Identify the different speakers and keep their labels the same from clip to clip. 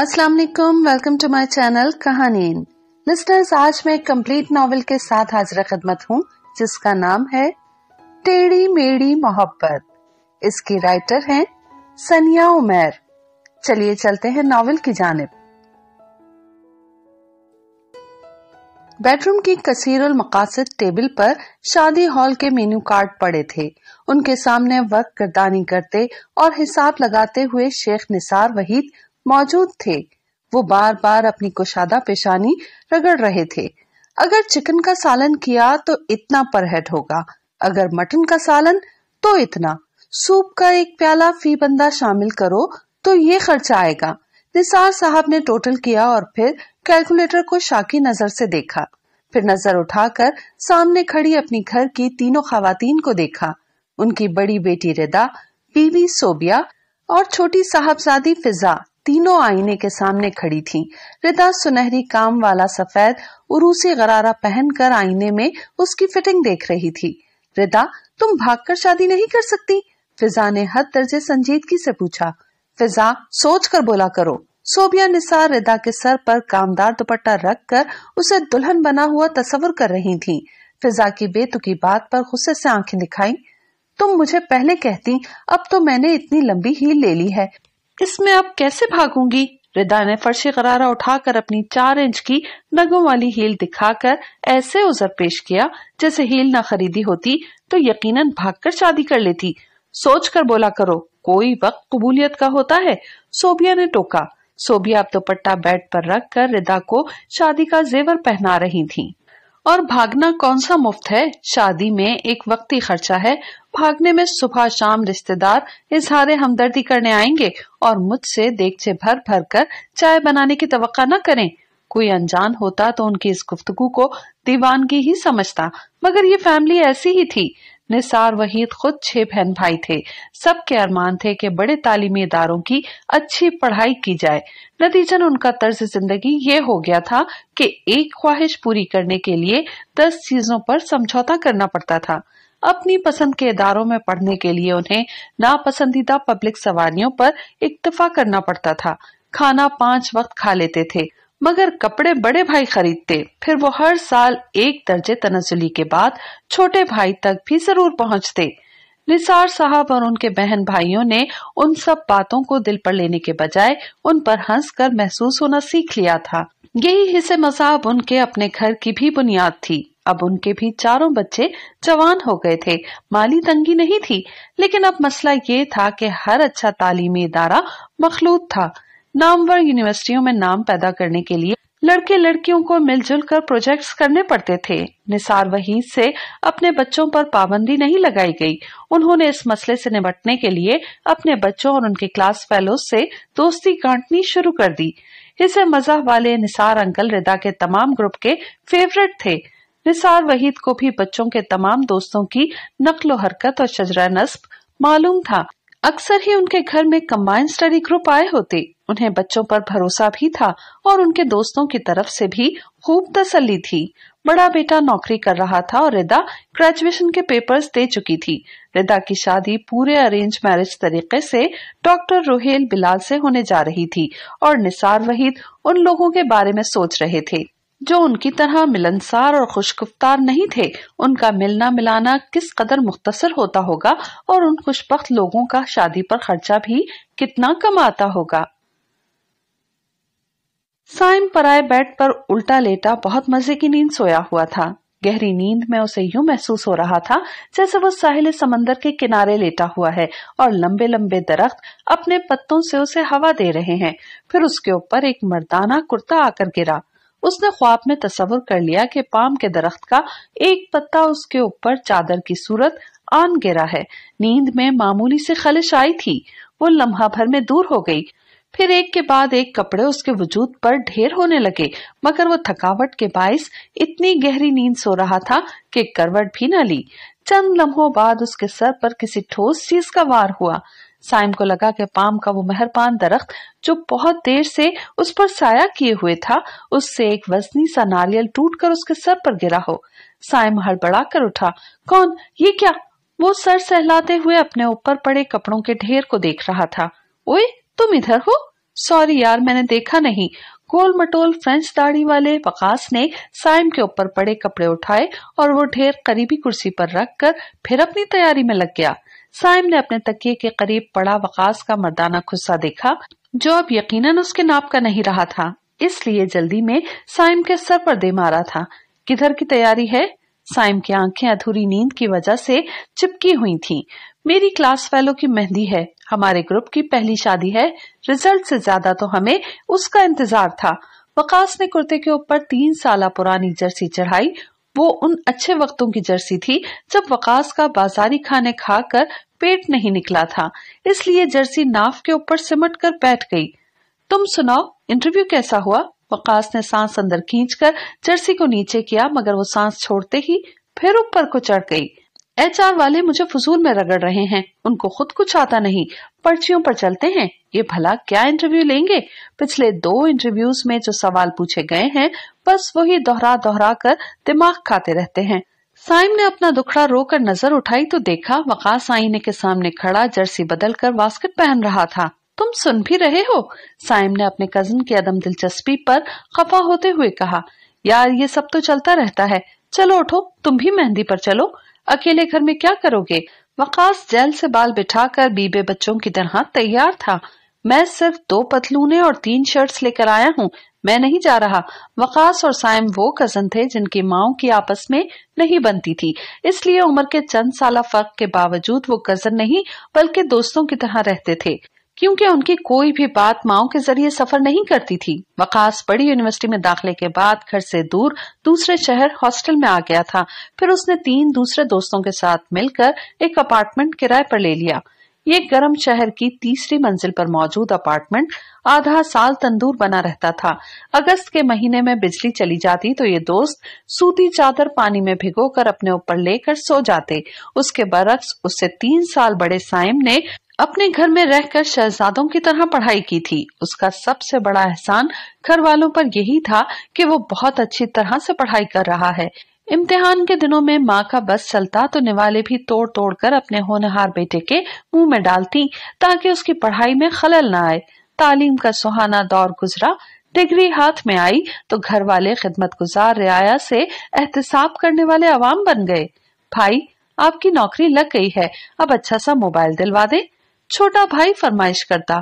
Speaker 1: अस्सलाम वालेकुम welcome to my channel कहानी लिस्टर्स आज मैं कंप्लीट नावल के साथ हाजिर खदमत हूँ जिसका नाम है टेढ़ी मेढ़ी मोहब्बत इसकी राइटर हैं सनिया उमेर चलिए चलते हैं नावल की जानब बेडरूम की कसीरुल मकासद टेबल पर शादी हॉल के मेन्यू कार्ड पड़े थे उनके सामने वक्त गर्दानी करते और हिसाब लगाते हुए शेख निसार वहीद मौजूद थे वो बार बार अपनी कुशादा पेशानी रगड़ रहे थे अगर चिकन का सालन किया तो इतना परहेट होगा अगर मटन का सालन तो इतना सूप का एक प्याला फी बंदा शामिल करो तो ये खर्चा आएगा निसार साहब ने टोटल किया और फिर कैलकुलेटर को शाकी नजर से देखा फिर नजर उठाकर सामने खड़ी अपनी घर की तीनों खातन को देखा उनकी बड़ी बेटी रिदा बीवी सोबिया और छोटी साहबजादी फिजा तीनों आईने के सामने खड़ी थीं। रिदा सुनहरी काम वाला सफेद उरूसी गरारा पहनकर आईने में उसकी फिटिंग देख रही थी रिदा तुम भागकर शादी नहीं कर सकती फिजा ने हद दर्जे संजीदगी से पूछा फिजा सोच कर बोला करो सोबिया निसार रिदा के सर पर कामदार दुपट्टा रख कर उसे दुल्हन बना हुआ तस्वर कर रही थी फिजा की बेतुकी बात पर गुस्से से आंखें दिखाई तुम मुझे पहले कहती अब तो मैंने इतनी लंबी हील ले ली है इसमें अब कैसे भागूंगी रिदा ने फर्शी गरारा उठाकर अपनी चार इंच की नगों वाली हील दिखाकर ऐसे उजर पेश किया जैसे हील ना खरीदी होती तो यकीनन भागकर शादी कर लेती सोच कर बोला करो कोई वक्त कबूलियत का होता है सोबिया ने टोका सोबिया अब दोपट्टा तो बेड पर रख कर रिदा को शादी का जेवर पहना रही थी और भागना कौन सा मुफ्त है शादी में एक वक्ती खर्चा है भागने में सुबह शाम रिश्तेदार इजहार हमदर्दी करने आएंगे और मुझसे देखचे भर भर कर चाय बनाने की तो न करें कोई अनजान होता तो उनकी इस गुफ्तगु को दीवानगी ही समझता मगर ये फैमिली ऐसी ही थी निसार वहीद खुद छह बहन भाई थे सबके अरमान थे कि बड़े तालीमी इदारों की अच्छी पढ़ाई की जाए नतीजन उनका तर्ज जिंदगी ये हो गया था कि एक ख्वाहिश पूरी करने के लिए दस चीजों पर समझौता करना पड़ता था अपनी पसंद के इदारों में पढ़ने के लिए उन्हें नापसंदीदा पब्लिक सवारियों पर इक्तफा करना पड़ता था खाना पांच वक्त खा लेते थे मगर कपड़े बड़े भाई खरीदते फिर वो हर साल एक दर्जे तनजुली के बाद छोटे भाई तक भी जरूर पहुंचते निसार साहब और उनके बहन भाइयों ने उन सब बातों को दिल पर लेने के बजाय उन पर हंसकर महसूस होना सीख लिया था यही हिस्से मसाब उनके अपने घर की भी बुनियाद थी अब उनके भी चारों बच्चे जवान हो गए थे माली तंगी नहीं थी लेकिन अब मसला ये था कि हर अच्छा तालीमी इदारा मखलूत था नामवर यूनिवर्सिटियों में नाम पैदा करने के लिए लड़के लड़कियों को मिलजुल कर प्रोजेक्ट्स करने पड़ते थे निसार वहीद से अपने बच्चों पर पाबंदी नहीं लगाई गई उन्होंने इस मसले से निपटने के लिए अपने बच्चों और उनके क्लास फेलोज से दोस्ती काटनी शुरू कर दी इसे मजा वाले निसार अंकल रिदा के तमाम ग्रुप के फेवरेट थे निसार वहीद को भी बच्चों के तमाम दोस्तों की नकलो हरकत और शजरा नस्ब मालूम था अक्सर ही उनके घर में कम्बाइंड स्टडी ग्रुप आए होते उन्हें बच्चों पर भरोसा भी था और उनके दोस्तों की तरफ से भी खूब तसल्ली थी बड़ा बेटा नौकरी कर रहा था और रिदा ग्रेजुएशन के पेपर्स दे चुकी थी रिदा की शादी पूरे अरेंज मैरिज तरीके से डॉक्टर रोहेल बिलाल से होने जा रही थी और निसार वहीद उन लोगों के बारे में सोच रहे थे जो उनकी तरह मिलनसार और खुशगुफ्तार नहीं थे उनका मिलना मिलाना किस कदर मुख्तसर होता होगा और उन खुशबक लोगों का शादी पर खर्चा भी कितना कम आता होगा साइम पराए बेड पर उल्टा लेटा बहुत मजे की नींद सोया हुआ था गहरी नींद में उसे यूं महसूस हो रहा था जैसे वो साहिल समंदर के किनारे लेटा हुआ है और लंबे लंबे दरख्त अपने पत्तों से उसे हवा दे रहे हैं फिर उसके ऊपर एक मर्दाना कुर्ता आकर गिरा उसने ख्वाब में तस्वर कर लिया कि पाम के दरख्त का एक पत्ता उसके ऊपर चादर की सूरत आन गिरा है नींद में मामूली से खलिश आई थी वो लम्हा भर में दूर हो गई फिर एक के बाद एक कपड़े उसके वजूद पर ढेर होने लगे मगर वो थकावट के बायस इतनी गहरी नींद सो रहा था कि करवट भी न ली चंद लम्हों बाद उसके सर पर किसी ठोस चीज का वार हुआ साइम को लगा कि पाम का वो मेहरबान दरख्त जो बहुत देर से उस पर साया किए हुए था उससे एक वजनी सा नारियल टूटकर उसके सर पर गिरा हो साइम हड़बड़ा कर उठा कौन ये क्या वो सर सहलाते हुए अपने ऊपर पड़े कपड़ों के ढेर को देख रहा था ओए तुम इधर हो सॉरी यार मैंने देखा नहीं गोल मटोल फ्रेंच दाढ़ी वाले वकास ने साइम के ऊपर पड़े कपड़े उठाए और वो ढेर करीबी कुर्सी पर रख कर फिर अपनी तैयारी में लग गया साइम ने अपने तकिए के करीब पड़ा वकास का मर्दाना खुस्सा देखा जो अब यकीनन उसके नाप का नहीं रहा था इसलिए जल्दी में साइम के सर पर दे मारा था किधर की तैयारी है साइम की आंखें अधूरी नींद की वजह से चिपकी हुई थीं। मेरी क्लास फेलो की मेहंदी है हमारे ग्रुप की पहली शादी है रिजल्ट से ज्यादा तो हमें उसका इंतजार था वकास ने कुर्ते के ऊपर तीन साल पुरानी जर्सी चढ़ाई वो उन अच्छे वक्तों की जर्सी थी जब वकास का बाजारी खाने खाकर पेट नहीं निकला था इसलिए जर्सी नाफ के ऊपर सिमट कर बैठ गई तुम सुनाओ इंटरव्यू कैसा हुआ वकास ने सांस अंदर खींचकर जर्सी को नीचे किया मगर वो सांस छोड़ते ही फिर ऊपर को चढ़ गई एचआर वाले मुझे फजूल में रगड़ रहे हैं उनको खुद कुछ आता नहीं पर्चियों पर चलते हैं ये भला क्या इंटरव्यू लेंगे पिछले दो इंटरव्यूज में जो सवाल पूछे गए हैं बस वही दोहरा दोहरा कर दिमाग खाते रहते हैं साइम ने अपना दुखड़ा रोकर नजर उठाई तो देखा वकास साइने के सामने खड़ा जर्सी बदल कर वास्केट पहन रहा था तुम सुन भी रहे हो साइम ने अपने कजन की अदम दिलचस्पी पर खफा होते हुए कहा यार ये सब तो चलता रहता है चलो उठो तुम भी मेहंदी पर चलो अकेले घर में क्या करोगे वकास जेल से बाल बिठाकर बीबे बच्चों की तरह तैयार था मैं सिर्फ दो पतलूने और तीन शर्ट्स लेकर आया हूँ मैं नहीं जा रहा वकास और साइम वो कजन थे जिनकी माओ की आपस में नहीं बनती थी इसलिए उम्र के चंद साल फर्क के बावजूद वो कजन नहीं बल्कि दोस्तों की तरह रहते थे क्योंकि उनकी कोई भी बात माओ के जरिए सफर नहीं करती थी वकास बड़ी यूनिवर्सिटी में दाखिले के बाद घर से दूर दूसरे शहर हॉस्टल में आ गया था फिर उसने तीन दूसरे दोस्तों के साथ मिलकर एक अपार्टमेंट किराए पर ले लिया ये गर्म शहर की तीसरी मंजिल पर मौजूद अपार्टमेंट आधा साल तंदूर बना रहता था अगस्त के महीने में बिजली चली जाती तो ये दोस्त सूती चादर पानी में भिगोकर अपने ऊपर लेकर सो जाते उसके बरक्स उससे तीन साल बड़े साइम ने अपने घर में रहकर शहजादों की तरह पढ़ाई की थी उसका सबसे बड़ा एहसान घर वालों पर यही था कि वो बहुत अच्छी तरह से पढ़ाई कर रहा है इम्तिहान के दिनों में माँ का बस चलता तो निवाले भी तोड़ तोड़ कर अपने होनहार बेटे के मुंह में डालती ताकि उसकी पढ़ाई में खलल न आए तालीम का सुहाना दौर गुजरा डिग्री हाथ में आई तो घर वाले खिदमत गुजार रियाया से एहतसाब करने वाले अवाम बन गए भाई आपकी नौकरी लग गई है अब अच्छा सा मोबाइल दिलवा दे छोटा भाई फरमाइश करता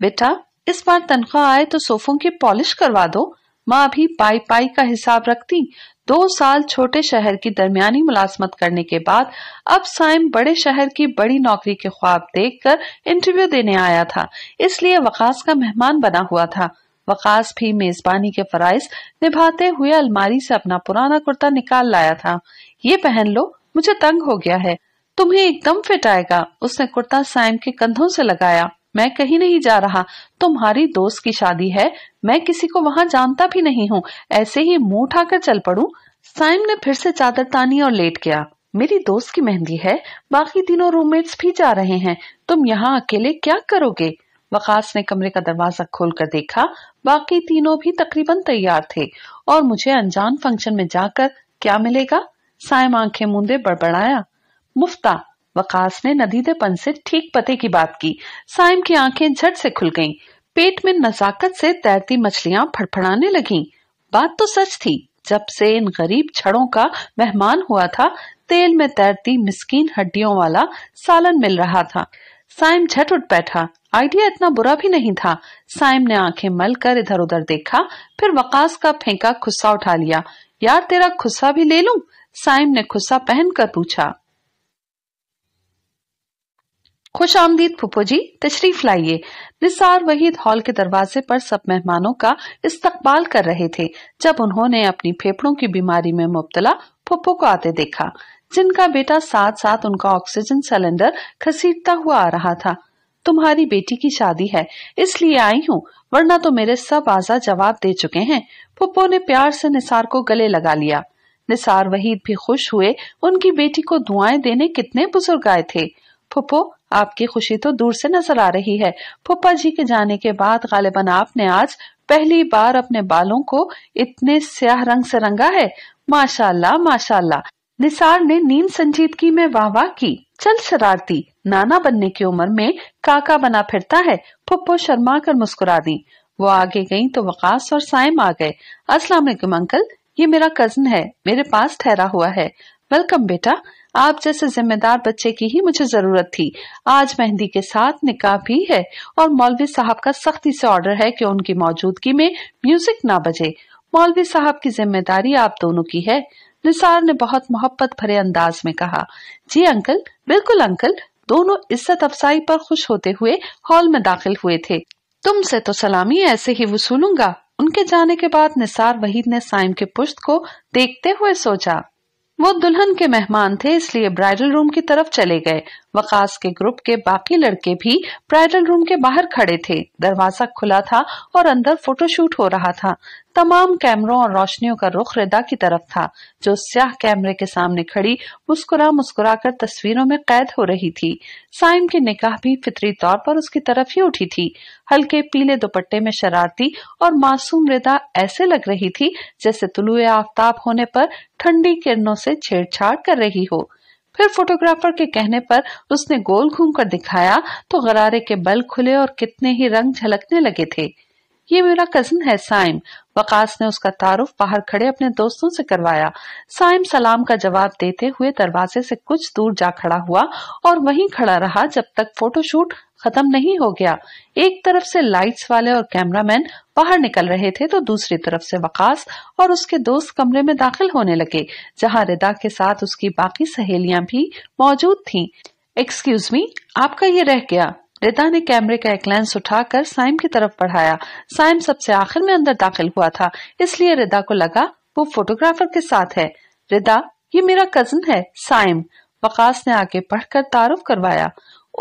Speaker 1: बेटा इस बार तनख्वाह आए तो सोफों की पॉलिश करवा दो माँ भी पाई पाई का हिसाब रखती दो साल छोटे शहर की दरमियानी मुलाजमत करने के बाद अब साइम बड़े शहर की बड़ी नौकरी के ख्वाब देखकर इंटरव्यू देने आया था इसलिए वकास का मेहमान बना हुआ था वकास भी मेजबानी के फराइज निभाते हुए अलमारी से अपना पुराना कुर्ता निकाल लाया था ये पहन लो मुझे तंग हो गया है तुम्हें एकदम फिट आएगा उसने कुर्ता सैम के कंधों से लगाया मैं कहीं नहीं जा रहा तुम्हारी दोस्त की शादी है मैं किसी को वहाँ जानता भी नहीं हूँ ऐसे ही मुंह उठाकर चल पड़ू साइम ने फिर से चादर तानी और लेट गया मेरी दोस्त की मेहंदी है बाकी तीनों रूममेट्स भी जा रहे हैं तुम यहाँ अकेले क्या करोगे वकास ने कमरे का दरवाजा खोलकर देखा बाकी तीनों भी तकरीबन तैयार थे और मुझे अनजान फंक्शन में जाकर क्या मिलेगा साइम आंखें मूंदे बड़बड़ाया मुफ्ता वकास ने नदीदेपन से ठीक पते की बात की साइम की आंखें झट से खुल गईं। पेट में नजाकत से तैरती मछलियां फड़फड़ाने लगीं। बात तो सच थी जब से इन गरीब छड़ों का मेहमान हुआ था तेल में तैरती मिस्कीन हड्डियों वाला सालन मिल रहा था साइम झट उठ बैठा आइडिया इतना बुरा भी नहीं था साइम ने आंखें मल कर इधर उधर देखा फिर वकास का फेंका खुस्सा उठा लिया यार तेरा खुस्सा भी ले लूं? साइम ने खुस्सा पहन कर पूछा खुश आमदीद फुप्पो जी तशरीफ लाइए निसार वहीद हॉल के दरवाजे पर सब मेहमानों का इस्तकबाल कर रहे थे जब उन्होंने अपनी फेफड़ों की बीमारी में मुबतला फुप्पो को आते देखा जिनका बेटा साथ साथ उनका ऑक्सीजन सिलेंडर खसीटता हुआ आ रहा था तुम्हारी बेटी की शादी है इसलिए आई हूँ वरना तो मेरे सब आजा जवाब दे चुके हैं फुप्पो ने प्यार से निसार को गले लगा लिया निसार वहीद भी खुश हुए उनकी बेटी को दुआएं देने कितने बुजुर्ग आए थे पुप्पो आपकी खुशी तो दूर से नजर आ रही है फुप्पा जी के जाने के बाद गालिबन आपने आज पहली बार अपने बालों को इतने स्याह रंग से रंगा है माशाल्लाह माशाल्लाह निसार ने नीम संजीदगी में वाह वाह की चल शरारती नाना बनने की उम्र में काका बना फिरता है पुप्पो शर्मा कर मुस्कुरा दी वो आगे गई तो वकास और साइम आ गए अस्सलाम वालेकुम अंकल ये मेरा कजन है मेरे पास ठहरा हुआ है वेलकम बेटा आप जैसे जिम्मेदार बच्चे की ही मुझे जरूरत थी आज मेहंदी के साथ निकाह भी है और मौलवी साहब का सख्ती से ऑर्डर है कि उनकी मौजूदगी में म्यूजिक ना बजे मौलवी साहब की जिम्मेदारी आप दोनों की है निसार ने बहुत मोहब्बत भरे अंदाज में कहा जी अंकल बिल्कुल अंकल दोनों इज्जत अफसाई पर खुश होते हुए हॉल में दाखिल हुए थे ऐसी तो सलामी ऐसे ही वसूलूंगा उनके जाने के बाद निसार वहीद ने साइम के पुश्त को देखते हुए सोचा वो दुल्हन के मेहमान थे इसलिए ब्राइडल रूम की तरफ चले गए वकास के ग्रुप के बाकी लड़के भी ब्राइडल रूम के बाहर खड़े थे दरवाजा खुला था और अंदर फोटोशूट हो रहा था तमाम कैमरों और रोशनियों का रुख रिदा की तरफ था जो स्याह कैमरे के सामने खड़ी मुस्कुरा मुस्कुरा कर तस्वीरों में कैद हो रही थी साइम की निकाह भी फितरी तौर पर उसकी तरफ ही उठी थी हल्के पीले दुपट्टे में शरारती और मासूम रिदा ऐसे लग रही थी जैसे तुलुए आफ्ताब होने पर ठंडी किरणों से छेड़छाड़ कर रही हो फिर फोटोग्राफर के कहने पर उसने गोल घूमकर दिखाया तो गरारे के बल खुले और कितने ही रंग झलकने लगे थे ये मेरा कजन है साइम वकास ने उसका तारुफ बाहर खड़े अपने दोस्तों से करवाया साइम सलाम का जवाब देते हुए दरवाजे से कुछ दूर जा खड़ा हुआ और वहीं खड़ा रहा जब तक फोटोशूट खत्म नहीं हो गया एक तरफ से लाइट्स वाले और कैमरामैन बाहर निकल रहे थे तो दूसरी तरफ से वकास और उसके दोस्त कमरे में दाखिल होने लगे जहां रिदा के साथ उसकी बाकी सहेलियां भी मौजूद थीं। एक्सक्यूज मी आपका ये रह गया रिदा ने कैमरे का एक लेंस उठाकर साइम की तरफ बढ़ाया साइम सबसे आखिर में अंदर दाखिल हुआ था इसलिए रिदा को लगा वो फोटोग्राफर के साथ है रिदा ये मेरा कजन है साइम वकास ने आगे पढ़कर तारुफ करवाया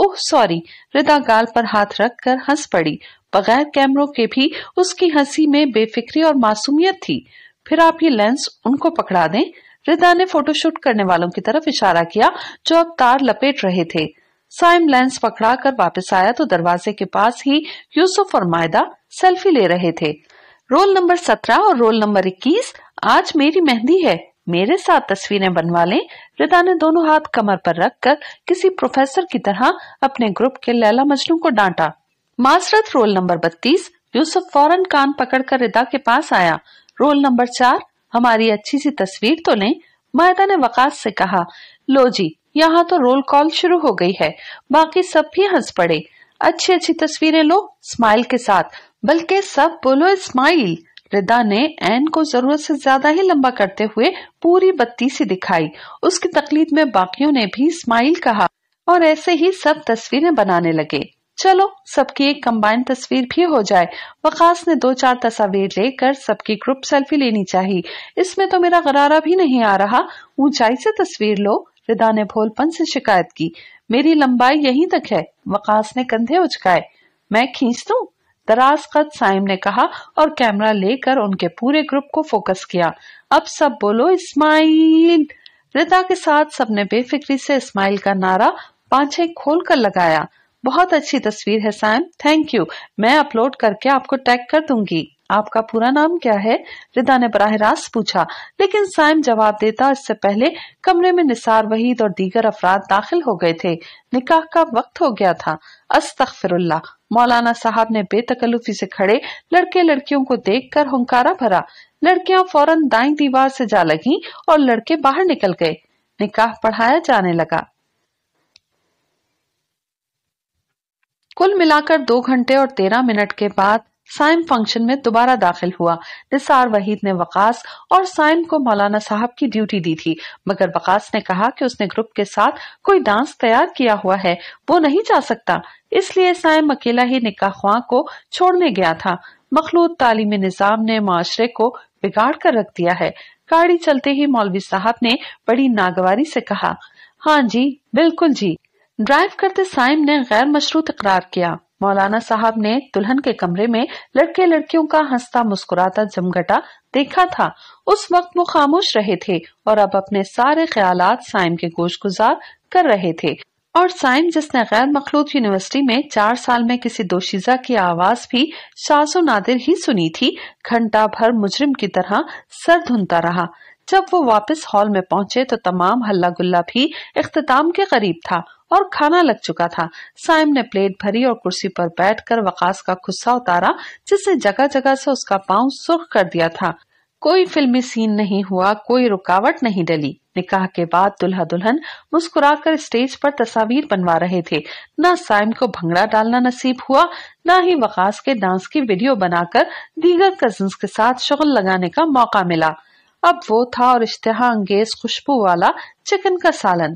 Speaker 1: ओह सॉरी रिदा गाल पर हाथ रख कर हंस पड़ी बगैर कैमरों के भी उसकी हंसी में बेफिक्री और मासूमियत थी फिर आप ये लेंस उनको पकड़ा दें रिदा ने फोटोशूट करने वालों की तरफ इशारा किया जो अब तार लपेट रहे थे साइम लेंस पकड़ा कर वापिस आया तो दरवाजे के पास ही यूसुफ और मायदा सेल्फी ले रहे थे रोल नंबर सत्रह और रोल नंबर इक्कीस आज मेरी मेहंदी है मेरे साथ तस्वीरें बनवा लें रिदा ने दोनों हाथ कमर पर रखकर किसी प्रोफेसर की तरह अपने ग्रुप के लैला मजनू को डांटा मासरत रोल नंबर बत्तीस यूसुफ फौरन कान पकड़कर रिदा के पास आया रोल नंबर चार हमारी अच्छी सी तस्वीर तो लें माहिदा ने वकास से कहा लो जी यहाँ तो रोल कॉल शुरू हो गई है बाकी सब भी हंस पड़े अच्छी अच्छी तस्वीरें लो स्माइल के साथ बल्कि सब बोलो स्माइल रिदा ने एन को जरूरत से ज्यादा ही लंबा करते हुए पूरी बत्ती सी दिखाई उसकी तकलीफ में बाकियों ने भी स्माइल कहा और ऐसे ही सब तस्वीरें बनाने लगे चलो सबकी एक कंबाइंड तस्वीर भी हो जाए वकास ने दो चार तस्वीर लेकर सबकी ग्रुप सेल्फी लेनी चाहिए इसमें तो मेरा गरारा भी नहीं आ रहा ऊंचाई से तस्वीर लो रिदा ने भोलपन से शिकायत की मेरी लंबाई यहीं तक है वकास ने कंधे उचकाए मैं खींच दू कद साइम ने कहा और कैमरा लेकर उनके पूरे ग्रुप को फोकस किया अब सब बोलो इस्माइल रिता के साथ सबने बेफिक्री से इस्माइल का नारा पांचे खोल कर लगाया बहुत अच्छी तस्वीर है साइम थैंक यू मैं अपलोड करके आपको टैग कर दूंगी आपका पूरा नाम क्या है रिदा ने बराह रास्त पूछा लेकिन साइम जवाब देता इससे पहले कमरे में निसार वहीद और दीगर अफराद दाखिल हो गए थे निकाह का वक्त हो गया था फिर मौलाना साहब ने बेतकल्लुफी से खड़े लड़के लड़कियों को देख कर हंकारा भरा लड़कियां फौरन दाई दीवार से जा लगी और लड़के बाहर निकल गए निकाह पढ़ाया जाने लगा कुल मिलाकर दो घंटे और तेरह मिनट के बाद साइम फंक्शन में दोबारा दाखिल हुआ निसार वहीद ने वकास और साइम को मौलाना साहब की ड्यूटी दी थी मगर वकास ने कहा कि उसने ग्रुप के साथ कोई डांस तैयार किया हुआ है वो नहीं जा सकता इसलिए साइम अकेला ही निकाह ख्वा को छोड़ने गया था मखलूत तालीमी निज़ाम ने माशरे को बिगाड़ कर रख दिया है गाड़ी चलते ही मौलवी साहब ने बड़ी नागवारी से कहा हाँ जी बिल्कुल जी ड्राइव करते साइम ने गैर मशरूत इकरार किया मौलाना साहब ने दुल्हन के कमरे में लड़के लड़कियों का हंसता मुस्कुराता जमघटा देखा था उस वक्त वो खामोश रहे थे और अब अपने सारे ख्याल साइम के गोश गुजार कर रहे थे और साइम जिसने गैर मखलूत यूनिवर्सिटी में चार साल में किसी दोशीजा की आवाज भी शाजो नादिर ही सुनी थी घंटा भर मुजरिम की तरह सर धुनता रहा जब वो वापस हॉल में पहुंचे तो तमाम हल्ला गुल्ला भी इख्ताम के करीब था और खाना लग चुका था साइम ने प्लेट भरी और कुर्सी पर बैठकर वकास का गुस्सा उतारा जिसने जगह जगह से उसका पाँव सुर्ख कर दिया था कोई फिल्मी सीन नहीं हुआ कोई रुकावट नहीं डली निकाह के बाद दुल्हा दुल्हन मुस्कुरा कर स्टेज पर तस्वीर बनवा रहे थे न साइम को भंगड़ा डालना नसीब हुआ न ही वकास के डांस की वीडियो बनाकर दीगर कजन के साथ शगल लगाने का मौका मिला अब वो था और इश्तहा अंगेज खुशबू वाला चिकन का सालन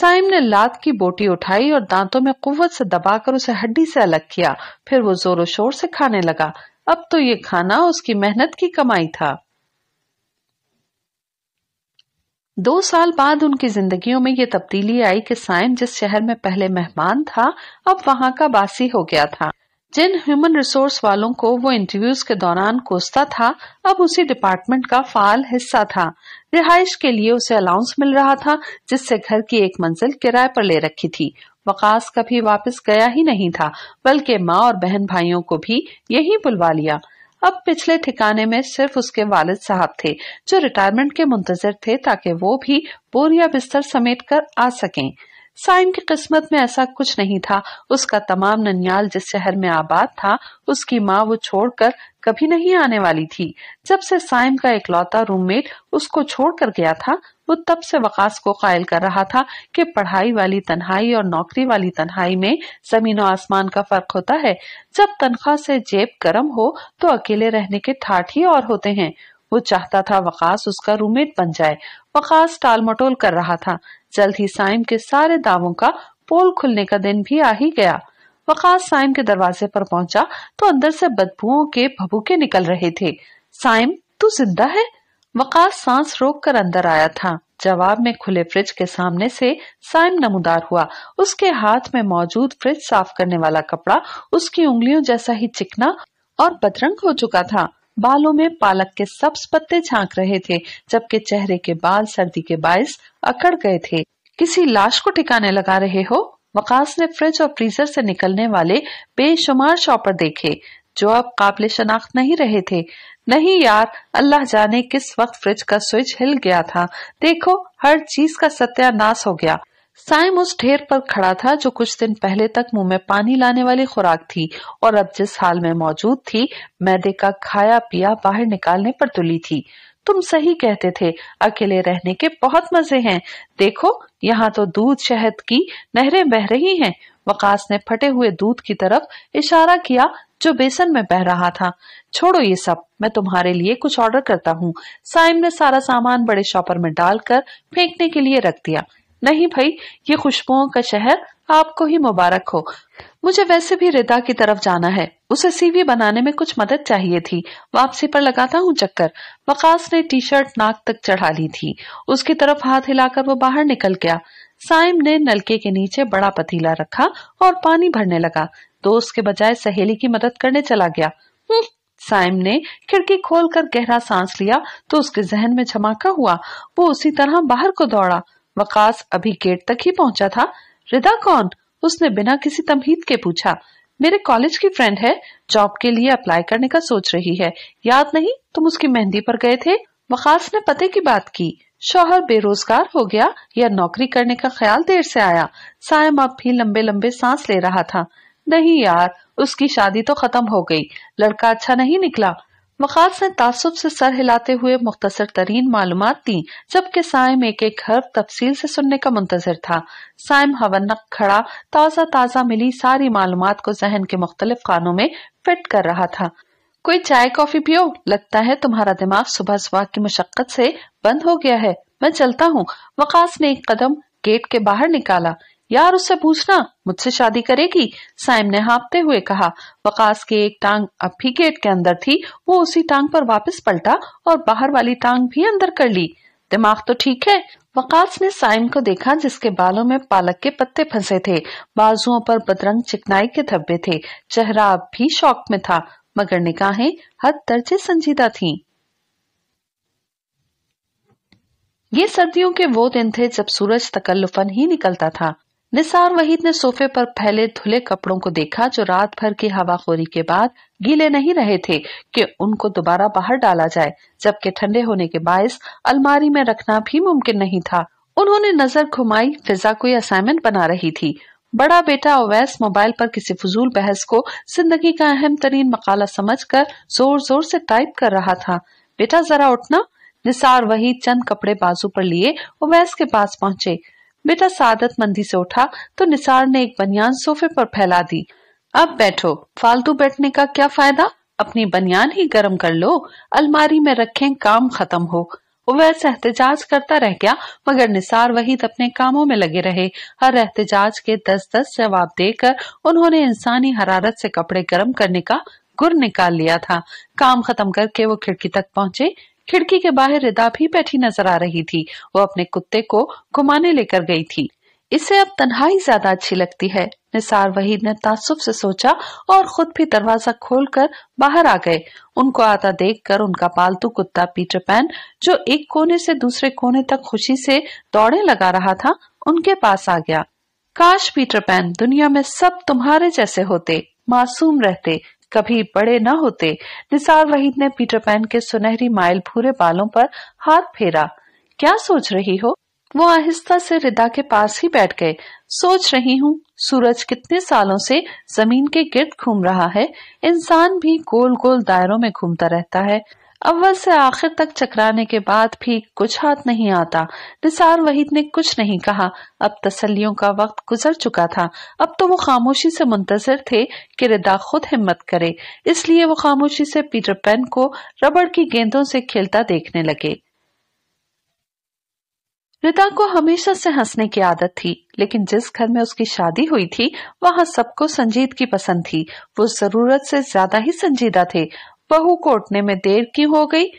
Speaker 1: साइम ने लात की बोटी उठाई और दांतों में कुत से दबाकर उसे हड्डी से अलग किया फिर वो जोरों शोर से खाने लगा अब तो ये खाना उसकी मेहनत की कमाई था दो साल बाद उनकी जिंदगियों में ये तब्दीली आई कि साइम जिस शहर में पहले मेहमान था अब वहां का बासी हो गया था जिन ह्यूमन रिसोर्स वालों को वो इंटरव्यूज के दौरान कोसता था अब उसी डिपार्टमेंट का फाल हिस्सा था रिहाइश के लिए उसे अलाउंस मिल रहा था जिससे घर की एक मंजिल किराए पर ले रखी थी वकास कभी वापस गया ही नहीं था बल्कि माँ और बहन भाइयों को भी यही बुलवा लिया अब पिछले ठिकाने में सिर्फ उसके वालिद साहब थे जो रिटायरमेंट के मुंतजर थे ताकि वो भी बोरिया बिस्तर समेट कर आ सकें साइम की किस्मत में ऐसा कुछ नहीं था उसका तमाम ननियाल जिस शहर में आबाद था उसकी माँ वो छोड़कर कभी नहीं आने वाली थी जब से साइम का इकलौता रूममेट उसको छोड़कर गया था वो तब से वकास को कायल कर रहा था कि पढ़ाई वाली तन्हाई और नौकरी वाली तन्हाई में जमीन और आसमान का फर्क होता है जब तनख्वाह से जेब गर्म हो तो अकेले रहने के ठाठ ही और होते हैं वो चाहता था वकास उसका रूममेट बन जाए वकास मटोल कर रहा था जल्द ही साइम के सारे दावों का पोल खुलने का दिन भी आ ही गया वकास साइम के दरवाजे पर पहुंचा तो अंदर से बदबुओं के भभूके निकल रहे थे साइम तू जिंदा है वकास सांस रोक कर अंदर आया था जवाब में खुले फ्रिज के सामने से साइम नमूदार हुआ उसके हाथ में मौजूद फ्रिज साफ करने वाला कपड़ा उसकी उंगलियों जैसा ही चिकना और बदरंग हो चुका था बालों में पालक के सब्स पत्ते झांक रहे थे जबकि चेहरे के बाल सर्दी के बायस अकड़ गए थे किसी लाश को ठिकाने लगा रहे हो वकास ने फ्रिज और फ्रीजर से निकलने वाले बेशुमार शॉपर देखे जो अब काबिल शनाख्त नहीं रहे थे नहीं यार अल्लाह जाने किस वक्त फ्रिज का स्विच हिल गया था देखो हर चीज का सत्यानाश हो गया साइम उस ढेर पर खड़ा था जो कुछ दिन पहले तक मुंह में पानी लाने वाली खुराक थी और अब जिस हाल में मौजूद थी मैदे का खाया पिया बाहर निकालने पर तुली थी तुम सही कहते थे अकेले रहने के बहुत मजे हैं देखो यहाँ तो दूध शहद की नहरें बह रही हैं वकास ने फटे हुए दूध की तरफ इशारा किया जो बेसन में बह रहा था छोड़ो ये सब मैं तुम्हारे लिए कुछ ऑर्डर करता हूँ साइम ने सारा सामान बड़े शॉपर में डालकर फेंकने के लिए रख दिया नहीं भाई ये खुशबुओं का शहर आपको ही मुबारक हो मुझे वैसे भी रिदा की तरफ जाना है उसे सीवी बनाने में कुछ मदद चाहिए थी वापसी पर लगाता हूँ चक्कर वकास ने टी शर्ट नाक तक चढ़ा ली थी उसकी तरफ हाथ हिलाकर वो बाहर निकल गया साइम ने नलके के नीचे बड़ा पतीला रखा और पानी भरने लगा दोस्त के बजाय सहेली की मदद करने चला गया हम्म, साइम ने खिड़की खोलकर गहरा सांस लिया तो उसके जहन में झमाका हुआ वो उसी तरह बाहर को दौड़ा वकास अभी गेट तक ही पहुंचा था रिदा कौन उसने बिना किसी तमहीद के पूछा मेरे कॉलेज की फ्रेंड है जॉब के लिए अप्लाई करने का सोच रही है याद नहीं तुम उसकी मेहंदी पर गए थे वकास ने पते की बात की शोहर बेरोजगार हो गया या नौकरी करने का ख्याल देर से आया सायम अब भी लंबे लंबे सांस ले रहा था नहीं यार उसकी शादी तो खत्म हो गई लड़का अच्छा नहीं निकला मखाज ने तसब से सर हिलाते हुए मुख्तर तरीन मालूम दी जबकि साइम एक एक घर तफसील से सुनने का मुंतजर था साइम हवनक खड़ा ताज़ा ताज़ा मिली सारी मालूम को जहन के मुख्तलिफ खानों में फिट कर रहा था कोई चाय कॉफी पियो लगता है तुम्हारा दिमाग सुबह सुबह की मशक्कत से बंद हो गया है मैं चलता हूँ वकास ने एक कदम गेट के बाहर निकाला यार उससे पूछना मुझसे शादी करेगी साइम ने हाँपते हुए कहा वकास की एक टांग अब भी गेट के अंदर थी वो उसी टांग पर वापस पलटा और बाहर वाली टांग भी अंदर कर ली दिमाग तो ठीक है वकास ने साइम को देखा जिसके बालों में पालक के पत्ते फंसे थे बाजुओं पर बदरंग चिकनाई के धब्बे थे चेहरा अब भी शौक में था मगर निकाहें हद दर्जे संजीदा थी ये सर्दियों के वो दिन थे जब सूरज तकल्लुफन ही निकलता था निसार वहीद ने सोफे पर फैले धुले कपड़ों को देखा जो रात भर की हवाखोरी के बाद गीले नहीं रहे थे कि उनको दोबारा बाहर डाला जाए जबकि ठंडे होने के बायस अलमारी में रखना भी मुमकिन नहीं था उन्होंने नजर घुमाई फिजा कोई असाइनमेंट बना रही थी बड़ा बेटा ओवैस मोबाइल पर किसी फजूल बहस को जिंदगी का अहम तरीन मकाला समझ कर जोर जोर से टाइप कर रहा था बेटा जरा उठना निसार वही चंद कपड़े बाजू पर लिए ओवैस के पास पहुंचे बेटा सादत मंदी से उठा तो निसार ने एक बनियान सोफे पर फैला दी अब बैठो फालतू बैठने का क्या फायदा अपनी बनियान ही गर्म कर लो अलमारी में रखें काम खत्म हो उवैस एहतजाज करता रह गया मगर निसार वहीद अपने कामों में लगे रहे हर एहतजाज के दस दस जवाब देकर उन्होंने इंसानी हरारत से कपड़े गर्म करने का गुर निकाल लिया था काम खत्म करके वो खिड़की तक पहुंचे खिड़की के बाहर रिदा भी बैठी नजर आ रही थी वो अपने कुत्ते को घुमाने लेकर गई थी इससे अब तन्हाई ज्यादा अच्छी लगती है निसार वहीद ने तासुब से सोचा और खुद भी दरवाजा खोलकर बाहर आ गए उनको आता देखकर उनका पालतू कुत्ता पीटर पैन जो एक कोने से दूसरे कोने तक खुशी से दौड़े लगा रहा था उनके पास आ गया काश पीटर पैन दुनिया में सब तुम्हारे जैसे होते मासूम रहते कभी बड़े न होते निसार वहीद ने पीटर पैन के सुनहरी माइल भूरे बालों पर हाथ फेरा क्या सोच रही हो वो आहिस्ता से रिदा के पास ही बैठ गए सोच रही हूँ सूरज कितने सालों से जमीन के गिर्द घूम रहा है इंसान भी गोल गोल दायरों में घूमता रहता है अव्वल से आखिर तक चकराने के बाद भी कुछ हाथ नहीं आता निसार वहीद ने कुछ नहीं कहा अब तसल्लियों का वक्त गुजर चुका था अब तो वो खामोशी से मुंतजर थे कि रिदा खुद हिम्मत करे इसलिए वो खामोशी से पीटर पेन को रबड़ की गेंदों से खेलता देखने लगे रिदा को हमेशा से हंसने की आदत थी लेकिन जिस घर में उसकी शादी हुई थी वहाँ सबको संजीद की पसंद थी वो जरूरत से ज्यादा ही संजीदा थे बहू को उठने में देर क्यों हो गई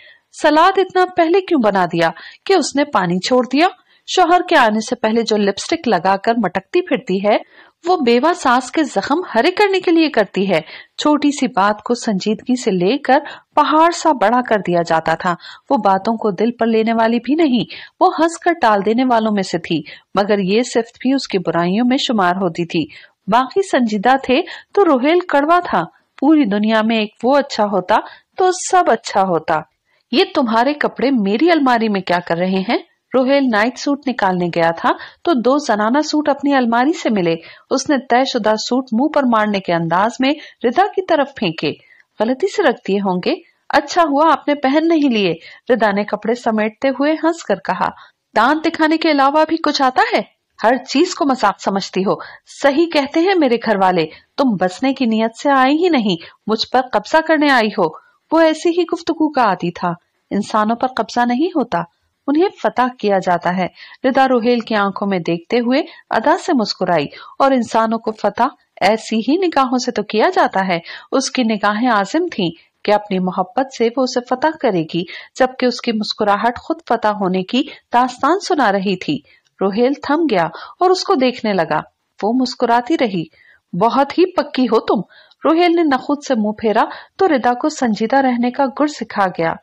Speaker 1: सलाद इतना पहले क्यों बना दिया कि उसने पानी छोड़ दिया शोहर के आने से पहले जो लिपस्टिक लगाकर मटकती फिरती है वो बेवा सास के जख्म हरे करने के लिए करती है छोटी सी बात को संजीदगी से लेकर पहाड़ सा बड़ा कर दिया जाता था वो बातों को दिल पर लेने वाली भी नहीं वो हंस कर टाल देने वालों में से थी मगर ये सिफ्त भी उसकी बुराइयों में शुमार होती थी बाकी संजीदा थे तो रोहेल कड़वा था पूरी दुनिया में एक वो अच्छा होता तो सब अच्छा होता ये तुम्हारे कपड़े मेरी अलमारी में क्या कर रहे हैं रोहेल नाइट सूट निकालने गया था तो दो जनाना सूट अपनी अलमारी से मिले उसने तयशुदा सूट मुंह पर मारने के अंदाज में रिदा की तरफ फेंके गलती से रख दिए होंगे अच्छा हुआ आपने पहन नहीं लिए रिदा ने कपड़े समेटते हुए हंसकर कहा दांत दिखाने के अलावा भी कुछ आता है हर चीज को मजाक समझती हो सही कहते हैं मेरे घर वाले तुम बसने की नीयत से आई ही नहीं मुझ पर कब्जा करने आई हो वो ऐसी ही गुफ्तगु का आदि था इंसानों पर कब्जा नहीं होता उन्हें फतह किया जाता है रिदा रोहेल की आंखों में देखते हुए अदा से मुस्कुराई और इंसानों को फतह ऐसी ही निगाहों से तो किया जाता है उसकी निगाहें आजिम थीं कि अपनी मोहब्बत से वो उसे फतह करेगी जबकि उसकी मुस्कुराहट खुद फतह होने की दास्तान सुना रही थी रोहेल थम गया और उसको देखने लगा वो मुस्कुराती रही बहुत ही पक्की हो तुम रोहेल ने नखुद से मुंह फेरा तो रिदा को संजीदा रहने का गुर सिखा गया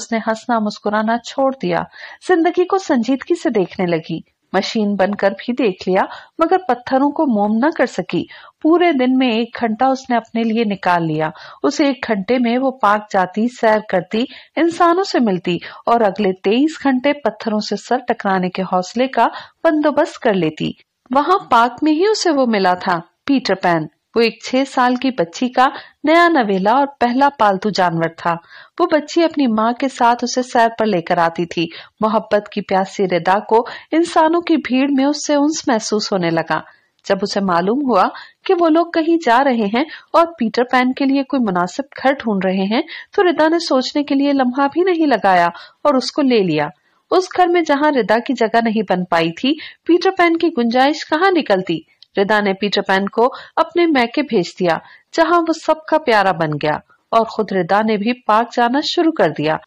Speaker 1: उसने हंसना मुस्कुराना छोड़ दिया जिंदगी को संजीदगी से देखने लगी मशीन बनकर भी देख लिया मगर पत्थरों को मोम न कर सकी पूरे दिन में एक घंटा उसने अपने लिए निकाल लिया उस एक घंटे में वो पार्क जाती सैर करती इंसानों से मिलती और अगले तेईस घंटे पत्थरों से सर टकराने के हौसले का बंदोबस्त कर लेती वहाँ पार्क में ही उसे वो मिला था पीटर पैन वो एक छह साल की बच्ची का नया नवेला और पहला पालतू जानवर था वो बच्ची अपनी माँ के साथ उसे सैर पर लेकर आती थी मोहब्बत की प्यासी रिदा को इंसानों की भीड़ में उससे उन्स महसूस होने लगा जब उसे मालूम हुआ कि वो लोग कहीं जा रहे हैं और पीटर पैन के लिए कोई मुनासिब घर ढूंढ रहे हैं तो रिदा ने सोचने के लिए लम्हा भी नहीं लगाया और उसको ले लिया उस घर में जहाँ रिदा की जगह नहीं बन पाई थी पीटर पैन की गुंजाइश कहाँ निकलती रिदा ने पीटर पैन को अपने मैके भेज दिया जहां वो सबका प्यारा बन गया और खुद रिदा ने भी पार्क जाना शुरू कर दिया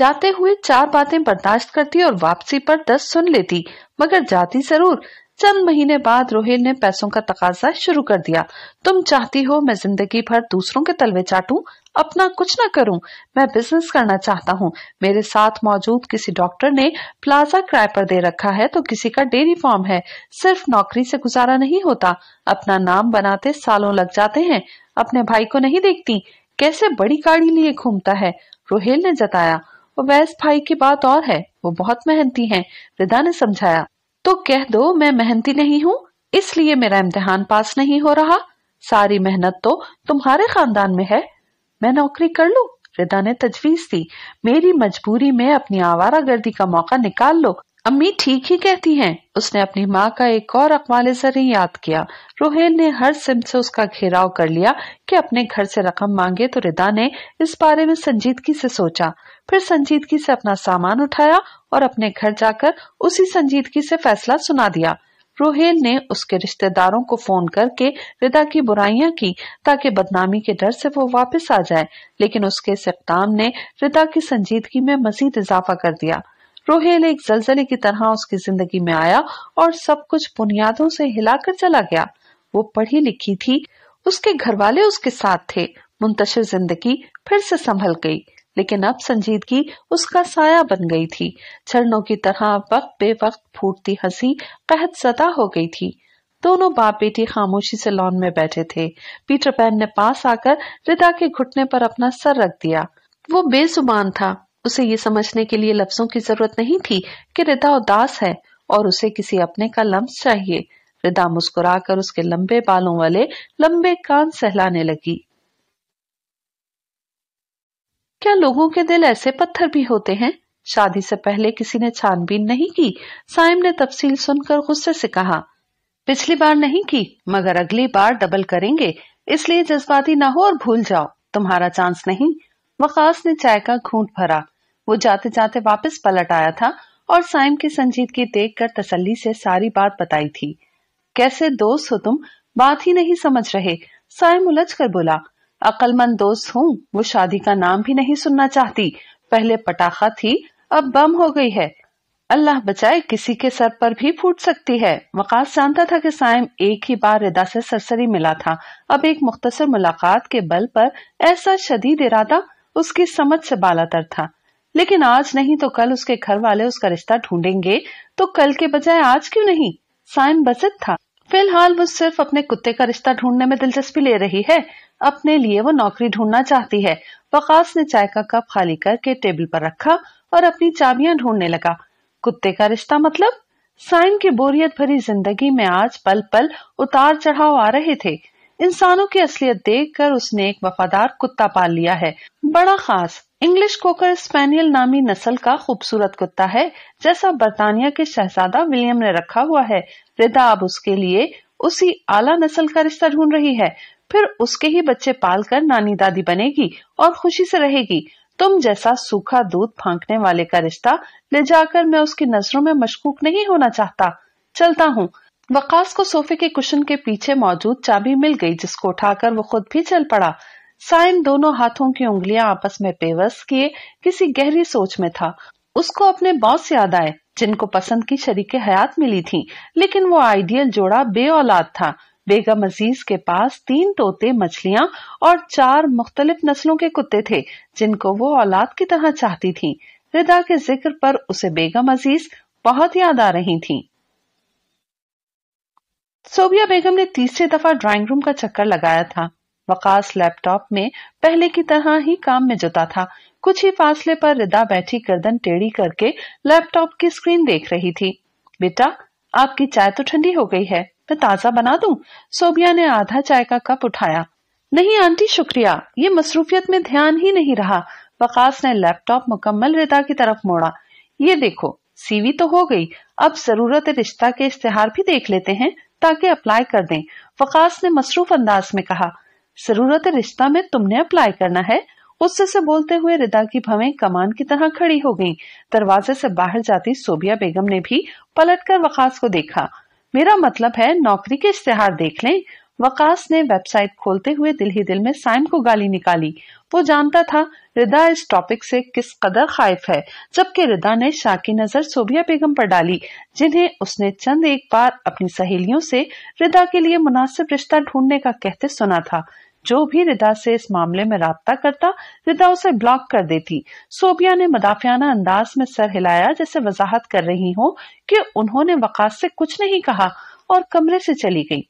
Speaker 1: जाते हुए चार बातें बर्दाश्त करती और वापसी पर दस सुन लेती मगर जाती जरूर चंद महीने बाद रोहिल ने पैसों का तकाजा शुरू कर दिया तुम चाहती हो मैं जिंदगी भर दूसरों के तलवे चाटू अपना कुछ ना करूं मैं बिजनेस करना चाहता हूं मेरे साथ मौजूद किसी डॉक्टर ने प्लाजा किराए पर दे रखा है तो किसी का डेयरी फार्म है सिर्फ नौकरी से गुजारा नहीं होता अपना नाम बनाते सालों लग जाते हैं अपने भाई को नहीं देखती कैसे बड़ी गाड़ी लिए घूमता है रोहेल ने जताया वैस भाई की बात और है वो बहुत मेहनती है रिदा ने समझाया तो कह दो मैं मेहनती नहीं हूँ इसलिए मेरा इम्तिहान पास नहीं हो रहा सारी मेहनत तो तुम्हारे खानदान में है मैं नौकरी कर लू रिदा ने तजवीज दी मेरी मजबूरी में अपनी आवारा गर्दी का मौका निकाल लो अम्मी ठीक ही कहती हैं उसने अपनी माँ का एक और अकमाल जरिए याद किया रोहेल ने हर सिम से उसका घेराव कर लिया कि अपने घर से रकम मांगे तो रिदा ने इस बारे में संजीदगी से सोचा फिर संजीदगी से अपना सामान उठाया और अपने घर जाकर उसी संजीदगी से फैसला सुना दिया रोहेल ने उसके रिश्तेदारों को फोन करके रिदा की बुराइयां की ताकि बदनामी के डर से वो वापस आ जाए लेकिन उसके इस इकदाम ने रिदा की संजीदगी में मजीद इजाफा कर दिया रोहेल एक जलजले की तरह उसकी जिंदगी में आया और सब कुछ बुनियादों से हिलाकर चला गया वो पढ़ी लिखी थी उसके घर वाले उसके साथ थे मुंतशिर जिंदगी फिर से संभल गई लेकिन अब संजीदगी उसका साया बन गई थी झरनों की तरह वक्त बे वक्त फूटती हंसी कहत सदा हो गई थी दोनों बाप बेटी खामोशी से लॉन में बैठे थे पीटर पैन ने पास आकर रिदा के घुटने पर अपना सर रख दिया वो बेजुबान था उसे ये समझने के लिए लफ्जों की जरूरत नहीं थी कि रिदा उदास है और उसे किसी अपने का लम्स चाहिए रिदा मुस्कुराकर उसके लंबे बालों वाले लंबे कान सहलाने लगी क्या लोगों के दिल ऐसे पत्थर भी होते हैं शादी से पहले किसी ने छानबीन नहीं की साइम ने तफसील सुनकर गुस्से से कहा पिछली बार नहीं की मगर अगली बार डबल करेंगे इसलिए जज्बाती ना हो और भूल जाओ तुम्हारा चांस नहीं वकास ने चाय का घूट भरा वो जाते जाते वापस पलट आया था और साइम की संजीदगी देख कर तसली से सारी बात बताई थी कैसे दोस्त हो तुम बात ही नहीं समझ रहे साइम उलझ कर बोला अक्लमंद दोस्त हूँ वो शादी का नाम भी नहीं सुनना चाहती पहले पटाखा थी अब बम हो गई है अल्लाह बचाए किसी के सर पर भी फूट सकती है वकास जानता था कि साइम एक ही बार रिदा से सरसरी मिला था अब एक मुख्तसर मुलाकात के बल पर ऐसा शदीद इरादा उसकी समझ से बालातर था लेकिन आज नहीं तो कल उसके घर वाले उसका रिश्ता ढूंढेंगे तो कल के बजाय आज क्यों नहीं साइन बसित था फिलहाल वो सिर्फ अपने कुत्ते का रिश्ता ढूंढने में दिलचस्पी ले रही है अपने लिए वो नौकरी ढूंढना चाहती है वकास ने चाय का कप खाली करके टेबल पर रखा और अपनी चाबियां ढूंढने लगा कुत्ते का रिश्ता मतलब साइन की बोरियत भरी जिंदगी में आज पल पल उतार चढ़ाव आ रहे थे इंसानों की असलियत देखकर उसने एक वफादार कुत्ता पाल लिया है बड़ा खास इंग्लिश कोकर स्पेनियल नामी नस्ल का खूबसूरत कुत्ता है जैसा बर्तानिया के शहजादा विलियम ने रखा हुआ है रिदा अब उसके लिए उसी आला नस्ल का रिश्ता ढूंढ रही है फिर उसके ही बच्चे पालकर नानी दादी बनेगी और खुशी से रहेगी तुम जैसा सूखा दूध फांकने वाले का रिश्ता ले जाकर मैं उसकी नजरों में मशकूक नहीं होना चाहता चलता हूँ वकास को सोफे के कुशन के पीछे मौजूद चाबी मिल गई जिसको उठाकर वो खुद भी चल पड़ा साइन दोनों हाथों की उंगलियां आपस में पेवस किए किसी गहरी सोच में था उसको अपने बॉस याद आए जिनको पसंद की शरीक हयात मिली थी लेकिन वो आइडियल जोड़ा बे औलाद था बेगम अजीज के पास तीन तोते मछलियाँ और चार मुख्तलिफ नस्लों के कुत्ते थे जिनको वो औलाद की तरह चाहती थी रिदा के जिक्र पर उसे बेगम अजीज बहुत याद आ रही थी सोबिया बेगम ने तीसरे दफा ड्राइंग रूम का चक्कर लगाया था वकास लैपटॉप में पहले की तरह ही काम में जुटा था कुछ ही फासले पर रिदा बैठी गर्दन टेढ़ी करके लैपटॉप की स्क्रीन देख रही थी बेटा आपकी चाय तो ठंडी हो गई है मैं ताजा बना दूं? सोबिया ने आधा चाय का कप उठाया नहीं आंटी शुक्रिया ये मसरूफियत में ध्यान ही नहीं रहा वकास ने लैपटॉप मुकम्मल रिदा की तरफ मोड़ा ये देखो सीवी तो हो गई अब जरूरत रिश्ता के इश्तेहार भी देख लेते हैं ताकि अप्लाई कर दें वकास ने मसरूफ अंदाज में कहा जरूरत रिश्ता में तुमने अप्लाई करना है गुस्से से बोलते हुए रिदा की भवे कमान की तरह खड़ी हो गईं। दरवाजे से बाहर जाती सोबिया बेगम ने भी पलटकर वकास को देखा मेरा मतलब है नौकरी के इश्तेहार देख लें वकास ने वेबसाइट खोलते हुए दिल ही दिल में साइम को गाली निकाली वो जानता था रिदा इस टॉपिक से किस कदर खाइफ है जबकि रिदा ने शाह की नजर सोबिया बेगम पर डाली जिन्हें उसने चंद एक बार अपनी सहेलियों से रिदा के लिए मुनासिब रिश्ता ढूंढने का कहते सुना था जो भी रिदा से इस मामले में रबता करता रिदा उसे ब्लॉक कर देती सोबिया ने मदाफियाना अंदाज में सर हिलाया जैसे वजाहत कर रही हो कि उन्होंने वकास से कुछ नहीं कहा और कमरे से चली गई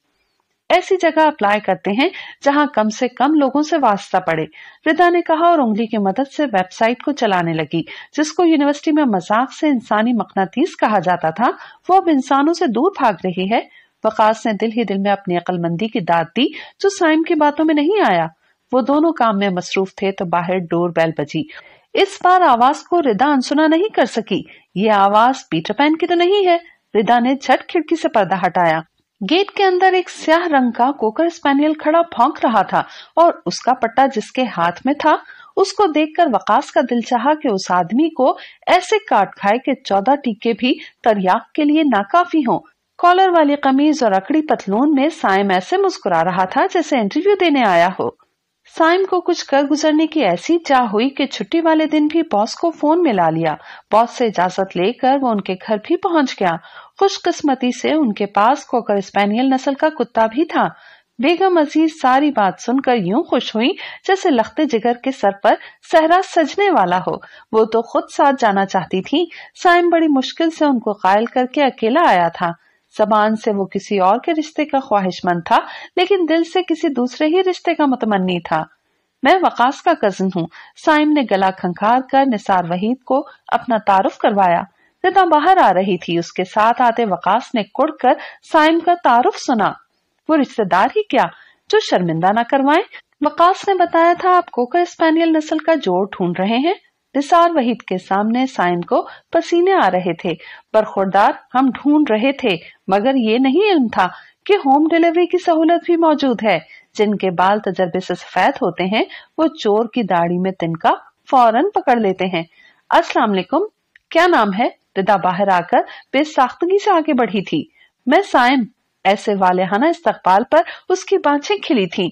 Speaker 1: ऐसी जगह अप्लाई करते हैं जहां कम से कम लोगों से वास्ता पड़े रिदा ने कहा और उंगली की मदद से वेबसाइट को चलाने लगी जिसको यूनिवर्सिटी में मजाक से इंसानी मकनातीस कहा जाता था वो अब इंसानों से दूर भाग रही है वकास ने दिल ही दिल में अपनी अकलमंदी की दाद दी जो साइम की बातों में नहीं आया वो दोनों काम में मसरूफ थे तो बाहर डोर बैल बजी इस बार आवाज को रिदा अनसुना नहीं कर सकी ये आवाज पीटर पैन की तो नहीं है रिदा ने झट खिड़की से पर्दा हटाया गेट के अंदर एक स्याह रंग का कोकर स्पैनियल खड़ा भौंक रहा था और उसका पट्टा जिसके हाथ में था उसको देखकर वकास का दिल चाहा कि उस आदमी को ऐसे काट खाए कि चौदह टीके भी तरियाक के लिए नाकाफी हों। कॉलर वाली कमीज और अकड़ी पतलून में सायम ऐसे मुस्कुरा रहा था जैसे इंटरव्यू देने आया हो साइम को कुछ कर गुजरने की ऐसी चाह हुई कि छुट्टी वाले दिन भी बॉस को फोन मिला लिया बॉस से इजाजत लेकर वो उनके घर भी पहुंच गया खुशकिस्मती से उनके पास कोकर स्पेनियल नस्ल का कुत्ता भी था बेगम अजीज सारी बात सुनकर यूं खुश हुई जैसे लखते जिगर के सर पर सहरा सजने वाला हो वो तो खुद साथ जाना चाहती थी साइम बड़ी मुश्किल से उनको कायल करके अकेला आया था जबान से वो किसी और के रिश्ते का ख्वाहिशमंद था लेकिन दिल से किसी दूसरे ही रिश्ते का मुतमनी था मैं वकास का कजन हूँ साइम ने गला खंखार कर निसार वहीद को अपना तारुफ करवाया रिदा बाहर आ रही थी उसके साथ आते वकास ने कुड़ कर साइम का तारुफ सुना वो रिश्तेदार ही क्या जो शर्मिंदा ना करवाए वकास ने बताया था आप कोकर स्पेनियल नस्ल का जोड़ ढूंढ रहे हैं निसार वहीद के सामने साइन को पसीने आ रहे थे पर खुरदार हम ढूंढ रहे थे मगर ये नहीं इल्म था कि होम डिलीवरी की सहूलत भी मौजूद है जिनके बाल तजर्बे से सफेद होते हैं वो चोर की दाढ़ी में तिनका फौरन पकड़ लेते हैं अस्सलाम वालेकुम क्या नाम है रिदा बाहर आकर बेसाख्तगी से आगे बढ़ी थी मैं साइम ऐसे वालेहाना इस्तकबाल पर उसकी बाछे खिली थी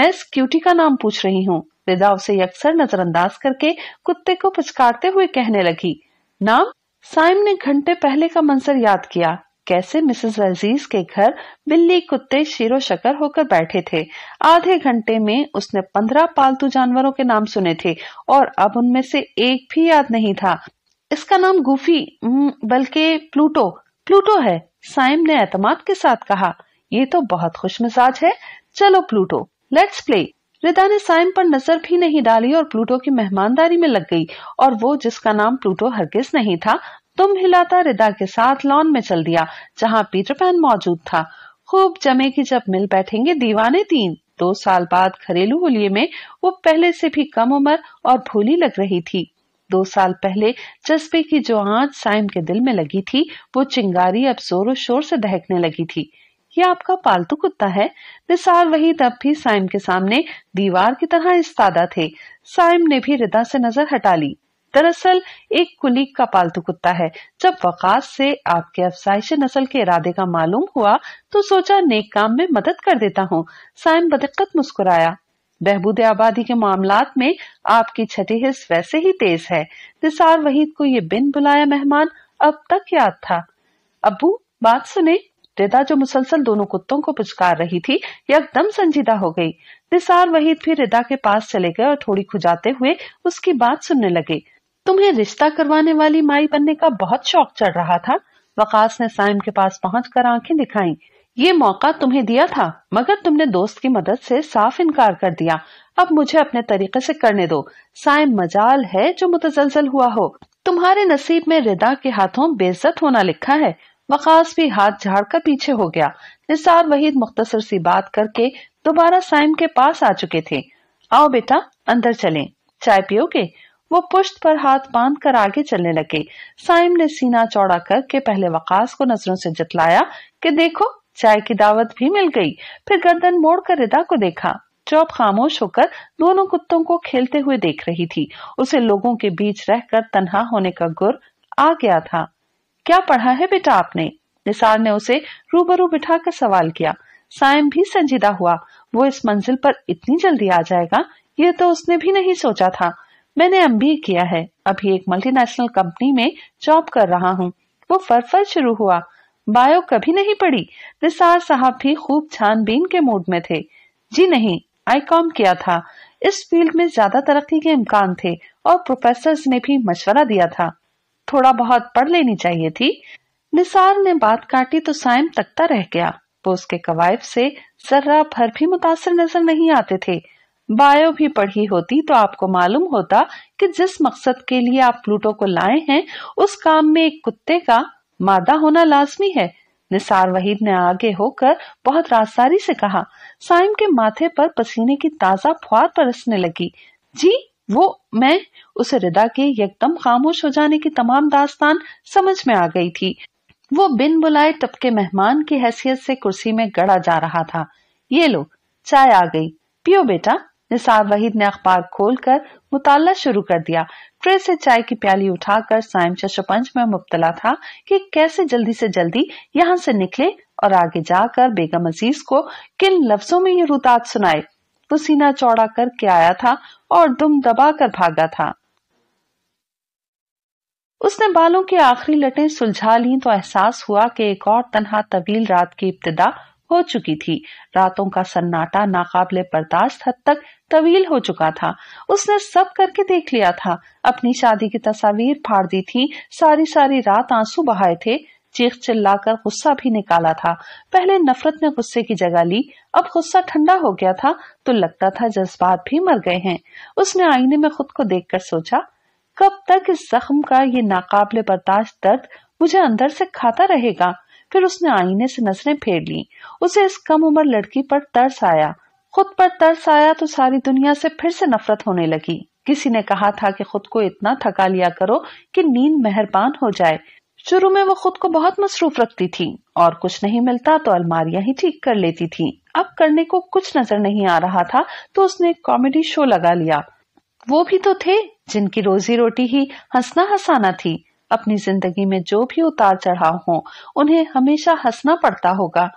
Speaker 1: मैं स्क्यूटी का नाम पूछ रही हूँ रिदा उसे अक्सर नजरअंदाज करके कुत्ते को पुचकारते हुए कहने लगी नाम साइम ने घंटे पहले का मंजर याद किया कैसे मिसेस अजीज के घर बिल्ली कुत्ते शेरो शकर होकर बैठे थे आधे घंटे में उसने पंद्रह पालतू जानवरों के नाम सुने थे और अब उनमें से एक भी याद नहीं था इसका नाम गुफी बल्कि प्लूटो प्लूटो है साइम ने एतम के साथ कहा ये तो बहुत खुश मिजाज है चलो प्लूटो लेट्स प्ले रिदा ने साइम पर नजर भी नहीं डाली और प्लूटो की मेहमानदारी में लग गई और वो जिसका नाम प्लूटो हरगिज नहीं था तुम हिलाता रिदा के साथ लॉन में चल दिया जहाँ पीटर पैन मौजूद था खूब जमे की जब मिल बैठेंगे दीवाने तीन दो साल बाद घरेलू होलिये में वो पहले से भी कम उम्र और भोली लग रही थी दो साल पहले जज्बे की जो आंच साइम के दिल में लगी थी वो चिंगारी अब जोरों शोर से दहकने लगी थी यह आपका पालतू कुत्ता है निसार वही तब भी साइम के सामने दीवार की तरह इस्तादा थे साइम ने भी रिदा से नजर हटा ली दरअसल एक कुलीग का पालतू कुत्ता है जब वकास से आपके अफसाइश नस्ल के इरादे का मालूम हुआ तो सोचा नेक काम में मदद कर देता हूँ साइम बदक्कत मुस्कुराया बहबूद आबादी के मामलात में आपकी छठी हिस्स वैसे ही तेज है निसार वहीद को ये बिन बुलाया मेहमान अब तक याद था अबू बात सुने रिदा जो मुसलसल दोनों कुत्तों को पुचकार रही थी एकदम संजीदा हो गई निसार वहीद फिर रिदा के पास चले गए और थोड़ी खुजाते हुए उसकी बात सुनने लगे तुम्हें रिश्ता करवाने वाली माई बनने का बहुत शौक चढ़ रहा था वकास ने साइम के पास पहुँच कर आंखें दिखाई ये मौका तुम्हें दिया था मगर तुमने दोस्त की मदद से साफ इनकार कर दिया अब मुझे अपने तरीके से करने दो साइम मजाल है जो मुतजलजल हुआ हो तुम्हारे नसीब में रिदा के हाथों बेजत होना लिखा है वकास भी हाथ झाड़कर पीछे हो गया निसार वहीद मुख्तसर सी बात करके दोबारा साइम के पास आ चुके थे आओ बेटा अंदर चले चाय पियोगे वो पुश्त पर हाथ बांध कर आगे चलने लगे साइम ने सीना चौड़ा करके पहले वकास को नजरों से जतलाया कि देखो चाय की दावत भी मिल गई फिर गर्दन मोड़ कर रिदा को देखा जो अब खामोश होकर दोनों कुत्तों को खेलते हुए देख रही थी उसे लोगों के बीच रहकर तनहा होने का गुर आ गया था क्या पढ़ा है बेटा आपने निसार ने उसे रूबरू बिठा कर सवाल किया सायम भी संजीदा हुआ वो इस मंजिल पर इतनी जल्दी आ जाएगा ये तो उसने भी नहीं सोचा था मैंने एम किया है अभी एक मल्टीनेशनल कंपनी में जॉब कर रहा हूँ वो फरफर शुरू हुआ बायो कभी नहीं पढ़ी निसार साहब भी खूब छानबीन के मूड में थे जी नहीं आई कॉम किया था इस फील्ड में ज्यादा तरक्की के इम्कान थे और प्रोफेसर ने भी मशवरा दिया था थोड़ा बहुत पढ़ लेनी चाहिए थी निसार ने बात काटी तो साइम तकता रह गया वो उसके कवायब से जर्रा भर भी मुतासर नजर नहीं आते थे बायो भी पढ़ी होती तो आपको मालूम होता कि जिस मकसद के लिए आप प्लूटो को लाए हैं उस काम में एक कुत्ते का मादा होना लाजमी है निसार वहीद ने आगे होकर बहुत रासारी से कहा साइम के माथे पर पसीने की ताजा फुहार परसने लगी जी वो मैं उस रिदा के एकदम खामोश हो जाने की तमाम दास्तान समझ में आ गई थी वो बिन बुलाए टपके मेहमान की हैसियत से कुर्सी में गड़ा जा रहा था ये लो चाय आ गई पियो बेटा निसार वहीद ने अखबार खोलकर मुताला शुरू कर दिया ट्रे से चाय की प्याली उठाकर साइम चशपंच में मुबतला था कि कैसे जल्दी से जल्दी यहाँ से निकले और आगे जाकर बेगम अजीज को किन लफ्जों में ये रुतात सुनाए पसीना चौड़ा करके आया था और दुम दबाकर भागा था उसने बालों की आखिरी लटें सुलझा ली तो एहसास हुआ कि एक और तनहा तवील रात की इब्तदा हो चुकी थी रातों का सन्नाटा नाकाबले बर्दाश्त हद तक तवील हो चुका था उसने सब करके देख लिया था अपनी शादी की तस्वीर फाड़ दी थी सारी सारी रात आंसू बहाये थे चीख चिल्लाकर गुस्सा भी निकाला था पहले नफरत ने गुस्से की जगह ली अब गुस्सा ठंडा हो गया था तो लगता था जज्बात भी मर गए हैं उसने आईने में खुद को देखकर सोचा कब तक इस जख्म का ये नाकाबले बर्दाश्त दर्द मुझे अंदर से खाता रहेगा फिर उसने आईने से नजरें फेर ली उसे इस कम उम्र लड़की पर तरस आया खुद पर तरस आया तो सारी दुनिया से फिर से नफरत होने लगी किसी ने कहा था कि खुद को इतना थका लिया करो कि नींद मेहरबान हो जाए शुरू में वो खुद को बहुत मसरूफ रखती थी और कुछ नहीं मिलता तो अलमारियां ही ठीक कर लेती थी अब करने को कुछ नजर नहीं आ रहा था तो उसने कॉमेडी शो लगा लिया वो भी तो थे जिनकी रोजी रोटी ही हंसना हंसाना थी अपनी जिंदगी में जो भी उतार चढ़ाव हो उन्हें हमेशा हंसना पड़ता होगा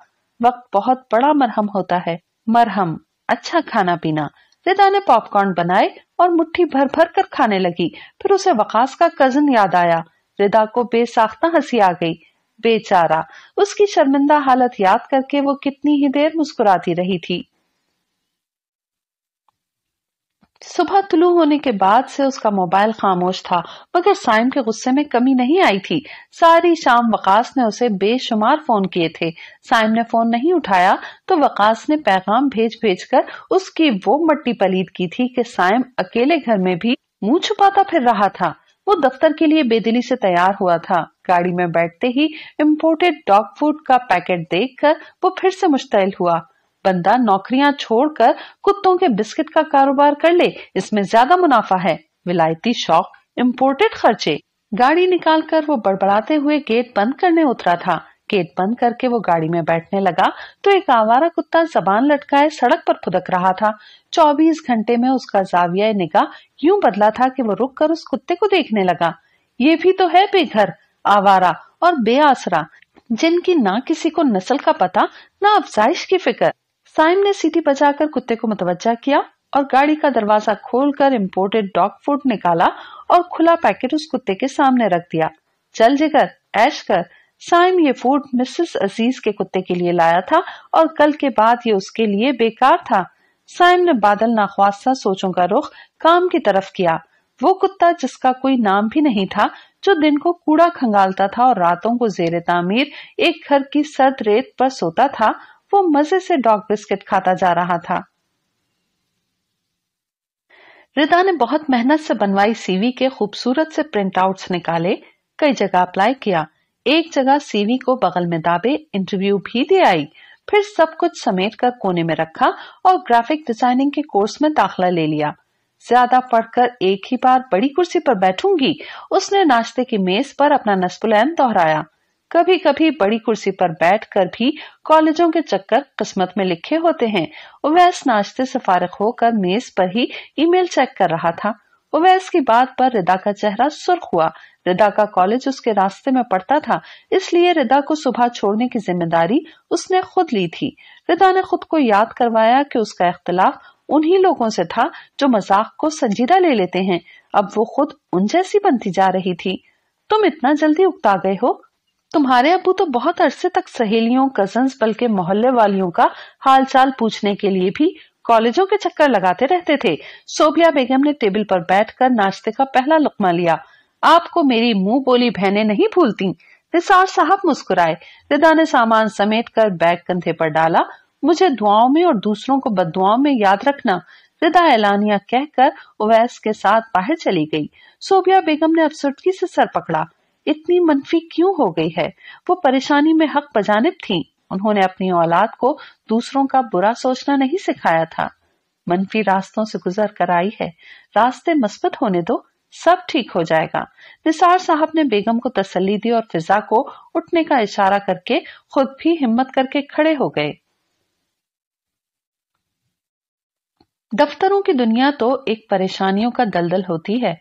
Speaker 1: वक्त बहुत बड़ा मरहम होता है मरहम अच्छा खाना पीना रिदा ने पॉपकॉर्न बनाए और मुट्ठी भर भर कर खाने लगी फिर उसे वकास का कजन याद आया रिदा को बेसाख्ता हंसी आ गई बेचारा उसकी शर्मिंदा हालत याद करके वो कितनी ही देर मुस्कुराती रही थी सुबह तुलू होने के बाद से उसका मोबाइल खामोश था मगर साइम के गुस्से में कमी नहीं आई थी सारी शाम वकास ने उसे बेशुमार फोन किए थे साइम ने फोन नहीं उठाया तो वकास ने पैगाम भेज भेज कर उसकी वो मट्टी पलीद की थी कि साइम अकेले घर में भी मुंह छुपाता फिर रहा था वो दफ्तर के लिए बेदिली से तैयार हुआ था गाड़ी में बैठते ही इम्पोर्टेड डॉग फूड का पैकेट देखकर वो फिर से मुश्तैल हुआ बंदा नौकरियां छोड़कर कुत्तों के बिस्किट का कारोबार कर ले इसमें ज्यादा मुनाफा है विलायती शौक इम्पोर्टेड खर्चे गाड़ी निकालकर वो बड़बड़ाते हुए गेट बंद करने उतरा था गेट बंद करके वो गाड़ी में बैठने लगा तो एक आवारा कुत्ता जबान लटकाए सड़क पर फुदक रहा था 24 घंटे में उसका जाविया निगाह यूं बदला था कि वो रुक कर उस कुत्ते को देखने लगा ये भी तो है बेघर आवारा और बेआसरा जिनकी ना किसी को नस्ल का पता न अफजाइश की फिक्र साइम ने सीटी बजाकर कुत्ते को मुतवजा किया और गाड़ी का दरवाजा खोलकर इम्पोर्टेड डॉग फूड निकाला और खुला पैकेट उस कुत्ते के सामने रख दिया चल जिगर ऐश कर साइम ये फूड मिसेस अजीज के कुत्ते के लिए लाया था और कल के बाद ये उसके लिए बेकार था साइम ने बादल नाख्वास्ता सोचों का रुख काम की तरफ किया वो कुत्ता जिसका कोई नाम भी नहीं था जो दिन को कूड़ा खंगालता था और रातों को जेर तामीर एक घर की सर्द रेत पर सोता था वो मजे से डॉग बिस्किट खाता जा रहा था रिदा ने बहुत मेहनत से बनवाई सीवी के खूबसूरत से प्रिंट आउट निकाले कई जगह अप्लाई किया एक जगह सीवी को बगल में दाबे इंटरव्यू भी दे आई फिर सब कुछ समेट कर कोने में रखा और ग्राफिक डिजाइनिंग के कोर्स में दाखला ले लिया ज्यादा पढ़कर एक ही बार बड़ी कुर्सी पर बैठूंगी उसने नाश्ते की मेज पर अपना नस्पुलैन दोहराया कभी कभी बड़ी कुर्सी पर बैठकर भी कॉलेजों के चक्कर किस्मत में लिखे होते हैं वह नाश्ते से फारिग होकर मेज पर ही ईमेल चेक कर रहा था उवैस की बात पर रिदा का चेहरा सुर्ख हुआ रिदा का कॉलेज उसके रास्ते में पड़ता था इसलिए रिदा को सुबह छोड़ने की जिम्मेदारी उसने खुद ली थी रिदा ने खुद को याद करवाया कि उसका इख्तलाफ उन्हीं लोगों से था जो मजाक को संजीदा ले लेते हैं अब वो खुद उन जैसी बनती जा रही थी तुम इतना जल्दी उगता गए हो तुम्हारे अबू तो बहुत अरसे तक सहेलियों कजन बल्कि मोहल्ले वालियों का हालचाल पूछने के लिए भी कॉलेजों के चक्कर लगाते रहते थे सोबिया बेगम ने टेबल पर बैठकर नाश्ते का पहला लुकमा लिया आपको मेरी मुंह बोली बहने नहीं भूलती निसार साहब मुस्कुराए रिदा ने सामान समेट कर बैग कंधे पर डाला मुझे दुआओं में और दूसरों को बदुआओं में याद रखना रिदा ऐलानिया कहकर ओवैस के साथ बाहर चली गई सोबिया बेगम ने अफसुर्दगी से सर पकड़ा इतनी मनफी क्यों हो गई है वो परेशानी में हक बजानब थी उन्होंने अपनी औलाद को दूसरों का बुरा सोचना नहीं सिखाया था मनफी रास्तों से गुजर कर आई है रास्ते मस्बत होने दो सब ठीक हो जाएगा निसार साहब ने बेगम को तसल्ली दी और फिजा को उठने का इशारा करके खुद भी हिम्मत करके खड़े हो गए दफ्तरों की दुनिया तो एक परेशानियों का दलदल होती है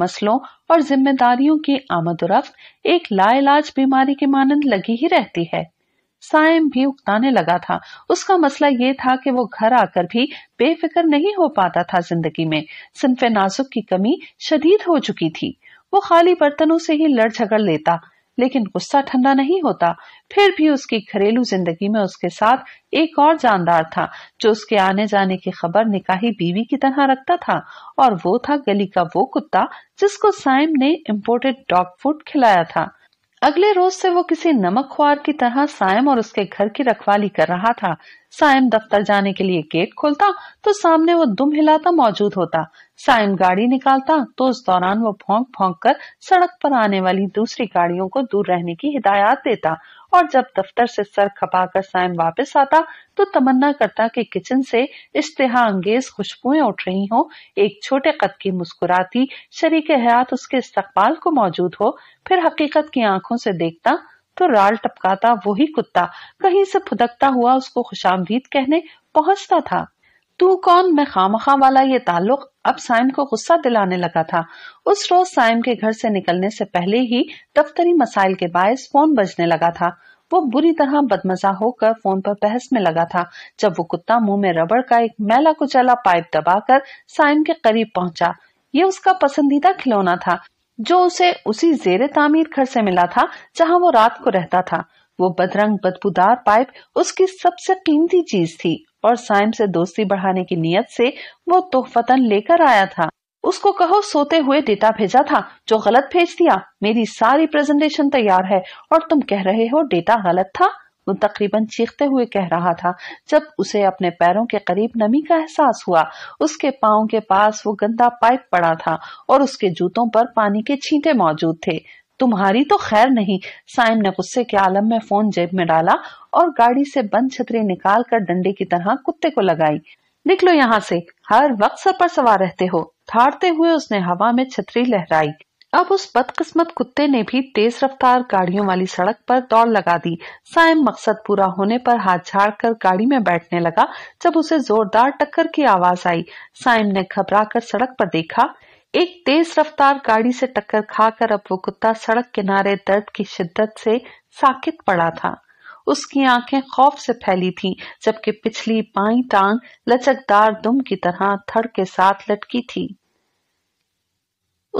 Speaker 1: मसलों और जिम्मेदारियों की आमदोरफ्त एक लाइलाज बीमारी के मानंद लगी ही रहती है सायम भी उकताने लगा था उसका मसला ये था कि वो घर आकर भी बेफिक्र नहीं हो पाता था जिंदगी में सिंफ नाजुक की कमी शदीद हो चुकी थी वो खाली बर्तनों से ही लड़ झगड़ लेता लेकिन गुस्सा ठंडा नहीं होता फिर भी उसकी घरेलू जिंदगी में उसके साथ एक और जानदार था जो उसके आने जाने की खबर निकाही बीवी की तरह रखता था और वो था गली का वो कुत्ता जिसको साइम ने इम्पोर्टेड डॉग फूड खिलाया था अगले रोज से वो किसी नमक ख्वार की तरह सायम और उसके घर की रखवाली कर रहा था साइम दफ्तर जाने के लिए गेट खोलता तो सामने वो दुम हिलाता मौजूद होता सायम गाड़ी निकालता तो उस दौरान वो फोंक फोंक कर सड़क पर आने वाली दूसरी गाड़ियों को दूर रहने की हिदायत देता और जब दफ्तर से सर खपाकर साइम वापस आता तो तमन्ना करता कि किचन से इश्तेहा अंगेज खुशबुएं उठ रही हो एक छोटे कद की मुस्कुराती शरीक हयात उसके इस्तकबाल को मौजूद हो फिर हकीकत की आंखों से देखता तो राल टपकाता वही कुत्ता कहीं से फुदकता हुआ उसको खुशामदीद कहने पहुंचता था तू कौन मैं खामखा वाला ये ताल्लुक अब साइम को गुस्सा दिलाने लगा था उस रोज साइम के घर से निकलने से पहले ही दफ्तरी मसाइल के बायस फोन बजने लगा था वो बुरी तरह बदमजा होकर फोन पर बहस में लगा था जब वो कुत्ता मुंह में रबड़ का एक मैला कुचला पाइप दबाकर साइम के करीब पहुंचा ये उसका पसंदीदा खिलौना था जो उसे उसी जेर तामीर घर से मिला था जहां वो रात को रहता था वो बदरंग बदबूदार पाइप उसकी सबसे कीमती चीज थी और साइम से दोस्ती बढ़ाने की नीयत से वो तोहफतन लेकर आया था उसको कहो सोते हुए डेटा भेजा था जो गलत भेज दिया मेरी सारी प्रेजेंटेशन तैयार है और तुम कह रहे हो डेटा गलत था वो तकरीबन चीखते हुए कह रहा था जब उसे अपने पैरों के करीब नमी का एहसास हुआ उसके पाओ के पास वो गंदा पाइप पड़ा था और उसके जूतों पर पानी के छींटे मौजूद थे तुम्हारी तो खैर नहीं साइम ने गुस्से के आलम में फोन जेब में डाला और गाड़ी से बंद छतरी निकाल कर डंडे की तरह कुत्ते को लगाई निकलो यहाँ से हर वक्त सर पर सवार रहते हो थारते हुए उसने हवा में छतरी लहराई अब उस बदकिस्मत कुत्ते ने भी तेज रफ्तार गाड़ियों वाली सड़क पर दौड़ लगा दी साइम मकसद पूरा होने पर हाथ झाड़कर गाड़ी में बैठने लगा जब उसे जोरदार टक्कर की आवाज आई साइम ने घबराकर सड़क पर देखा एक तेज रफ्तार गाड़ी से टक्कर खाकर अब वो कुत्ता सड़क किनारे दर्द की शिद्दत से साकित पड़ा था उसकी आंखें खौफ से फैली थीं, जबकि पिछली पाई टांग लचकदार दुम की तरह थड़ के साथ लटकी थी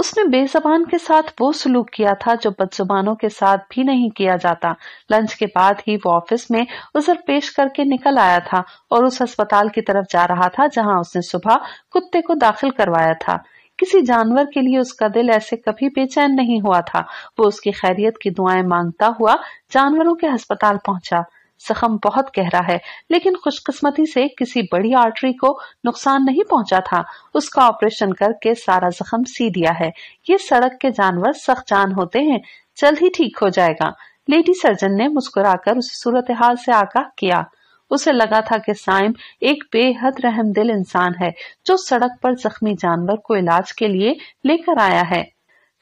Speaker 1: उसने बेजबान के साथ वो सलूक किया था जो बदजुबानों के साथ भी नहीं किया जाता लंच के बाद ही वो ऑफिस में उजर पेश करके निकल आया था और उस अस्पताल की तरफ जा रहा था जहां उसने सुबह कुत्ते को दाखिल करवाया था किसी जानवर के लिए उसका दिल ऐसे कभी बेचैन नहीं हुआ था वो उसकी खैरियत की दुआएं मांगता हुआ जानवरों के अस्पताल पहुंचा जख्म बहुत गहरा है लेकिन खुशकिस्मती से किसी बड़ी आर्टरी को नुकसान नहीं पहुंचा था उसका ऑपरेशन करके सारा जख्म सी दिया है ये सड़क के जानवर सख्त जान होते हैं जल्द ही ठीक हो जाएगा लेडी सर्जन ने मुस्कुराकर उस सूरत हाल से आगाह किया उसे लगा था कि साइम एक बेहद रहमदिल इंसान है जो सड़क पर जख्मी जानवर को इलाज के लिए लेकर आया है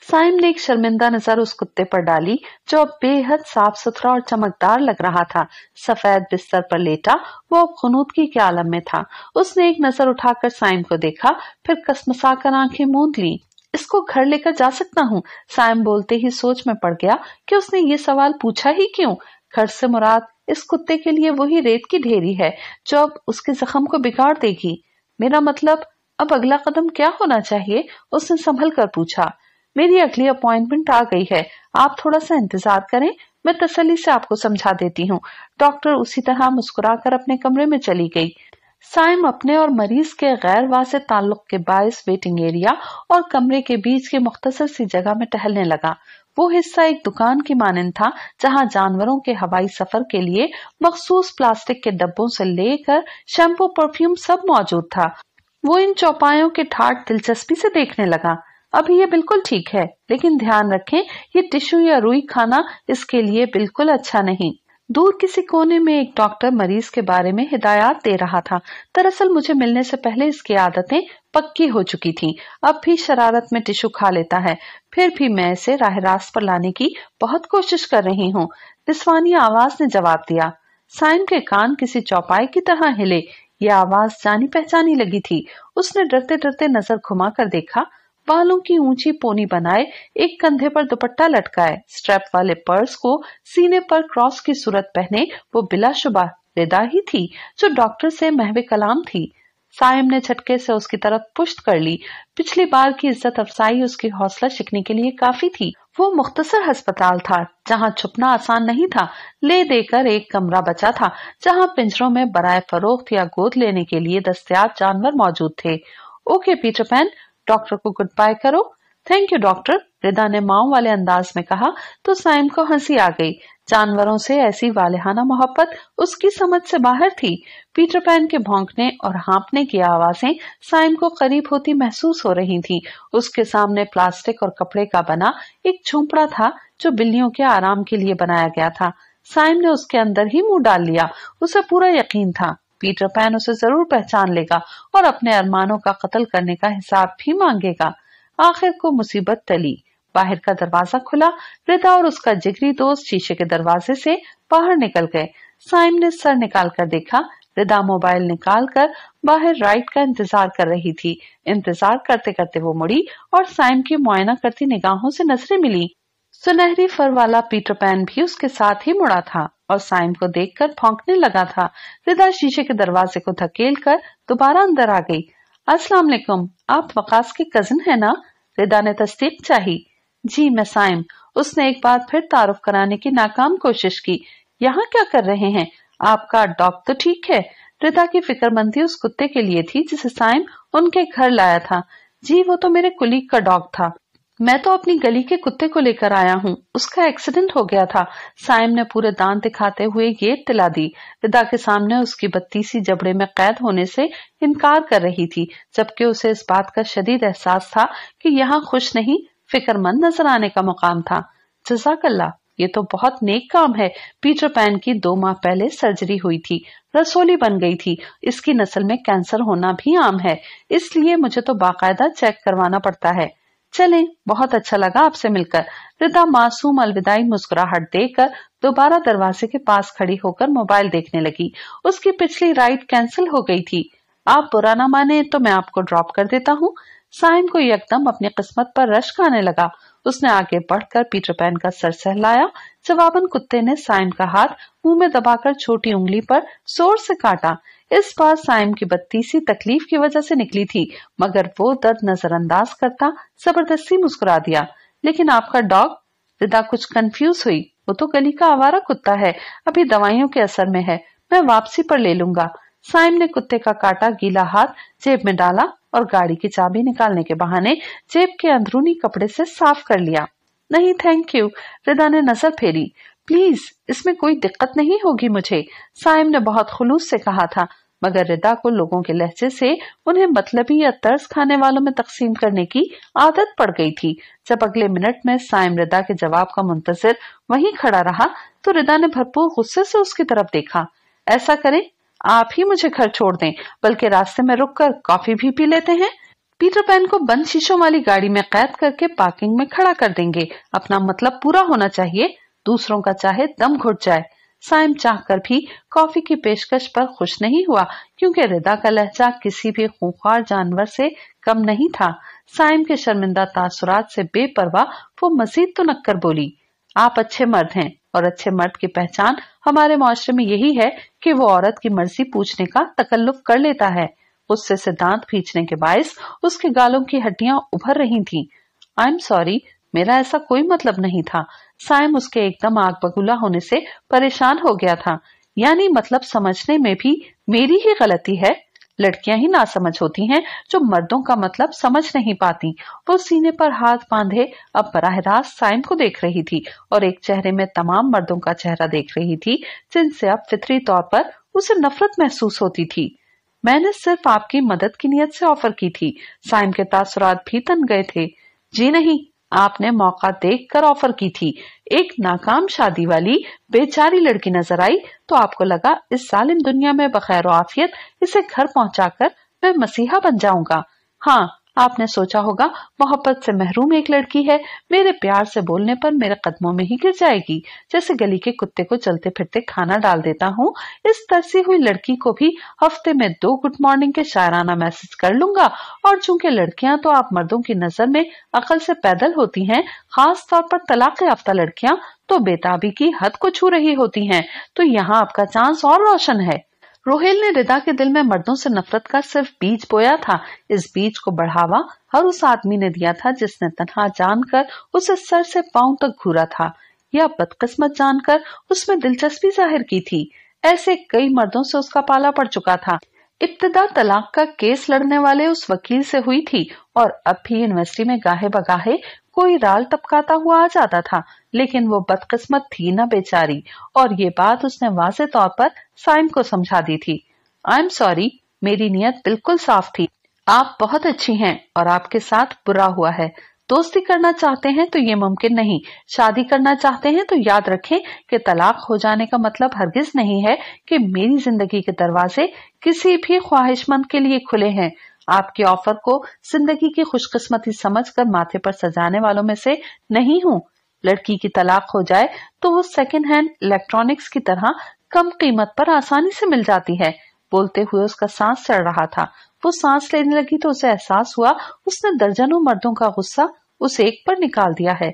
Speaker 1: साइम ने एक शर्मिंदा नजर उस कुत्ते पर डाली जो अब बेहद साफ सुथरा और चमकदार लग रहा था सफेद बिस्तर पर लेटा वो अब खनूद की क्या आलम में था उसने एक नजर उठाकर साइम को देखा फिर कसमसा कर आंखें मूंद ली इसको घर लेकर जा सकता हूँ साइम बोलते ही सोच में पड़ गया कि उसने ये सवाल पूछा ही क्यों घर से मुराद इस कुत्ते के लिए वही रेत की ढेरी है जो अब उसके जख्म को बिगाड़ देगी मेरा मतलब अब अगला कदम क्या होना चाहिए उसने संभल कर पूछा मेरी अगली अपॉइंटमेंट आ गई है आप थोड़ा सा इंतजार करें मैं तसली से आपको समझा देती हूँ डॉक्टर उसी तरह मुस्कुराकर अपने कमरे में चली गई साइम अपने और मरीज के गैर वाज ताल्लुक के बायस वेटिंग एरिया और कमरे के बीच के मुख्तसर सी जगह में टहलने लगा वो हिस्सा एक दुकान की मानन था जहाँ जानवरों के हवाई सफर के लिए मखसूस प्लास्टिक के डब्बों से लेकर शैम्पू परफ्यूम सब मौजूद था वो इन चौपायों के ठाट दिलचस्पी से देखने लगा अभी ये बिल्कुल ठीक है लेकिन ध्यान रखें ये टिश्यू या रुई खाना इसके लिए बिल्कुल अच्छा नहीं दूर किसी कोने में एक डॉक्टर मरीज के बारे में हिदायत दे रहा था दरअसल मुझे मिलने से पहले इसकी आदतें पक्की हो चुकी थीं। अब भी शरारत में टिश्यू खा लेता है फिर भी मैं इसे राह रास्त पर लाने की बहुत कोशिश कर रही हूँ निस्वानी आवाज ने जवाब दिया साइन के कान किसी चौपाई की तरह हिले ये आवाज जानी पहचानी लगी थी उसने डरते डरते नजर घुमा कर देखा बालों की ऊंची पोनी बनाए एक कंधे पर दुपट्टा लटकाए स्ट्रैप वाले पर्स को सीने पर क्रॉस की सूरत पहने वो बिलाशुबा रिदा ही थी जो डॉक्टर से महवे कलाम थी सायम ने झटके से उसकी तरफ पुष्ट कर ली पिछली बार की इज्जत अफसाई उसकी हौसला शिकने के लिए काफी थी वो मुख्तसर अस्पताल था जहाँ छुपना आसान नहीं था ले देकर एक कमरा बचा था जहाँ पिंजरों में बरए फरोख्त या गोद लेने के लिए दस्तियाब जानवर मौजूद थे ओके पीटर पैन डॉक्टर को गुड बाय करो थैंक यू डॉक्टर रिदा ने माओ वाले अंदाज में कहा तो साइम को हंसी आ गई जानवरों से ऐसी वालेहाना मोहब्बत उसकी समझ से बाहर थी पीटर पैन के भौंकने और हाँपने की आवाजें साइम को करीब होती महसूस हो रही थीं। उसके सामने प्लास्टिक और कपड़े का बना एक झोंपड़ा था जो बिल्लियों के आराम के लिए बनाया गया था साइम ने उसके अंदर ही मुंह डाल लिया उसे पूरा यकीन था पीटर पैन उसे जरूर पहचान लेगा और अपने अरमानों का कत्ल करने का हिसाब भी मांगेगा आखिर को मुसीबत टली बाहर का दरवाजा खुला रिता और उसका जिगरी दोस्त शीशे के दरवाजे से बाहर निकल गए साइम ने सर निकाल कर देखा रिदा मोबाइल निकाल कर बाहर राइट का इंतजार कर रही थी इंतजार करते करते वो मुड़ी और साइम की मुआयना करती निगाहों से नजरें मिली सुनहरी फर वाला पीटर पैन भी उसके साथ ही मुड़ा था और साइम को देखकर फोंकने लगा था रिदा शीशे के दरवाजे को धकेल कर दोबारा अंदर आ गई अस्सलाम वालेकुम आप वकास के कजिन है ना रिदा ने तस्दीक चाही जी मैं साइम उसने एक बार फिर तारुफ कराने की नाकाम कोशिश की यहाँ क्या कर रहे हैं आपका डॉग तो ठीक है रिदा की फिक्रमंदी उस कुत्ते के लिए थी जिसे साइम उनके घर लाया था जी वो तो मेरे कुलीग का डॉग था मैं तो अपनी गली के कुत्ते को लेकर आया हूँ उसका एक्सीडेंट हो गया था साइम ने पूरे दांत दिखाते हुए ये तिला दी विदा के सामने उसकी बत्तीसी जबड़े में कैद होने से इनकार कर रही थी जबकि उसे इस बात का शदीद एहसास था कि यहाँ खुश नहीं फिक्रमंद नजर आने का मुकाम था जजाकल्ला ये तो बहुत नेक काम है पीटर पैन की दो माह पहले सर्जरी हुई थी रसोली बन गई थी इसकी नस्ल में कैंसर होना भी आम है इसलिए मुझे तो बाकायदा चेक करवाना पड़ता है चलें बहुत अच्छा लगा आपसे मिलकर रिता मासूम अलविदाई मुस्कुराहट देकर दोबारा दरवाजे के पास खड़ी होकर मोबाइल देखने लगी उसकी पिछली राइड कैंसिल हो गई थी आप बुरा ना माने तो मैं आपको ड्रॉप कर देता हूँ साइम को एकदम अपनी किस्मत पर रश आने लगा उसने आगे बढ़कर पीटर पैन का सर सहलाया जवाबन कुत्ते ने साइन का हाथ मुंह में दबाकर छोटी उंगली पर जोर से काटा इस बार साइम की बत्तीसी तकलीफ की वजह से निकली थी मगर वो दर्द नजरअंदाज करता जबरदस्ती मुस्कुरा दिया लेकिन आपका डॉग रिदा कुछ कंफ्यूज हुई वो तो गली का आवारा कुत्ता है अभी दवाइयों के असर में है मैं वापसी पर ले लूंगा साइम ने कुत्ते का काटा गीला हाथ जेब में डाला और गाड़ी की चाबी निकालने के बहाने जेब के अंदरूनी कपड़े से साफ कर लिया नहीं थैंक यू रिदा ने नजर फेरी प्लीज इसमें कोई दिक्कत नहीं होगी मुझे साइम ने बहुत खुलूस से कहा था मगर रिदा को लोगों के लहजे से उन्हें मतलबी या तर्ज खाने वालों में तकसीम करने की आदत पड़ गई थी जब अगले मिनट में साइम रिदा के जवाब का मुंतजर वहीं खड़ा रहा तो रिदा ने भरपूर गुस्से से उसकी तरफ देखा ऐसा करें आप ही मुझे घर छोड़ दें बल्कि रास्ते में रुक कर कॉफी भी पी लेते हैं पीटर पैन को बंद शीशों वाली गाड़ी में कैद करके पार्किंग में खड़ा कर देंगे अपना मतलब पूरा होना चाहिए दूसरों का चाहे दम घुट जाए साइम चाहकर भी कॉफी की पेशकश पर खुश नहीं हुआ क्योंकि रिदा का लहजा किसी भी खूंखार जानवर से कम नहीं था साइम के शर्मिंदा तासुरात से बेपरवाह वो मजीद नक्कर बोली आप अच्छे मर्द हैं और अच्छे मर्द की पहचान हमारे माशरे में यही है कि वो औरत की मर्जी पूछने का तकल्लुफ कर लेता है उससे सिद्धांत खींचने के बायस उसके गालों की हड्डियां उभर रही थी आई एम सॉरी मेरा ऐसा कोई मतलब नहीं था साइम उसके एकदम आग बगुला होने से परेशान हो गया था यानी मतलब समझने में भी मेरी ही गलती है लड़कियां ही नासमझ होती हैं जो मर्दों का मतलब समझ नहीं पाती वो सीने पर हाथ बांधे अब बराह रास्त साइम को देख रही थी और एक चेहरे में तमाम मर्दों का चेहरा देख रही थी जिनसे अब फितरी तौर पर उसे नफरत महसूस होती थी मैंने सिर्फ आपकी मदद की नियत से ऑफर की थी साइम के तासुरात भी तन गए थे जी नहीं आपने मौका देखकर ऑफर की थी एक नाकाम शादी वाली बेचारी लड़की नजर आई तो आपको लगा इस सालिम दुनिया में बखैर आफियत इसे घर कर मैं मसीहा बन जाऊंगा हाँ आपने सोचा होगा मोहब्बत से महरूम एक लड़की है मेरे प्यार से बोलने पर मेरे कदमों में ही गिर जाएगी जैसे गली के कुत्ते को चलते फिरते खाना डाल देता हूँ इस तरसी हुई लड़की को भी हफ्ते में दो गुड मॉर्निंग के शायराना मैसेज कर लूंगा और चूंकि लड़कियाँ तो आप मर्दों की नजर में अकल से पैदल होती है खास तौर पर तलाक याफ्ता लड़कियाँ तो बेताबी की हद को छू रही होती है तो यहाँ आपका चांस और रोशन है रोहेल ने रिदा के दिल में मर्दों से नफरत का सिर्फ बीज बोया था इस बीज को बढ़ावा हर उस आदमी ने दिया था जिसने तनहा जानकर उसे सर से पांव तक घूरा था या बदकिस्मत जानकर उसमें दिलचस्पी जाहिर की थी ऐसे कई मर्दों से उसका पाला पड़ चुका था इब्तदा तलाक का केस लड़ने वाले उस वकील से हुई थी और अब भी यूनिवर्सिटी में गाहे बगाहे कोई राल टपकाता हुआ आ जाता था लेकिन वो बदकिस्मत थी ना बेचारी और ये बात उसने वाजे तौर पर साइम को समझा दी थी आई एम सॉरी मेरी नीयत बिल्कुल साफ थी आप बहुत अच्छी हैं और आपके साथ बुरा हुआ है दोस्ती करना चाहते हैं तो ये मुमकिन नहीं शादी करना चाहते हैं तो याद रखें कि तलाक हो जाने का मतलब हरगिज नहीं है कि मेरी जिंदगी के दरवाजे किसी भी ख्वाहिशमंद के लिए खुले हैं आपके ऑफर को जिंदगी की खुशकिस्मती समझकर माथे पर सजाने वालों में से नहीं हूँ लड़की की तलाक हो जाए तो वो सेकेंड हैंड इलेक्ट्रॉनिक्स की तरह कम कीमत पर आसानी से मिल जाती है बोलते हुए उसका सांस चढ़ रहा था वो सांस लेने लगी तो उसे एहसास हुआ उसने दर्जनों मर्दों का गुस्सा उस एक पर निकाल दिया है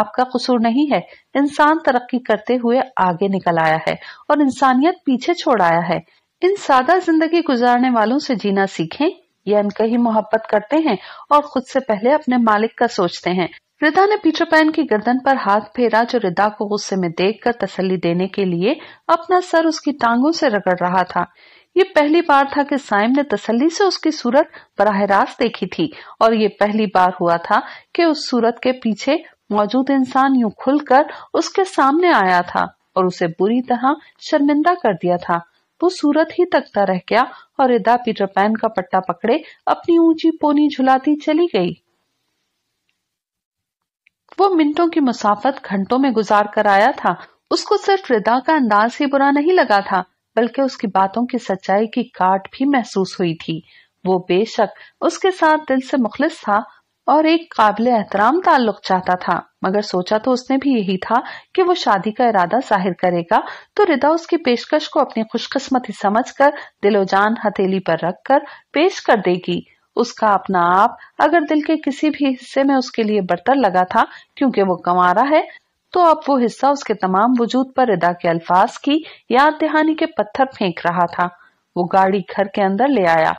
Speaker 1: आपका कसूर नहीं है इंसान तरक्की करते हुए आगे निकल आया है और इंसानियत पीछे छोड़ आया है इन सादा जिंदगी गुजारने वालों से जीना सीखें ये ही मोहब्बत करते हैं और खुद से पहले अपने मालिक का सोचते हैं रिदा ने पीटर पैन की गर्दन पर हाथ फेरा जो रिदा को गुस्से में देखकर तसल्ली देने के लिए अपना सर उसकी टांगों से रगड़ रहा था ये पहली बार था कि साइम ने तसल्ली से उसकी सूरत बराह रास्त देखी थी और ये पहली बार हुआ था कि उस सूरत के पीछे मौजूद इंसान यूं खुलकर उसके सामने आया था और उसे बुरी तरह शर्मिंदा कर दिया था वो सूरत ही तकता रह गया और इदा पीटर पैन का पट्टा पकड़े अपनी ऊंची पोनी झुलाती चली गई वो मिनटों की मुसाफत घंटों में गुजार कर आया था उसको सिर्फ रिदा का अंदाज ही बुरा नहीं लगा था बल्कि उसकी बातों की सच्चाई की काट भी महसूस हुई थी वो बेशक उसके साथ दिल से मुखलिस था और एक काबिल एहतराम ताल्लुक चाहता था मगर सोचा तो उसने भी यही था कि वो शादी का इरादा जाहिर करेगा तो रिदा उसकी पेशकश को अपनी खुशकिस्मती समझ कर दिलोजान हथेली पर रख कर पेश कर देगी उसका अपना आप अगर दिल के किसी भी हिस्से में उसके लिए बर्तर लगा था क्योंकि वो कमारा है तो अब वो हिस्सा उसके तमाम वजूद पर रिदा के अल्फाज की याद दहानी के पत्थर फेंक रहा था वो गाड़ी घर के अंदर ले आया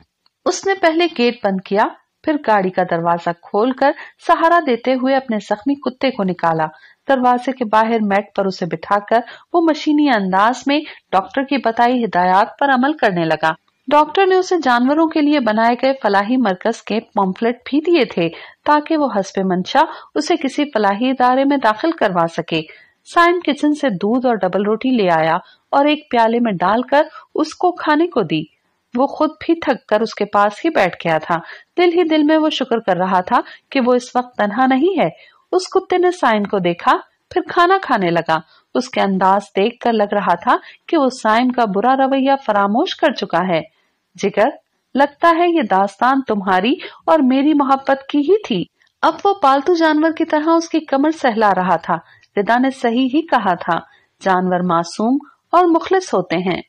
Speaker 1: उसने पहले गेट बंद किया फिर गाड़ी का दरवाजा खोलकर सहारा देते हुए अपने जख्मी कुत्ते को निकाला दरवाजे के बाहर मैट पर उसे बिठाकर वो मशीनी अंदाज में डॉक्टर की बताई हिदायत पर अमल करने लगा डॉक्टर ने उसे जानवरों के लिए बनाए गए फलाही मरकज के पॉम्फलेट भी दिए थे ताकि वो हसब मंशा उसे किसी फलाही इदारे में दाखिल करवा सके साइन किचन से दूध और डबल रोटी ले आया और एक प्याले में डालकर उसको खाने को दी वो खुद भी थक कर उसके पास ही बैठ गया था दिल ही दिल में वो शुक्र कर रहा था कि वो इस वक्त तनहा नहीं है उस कुत्ते ने साइन को देखा फिर खाना खाने लगा उसके अंदाज देख कर लग रहा था कि वो साइन का बुरा रवैया फरामोश कर चुका है जिगर लगता है ये दास्तान तुम्हारी और मेरी मोहब्बत की ही थी अब वो पालतू जानवर की तरह उसकी कमर सहला रहा था रिदा ने सही ही कहा था जानवर मासूम और मुखलिस होते हैं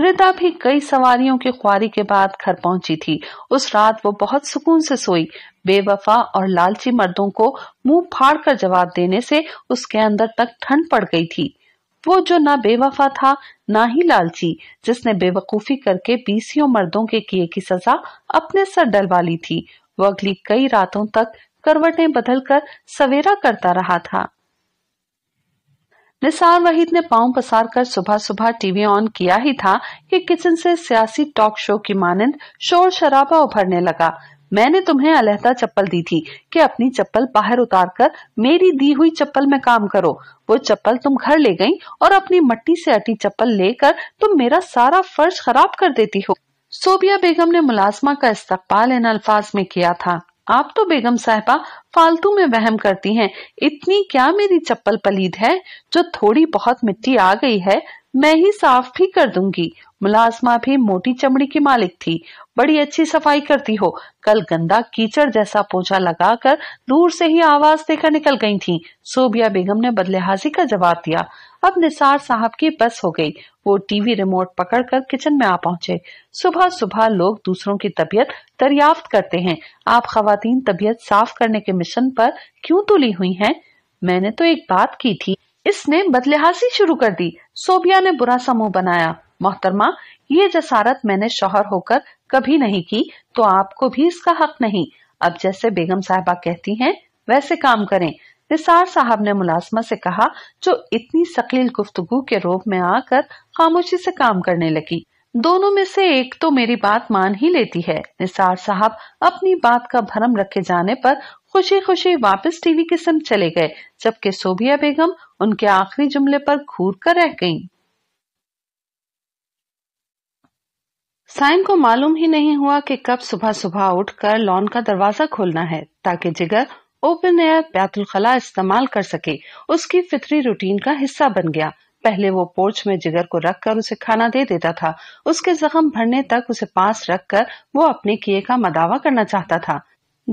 Speaker 1: रिदा भी कई सवारियों की खुआरी के बाद घर पहुंची थी उस रात वो बहुत सुकून से सोई बेवफा और लालची मर्दों को मुंह फाड़ कर जवाब देने से उसके अंदर तक ठंड पड़ गई थी वो जो ना बेवफा था ना ही लालची जिसने बेवकूफी करके बीसियों मर्दों के किए की सजा अपने सर डलवा ली थी वो अगली कई रातों तक करवटें बदल कर सवेरा करता रहा था निसान वहीद ने पाँव पसार कर सुबह सुबह टीवी ऑन किया ही था कि किचन से सियासी टॉक शो की मानंद शोर शराबा उभरने लगा मैंने तुम्हें अलहदा चप्पल दी थी कि अपनी चप्पल बाहर उतार कर मेरी दी हुई चप्पल में काम करो वो चप्पल तुम घर ले गई और अपनी मट्टी से अटी चप्पल लेकर तुम मेरा सारा फर्श खराब कर देती हो सोबिया बेगम ने मुलाजमा का इस्तकबाल इन अल्फाज में किया था आप तो बेगम साहबा फालतू में वहम करती हैं इतनी क्या मेरी चप्पल पलीद है जो थोड़ी बहुत मिट्टी आ गई है मैं ही साफ भी कर दूंगी मुलाजमा भी मोटी चमड़ी की मालिक थी बड़ी अच्छी सफाई करती हो कल गंदा कीचड़ जैसा पोछा लगाकर दूर से ही आवाज देकर निकल गई थी सोबिया बेगम ने बदलेहाजी का जवाब दिया अब निसार साहब की बस हो गई वो टीवी रिमोट पकड़कर किचन में आ पहुंचे सुबह सुबह लोग दूसरों की तबीयत दरियाफ्त करते हैं आप खातन तबीयत साफ करने के मिशन पर क्यों तुली हुई हैं? मैंने तो एक बात की थी इसने बदलेहासी शुरू कर दी सोबिया ने बुरा सा मुंह बनाया मोहतरमा ये जसारत मैंने शोहर होकर कभी नहीं की तो आपको भी इसका हक नहीं अब जैसे बेगम साहबा कहती है वैसे काम करें निसार साहब ने मुलाजमत से कहा जो इतनी शकील गुफ्तगु के रूप में आकर खामोशी से काम करने लगी दोनों में से एक तो मेरी बात मान ही लेती है निसार साहब अपनी बात का भरम रखे जाने पर खुशी खुशी वापस टीवी के सम चले गए जबकि सोबिया बेगम उनके आखिरी जुमले पर घूर कर रह गईं। साइन को मालूम ही नहीं हुआ कि कब सुबह सुबह उठकर लॉन का दरवाजा खोलना है ताकि जिगर ओपन एयर बैतुलखला इस्तेमाल कर सके उसकी फितरी रूटीन का हिस्सा बन गया पहले वो पोर्च में जिगर को रख कर उसे खाना दे देता था उसके जख्म भरने तक उसे पास रख कर वो अपने किए का मदावा करना चाहता था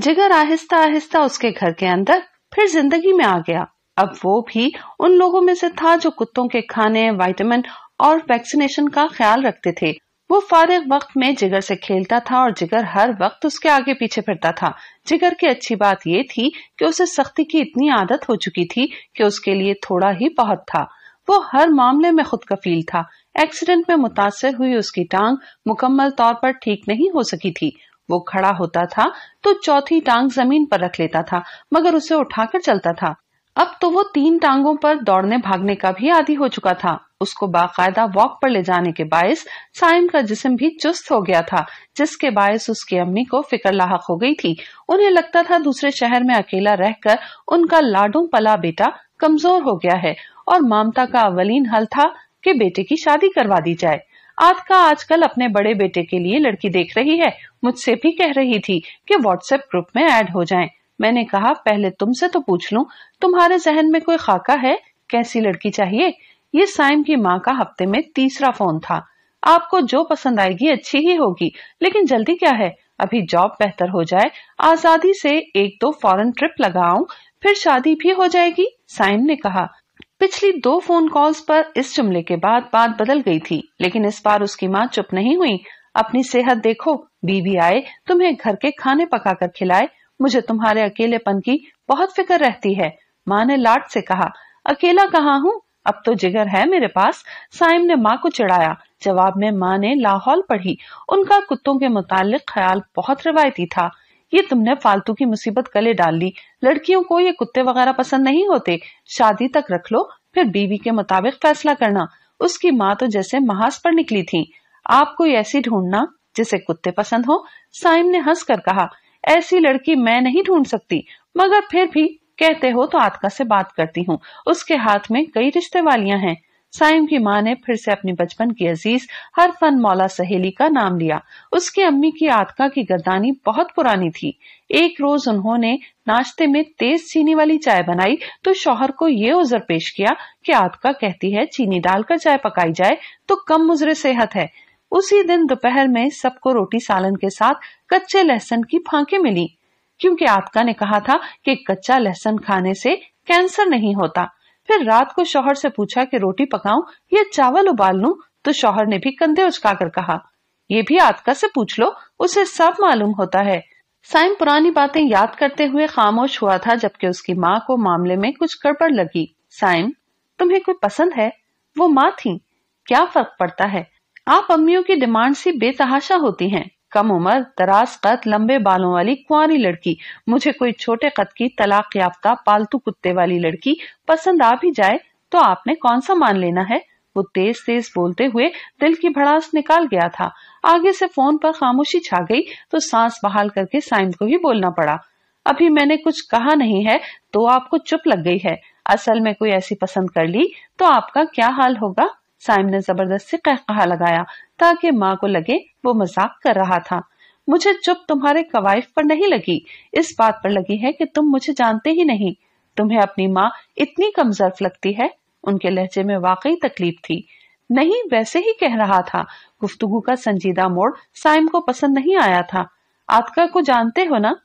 Speaker 1: जिगर आहिस्ता आहिस्ता उसके घर के अंदर फिर जिंदगी में आ गया अब वो भी उन लोगों में से था जो कुत्तों के खाने वाइटामिन और वैक्सीनेशन का ख्याल रखते थे वो फारिग वक्त में जिगर से खेलता था और जिगर हर वक्त उसके आगे पीछे फिरता था जिगर की अच्छी बात यह थी कि उसे सख्ती की इतनी आदत हो चुकी थी कि उसके लिए थोड़ा ही बहुत था वो हर मामले में खुद कफील था एक्सीडेंट में मुतासर हुई उसकी टांग मुकम्मल तौर पर ठीक नहीं हो सकी थी वो खड़ा होता था तो चौथी टांग जमीन पर रख लेता था मगर उसे उठाकर चलता था अब तो वो तीन टांगों पर दौड़ने भागने का भी आदि हो चुका था उसको बाकायदा वॉक पर ले जाने के बायस साइम का जिसम भी चुस्त हो गया था जिसके बायस उसकी अम्मी को फिक्र लाक हो गई थी उन्हें लगता था दूसरे शहर में अकेला रहकर उनका लाडो पला बेटा कमजोर हो गया है और ममता का अवलीन हल था कि बेटे की शादी करवा दी जाए का आजकल अपने बड़े बेटे के लिए लड़की देख रही है मुझसे भी कह रही थी कि व्हाट्सएप ग्रुप में ऐड हो जाएं। मैंने कहा पहले तुमसे तो पूछ लूं तुम्हारे जहन में कोई खाका है कैसी लड़की चाहिए ये साइम की माँ का हफ्ते में तीसरा फोन था आपको जो पसंद आएगी अच्छी ही होगी लेकिन जल्दी क्या है अभी जॉब बेहतर हो जाए आजादी से एक दो फॉरेन ट्रिप लगाऊं फिर शादी भी हो जाएगी साइम ने कहा पिछली दो फोन कॉल्स पर इस जुमले के बाद बात बदल गई थी लेकिन इस बार उसकी माँ चुप नहीं हुई अपनी सेहत देखो बीबी आए तुम्हें घर के खाने पका कर खिलाए मुझे तुम्हारे अकेलेपन की बहुत फिक्र रहती है माँ ने लाट से कहा अकेला कहाँ हूँ अब तो जिगर है मेरे पास साइम ने माँ को चढ़ाया जवाब में माँ ने लाहौल पढ़ी उनका कुत्तों के मुतालिक ख्याल बहुत रिवायती था ये तुमने फालतू की मुसीबत गले डाल ली लड़कियों को ये कुत्ते वगैरह पसंद नहीं होते शादी तक रख लो फिर बीवी के मुताबिक फैसला करना उसकी माँ तो जैसे महाज पर निकली थी आपको ऐसी ढूंढना जिसे कुत्ते पसंद हो साइम ने हंस कर कहा ऐसी लड़की मैं नहीं ढूंढ सकती मगर फिर भी कहते हो तो आतका से बात करती हूँ उसके हाथ में कई रिश्ते वालियाँ हैं साइम की माँ ने फिर से अपने बचपन की अजीज हर फन मौला सहेली का नाम लिया उसकी अम्मी की आतका की गर्दानी बहुत पुरानी थी एक रोज उन्होंने नाश्ते में तेज चीनी वाली चाय बनाई तो शोहर को ये उजर पेश किया कि आतका कहती है चीनी डालकर चाय पकाई जाए तो कम मुजर सेहत है उसी दिन दोपहर में सबको रोटी सालन के साथ कच्चे लहसन की फांके मिली क्योंकि आपका ने कहा था कि कच्चा लहसुन खाने से कैंसर नहीं होता फिर रात को शोहर से पूछा कि रोटी पकाऊं या चावल उबाल लूं तो शोहर ने भी कंधे उचका कर कहा ये भी आतका से पूछ लो उसे सब मालूम होता है साइम पुरानी बातें याद करते हुए खामोश हुआ था जबकि उसकी माँ को मामले में कुछ गड़बड़ लगी साइम तुम्हें कोई पसंद है वो माँ थी क्या फर्क पड़ता है आप अम्मियों की डिमांड से बेतहाशा होती हैं कम उम्र दराज कद लंबे बालों वाली कुआरी लड़की मुझे कोई छोटे कद की तलाक याफ्ता पालतू कुत्ते वाली लड़की पसंद आ भी जाए तो आपने कौन सा मान लेना है वो तेज तेज बोलते हुए दिल की भड़ास निकाल गया था आगे से फोन पर खामोशी छा गई तो सांस बहाल करके साइंद को ही बोलना पड़ा अभी मैंने कुछ कहा नहीं है तो आपको चुप लग गई है असल में कोई ऐसी पसंद कर ली तो आपका क्या हाल होगा साइम ने जबरदस्ती कहा लगाया ताकि माँ को लगे वो मजाक कर रहा था मुझे चुप तुम्हारे कवायफ पर नहीं लगी इस बात पर लगी है कि तुम मुझे जानते ही नहीं तुम्हें अपनी माँ इतनी कमजर्फ लगती है उनके लहजे में वाकई तकलीफ थी नहीं वैसे ही कह रहा था गुफ्तगु का संजीदा मोड़ साइम को पसंद नहीं आया था आतका को जानते हो ना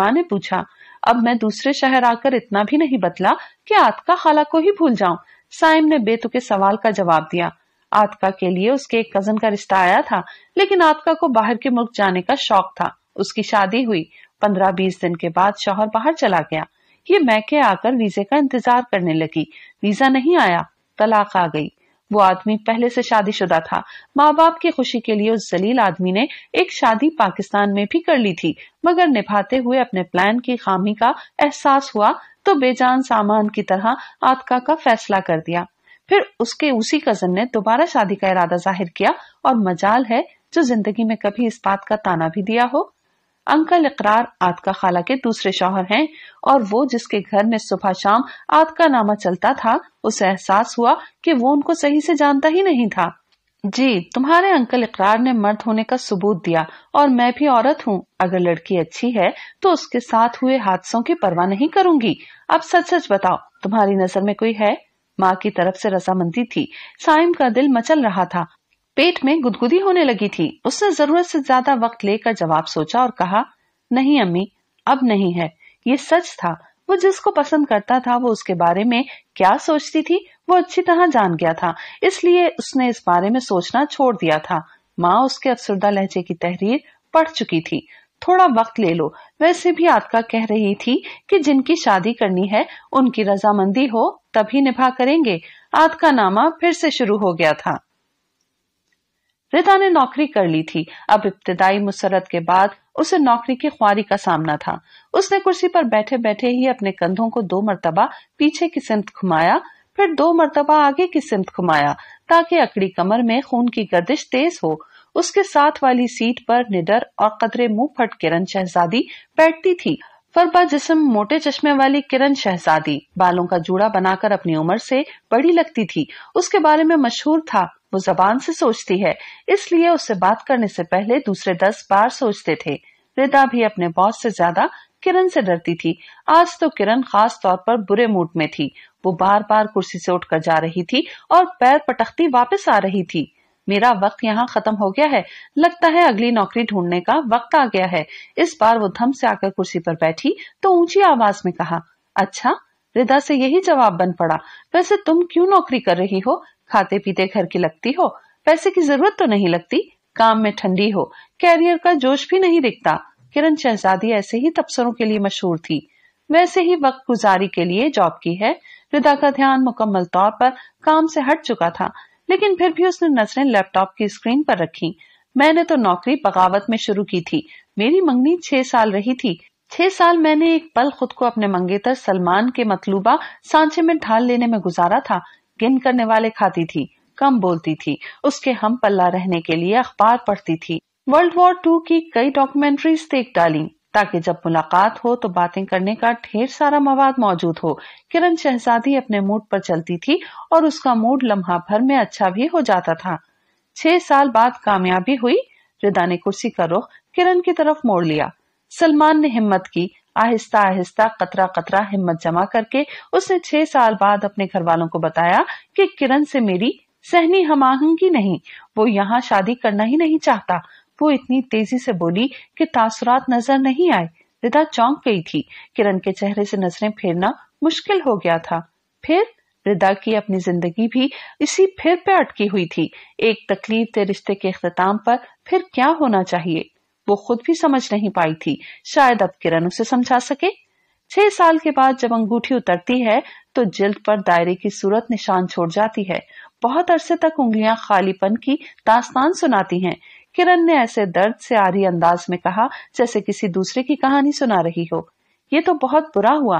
Speaker 1: माँ ने पूछा अब मैं दूसरे शहर आकर इतना भी नहीं बदला कि आतका खाला को ही भूल जाऊं साइम ने बेतु के सवाल का जवाब दिया आतका के लिए उसके एक कजन का रिश्ता आया था लेकिन आतका को बाहर के मुल्क जाने का शौक था उसकी शादी हुई पंद्रह बीस दिन के बाद शोहर बाहर चला गया ये मैके आकर वीजे का इंतजार करने लगी वीजा नहीं आया तलाक आ गई वो आदमी पहले से शादीशुदा था माँ बाप की खुशी के लिए उस जलील आदमी ने एक शादी पाकिस्तान में भी कर ली थी मगर निभाते हुए अपने प्लान की खामी का एहसास हुआ तो बेजान सामान की तरह आतका का फैसला कर दिया फिर उसके उसी कजन ने दोबारा शादी का इरादा जाहिर किया और मजाल है जो जिंदगी में कभी इस बात का ताना भी दिया हो अंकल इकरार का खाला के दूसरे शोहर हैं और वो जिसके घर में सुबह शाम का नामा चलता था उसे एहसास हुआ कि वो उनको सही से जानता ही नहीं था जी तुम्हारे अंकल इकरार ने मर्द होने का सबूत दिया और मैं भी औरत हूँ अगर लड़की अच्छी है तो उसके साथ हुए हादसों की परवाह नहीं करूँगी अब सच सच बताओ तुम्हारी नजर में कोई है माँ की तरफ से रसामंदी थी साइम का दिल मचल रहा था पेट में गुदगुदी होने लगी थी उसने जरूरत से ज्यादा वक्त लेकर जवाब सोचा और कहा नहीं अम्मी अब नहीं है ये सच था वो जिसको पसंद करता था वो उसके बारे में क्या सोचती थी वो अच्छी तरह जान गया था इसलिए उसने इस बारे में सोचना छोड़ दिया था माँ उसके अफसरदा लहजे की तहरीर पढ़ चुकी थी थोड़ा वक्त ले लो वैसे भी आतका कह रही थी कि जिनकी शादी करनी है उनकी रजामंदी हो तभी निभा करेंगे आतका नामा फिर से शुरू हो गया था रिदा ने नौकरी कर ली थी अब इब्तदाई मुसरत के बाद उसे नौकरी की ख्वारी का सामना था उसने कुर्सी पर बैठे बैठे ही अपने कंधों को दो मरतबा पीछे की सिमत घुमाया फिर दो मरतबा आगे की सिमत घुमाया ताकि अकड़ी कमर में खून की गर्दिश तेज हो उसके साथ वाली सीट पर निडर और कदरे मुंह फट किरण शहजादी बैठती थी फरबा जिसम मोटे चश्मे वाली किरण शहजादी बालों का जूड़ा बनाकर अपनी उम्र से बड़ी लगती थी उसके बारे में मशहूर था वो जबान से सोचती है इसलिए उससे बात करने से पहले दूसरे दस बार सोचते थे रिदा भी अपने बॉस से ज्यादा किरण से डरती थी आज तो किरण खास तौर पर बुरे मूड में थी वो बार बार कुर्सी से उठकर जा रही थी और पैर पटकती वापस आ रही थी मेरा वक्त यहाँ खत्म हो गया है लगता है अगली नौकरी ढूंढने का वक्त आ गया है इस बार वो धम से आकर कुर्सी पर बैठी तो ऊंची आवाज में कहा अच्छा रिदा से यही जवाब बन पड़ा वैसे तुम क्यों नौकरी कर रही हो खाते पीते घर की लगती हो पैसे की जरूरत तो नहीं लगती काम में ठंडी हो कैरियर का जोश भी नहीं दिखता किरण शहजादी ऐसे ही तबसरों के लिए मशहूर थी वैसे ही वक्त गुजारी के लिए जॉब की है रिदा का ध्यान मुकम्मल तौर पर काम से हट चुका था लेकिन फिर भी उसने नजरें लैपटॉप की स्क्रीन पर रखी मैंने तो नौकरी बगावत में शुरू की थी मेरी मंगनी छह साल रही थी छह साल मैंने एक पल खुद को अपने मंगेतर सलमान के मतलूबा सांचे में ढाल लेने में गुजारा था गिन करने वाले खाती थी कम बोलती थी उसके हम पल्ला रहने के लिए अखबार पढ़ती थी वर्ल्ड वॉर टू की कई डॉक्यूमेंट्रीज देख डाली ताकि जब मुलाकात हो तो बातें करने का ढेर सारा मवाद मौजूद हो किरण शहजादी अपने मूड पर चलती थी और उसका मूड लम्हा भर में अच्छा भी हो जाता था छह साल बाद कामयाबी हुई रिदा ने कुर्सी का रुख किरण की तरफ मोड़ लिया सलमान ने हिम्मत की आहिस्ता आहिस्ता कतरा कतरा हिम्मत जमा करके उसने छह साल बाद अपने घर वालों को बताया कि किरण से मेरी सहनी हम आहंगी नहीं वो यहाँ शादी करना ही नहीं चाहता वो इतनी तेजी से बोली कि तासुरात नजर नहीं आए रिदा चौंक गई थी किरण के चेहरे से नजरें फेरना मुश्किल हो गया था फिर रिदा की अपनी जिंदगी भी इसी फिर पे अटकी हुई थी एक तकलीफ दे रिश्ते के अख्ताम पर फिर क्या होना चाहिए वो खुद भी समझ नहीं पाई थी शायद अब किरण उसे समझा सके छह साल के बाद जब अंगूठी उतरती है तो जिल्द पर दायरे की सूरत निशान छोड़ जाती है बहुत अरसे तक उंगलियां खालीपन की दास्तान सुनाती हैं। किरण ने ऐसे दर्द से आरी अंदाज में कहा जैसे किसी दूसरे की कहानी सुना रही हो ये तो बहुत बुरा हुआ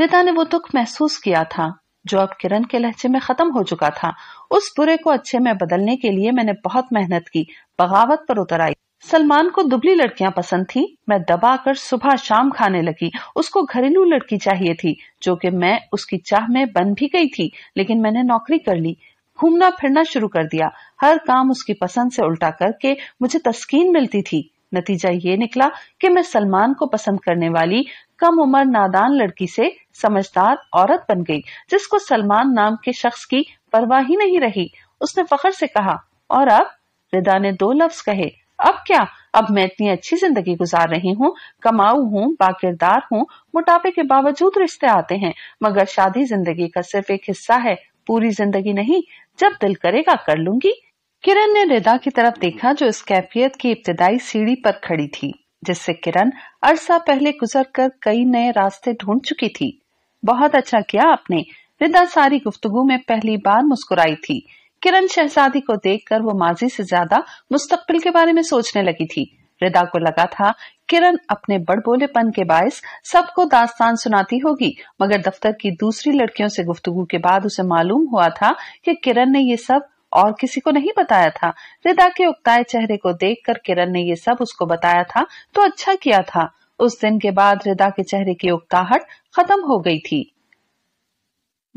Speaker 1: रिता ने वो दुख महसूस किया था जो अब किरण के लहजे में खत्म हो चुका था उस बुरे को अच्छे में बदलने के लिए मैंने बहुत मेहनत की बगावत पर उतर आई सलमान को दुबली लड़कियां पसंद थी मैं दबाकर सुबह शाम खाने लगी उसको घरेलू लड़की चाहिए थी जो कि मैं उसकी चाह में बन भी गई थी लेकिन मैंने नौकरी कर ली घूमना फिरना शुरू कर दिया हर काम उसकी पसंद से उल्टा करके मुझे तस्कीन मिलती थी नतीजा ये निकला कि मैं सलमान को पसंद करने वाली कम उम्र नादान लड़की से समझदार औरत बन गई जिसको सलमान नाम के शख्स की परवाह ही नहीं रही उसने फखर से कहा और अब रिदा ने दो लफ्ज कहे अब क्या अब मैं इतनी अच्छी जिंदगी गुजार रही हूँ कमाऊ हूँ बाकिरदार हूँ मोटापे के बावजूद रिश्ते आते हैं मगर शादी जिंदगी का सिर्फ एक हिस्सा है पूरी जिंदगी नहीं जब दिल करेगा कर लूंगी किरण ने रिदा की तरफ देखा जो इस कैफियत की इब्तदाई सीढ़ी पर खड़ी थी जिससे किरण अरसा पहले गुजर कर कई नए रास्ते ढूंढ चुकी थी बहुत अच्छा किया आपने रिदा सारी गुफ्तगु में पहली बार मुस्कुराई थी किरण शहजादी को देखकर वो माजी से ज्यादा मुस्तकबिल के बारे में सोचने लगी थी रिदा को लगा था किरण अपने बड़बोलेपन के बायस सबको दास्तान सुनाती होगी मगर दफ्तर की दूसरी लड़कियों से गुफ्तगु के बाद उसे मालूम हुआ था कि किरण ने ये सब और किसी को नहीं बताया था रिदा के उगताए चेहरे को देखकर किरण ने ये सब उसको बताया था तो अच्छा किया था उस दिन के बाद रिदा के चेहरे की उगताहट खत्म हो गई थी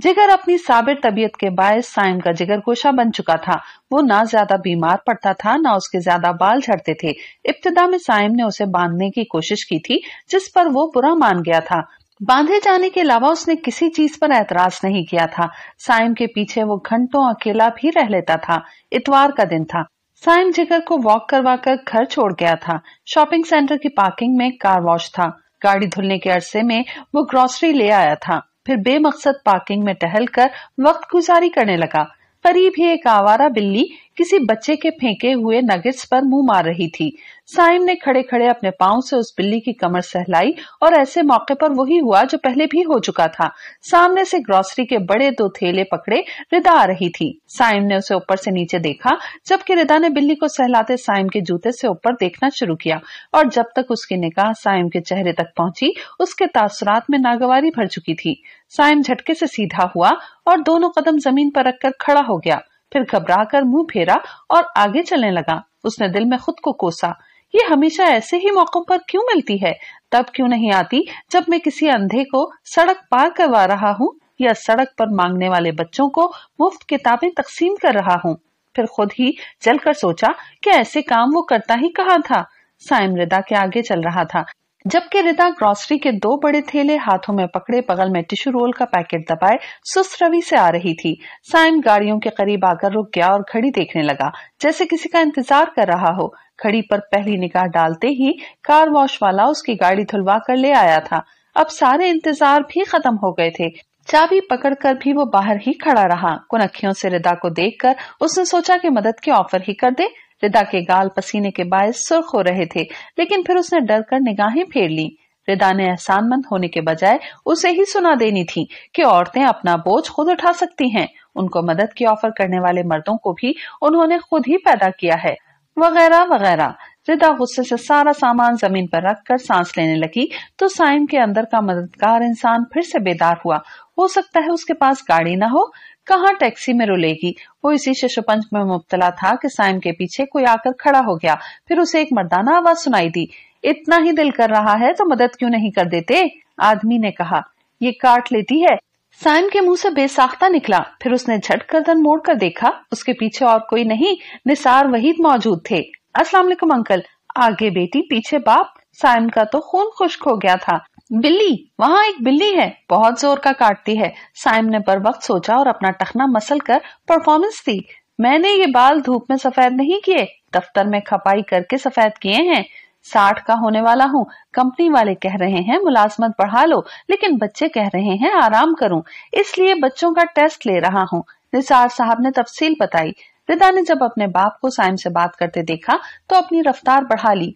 Speaker 1: जिगर अपनी साबिर तबीयत के बायस साइम का जिगर गोशा बन चुका था वो ना ज्यादा बीमार पड़ता था ना उसके ज्यादा बाल झड़ते थे इब्तदा में साइम ने उसे बांधने की कोशिश की थी जिस पर वो बुरा मान गया था बांधे जाने के अलावा उसने किसी चीज पर एतराज नहीं किया था साइम के पीछे वो घंटों अकेला भी रह लेता था इतवार का दिन था साइम जिगर को वॉक करवा कर घर छोड़ गया था शॉपिंग सेंटर की पार्किंग में कार वॉश था गाड़ी धुलने के अरसे में वो ग्रोसरी ले आया था फिर बेमकसद पार्किंग में टहल कर वक्त गुजारी करने लगा करीब ही एक आवारा बिल्ली किसी बच्चे के फेंके हुए नगेट्स पर मुंह मार रही थी साइम ने खड़े खड़े अपने पाँव से उस बिल्ली की कमर सहलाई और ऐसे मौके पर वही हुआ जो पहले भी हो चुका था सामने से ग्रोसरी के बड़े दो थैले पकड़े रिदा आ रही थी साइम ने उसे ऊपर से नीचे देखा जबकि रिदा ने बिल्ली को सहलाते साइम के जूते से ऊपर देखना शुरू किया और जब तक उसकी निकाह साइम के चेहरे तक पहुंची उसके तासरात में नागवारी भर चुकी थी साइम झटके से सीधा हुआ और दोनों कदम जमीन पर रखकर खड़ा हो गया फिर घबरा कर मुंह फेरा और आगे चलने लगा उसने दिल में खुद को कोसा ये हमेशा ऐसे ही मौकों पर क्यों मिलती है तब क्यों नहीं आती जब मैं किसी अंधे को सड़क पार करवा रहा हूँ या सड़क पर मांगने वाले बच्चों को मुफ्त किताबें तकसीम कर रहा हूँ फिर खुद ही चलकर सोचा कि ऐसे काम वो करता ही कहा था साइम रिदा के आगे चल रहा था जबकि रिदा ग्रॉसरी के दो बड़े थैले हाथों में पकड़े बगल में टिश्यू रोल का पैकेट दबाए सुस्त रवि से आ रही थी साइम गाड़ियों के करीब आकर रुक गया और घड़ी देखने लगा जैसे किसी का इंतजार कर रहा हो घड़ी पर पहली निगाह डालते ही कार वॉश वाला उसकी गाड़ी धुलवा कर ले आया था अब सारे इंतजार भी खत्म हो गए थे चाबी पकड़कर भी वो बाहर ही खड़ा रहा कुनखियों से रिदा को देखकर उसने सोचा कि मदद की ऑफर ही कर दे रिदा के गाल पसीने के बायस सुर्ख हो रहे थे लेकिन फिर उसने डर कर निगाहें फेर ली रिदा ने एहसानमंद होने के बजाय उसे ही सुना देनी थी कि औरतें अपना बोझ खुद उठा सकती हैं उनको मदद की ऑफर करने वाले मर्दों को भी उन्होंने खुद ही पैदा किया है वगैरह वगैरह रिदा गुस्से से सारा सामान जमीन पर रखकर सांस लेने लगी तो साइम के अंदर का मददगार इंसान फिर से बेदार हुआ हो सकता है उसके पास गाड़ी ना हो कहाँ टैक्सी में रुलेगी वो इसी शिशुपंच में मुबतला था कि साइम के पीछे कोई आकर खड़ा हो गया फिर उसे एक मर्दाना आवाज सुनाई दी इतना ही दिल कर रहा है तो मदद क्यों नहीं कर देते आदमी ने कहा ये काट लेती है साइम के मुंह से बेसाख्ता निकला फिर उसने झट गर्दन मोड़ कर देखा उसके पीछे और कोई नहीं निसार वहीद मौजूद थे अस्सलाम वालेकुम अंकल आगे बेटी पीछे बाप साइम का तो खून खुश्क हो गया था बिल्ली वहाँ एक बिल्ली है बहुत जोर का काटती है साइम ने पर वक्त सोचा और अपना टखना मसल कर परफॉर्मेंस दी मैंने ये बाल धूप में सफेद नहीं किए दफ्तर में खपाई करके सफेद किए हैं साठ का होने वाला हूँ कंपनी वाले कह रहे हैं मुलाजमत बढ़ा लो लेकिन बच्चे कह रहे हैं आराम करूँ इसलिए बच्चों का टेस्ट ले रहा हूँ निसार साहब ने तफसील बताई रिदा ने जब अपने बाप को साइम से बात करते देखा तो अपनी रफ्तार बढ़ा ली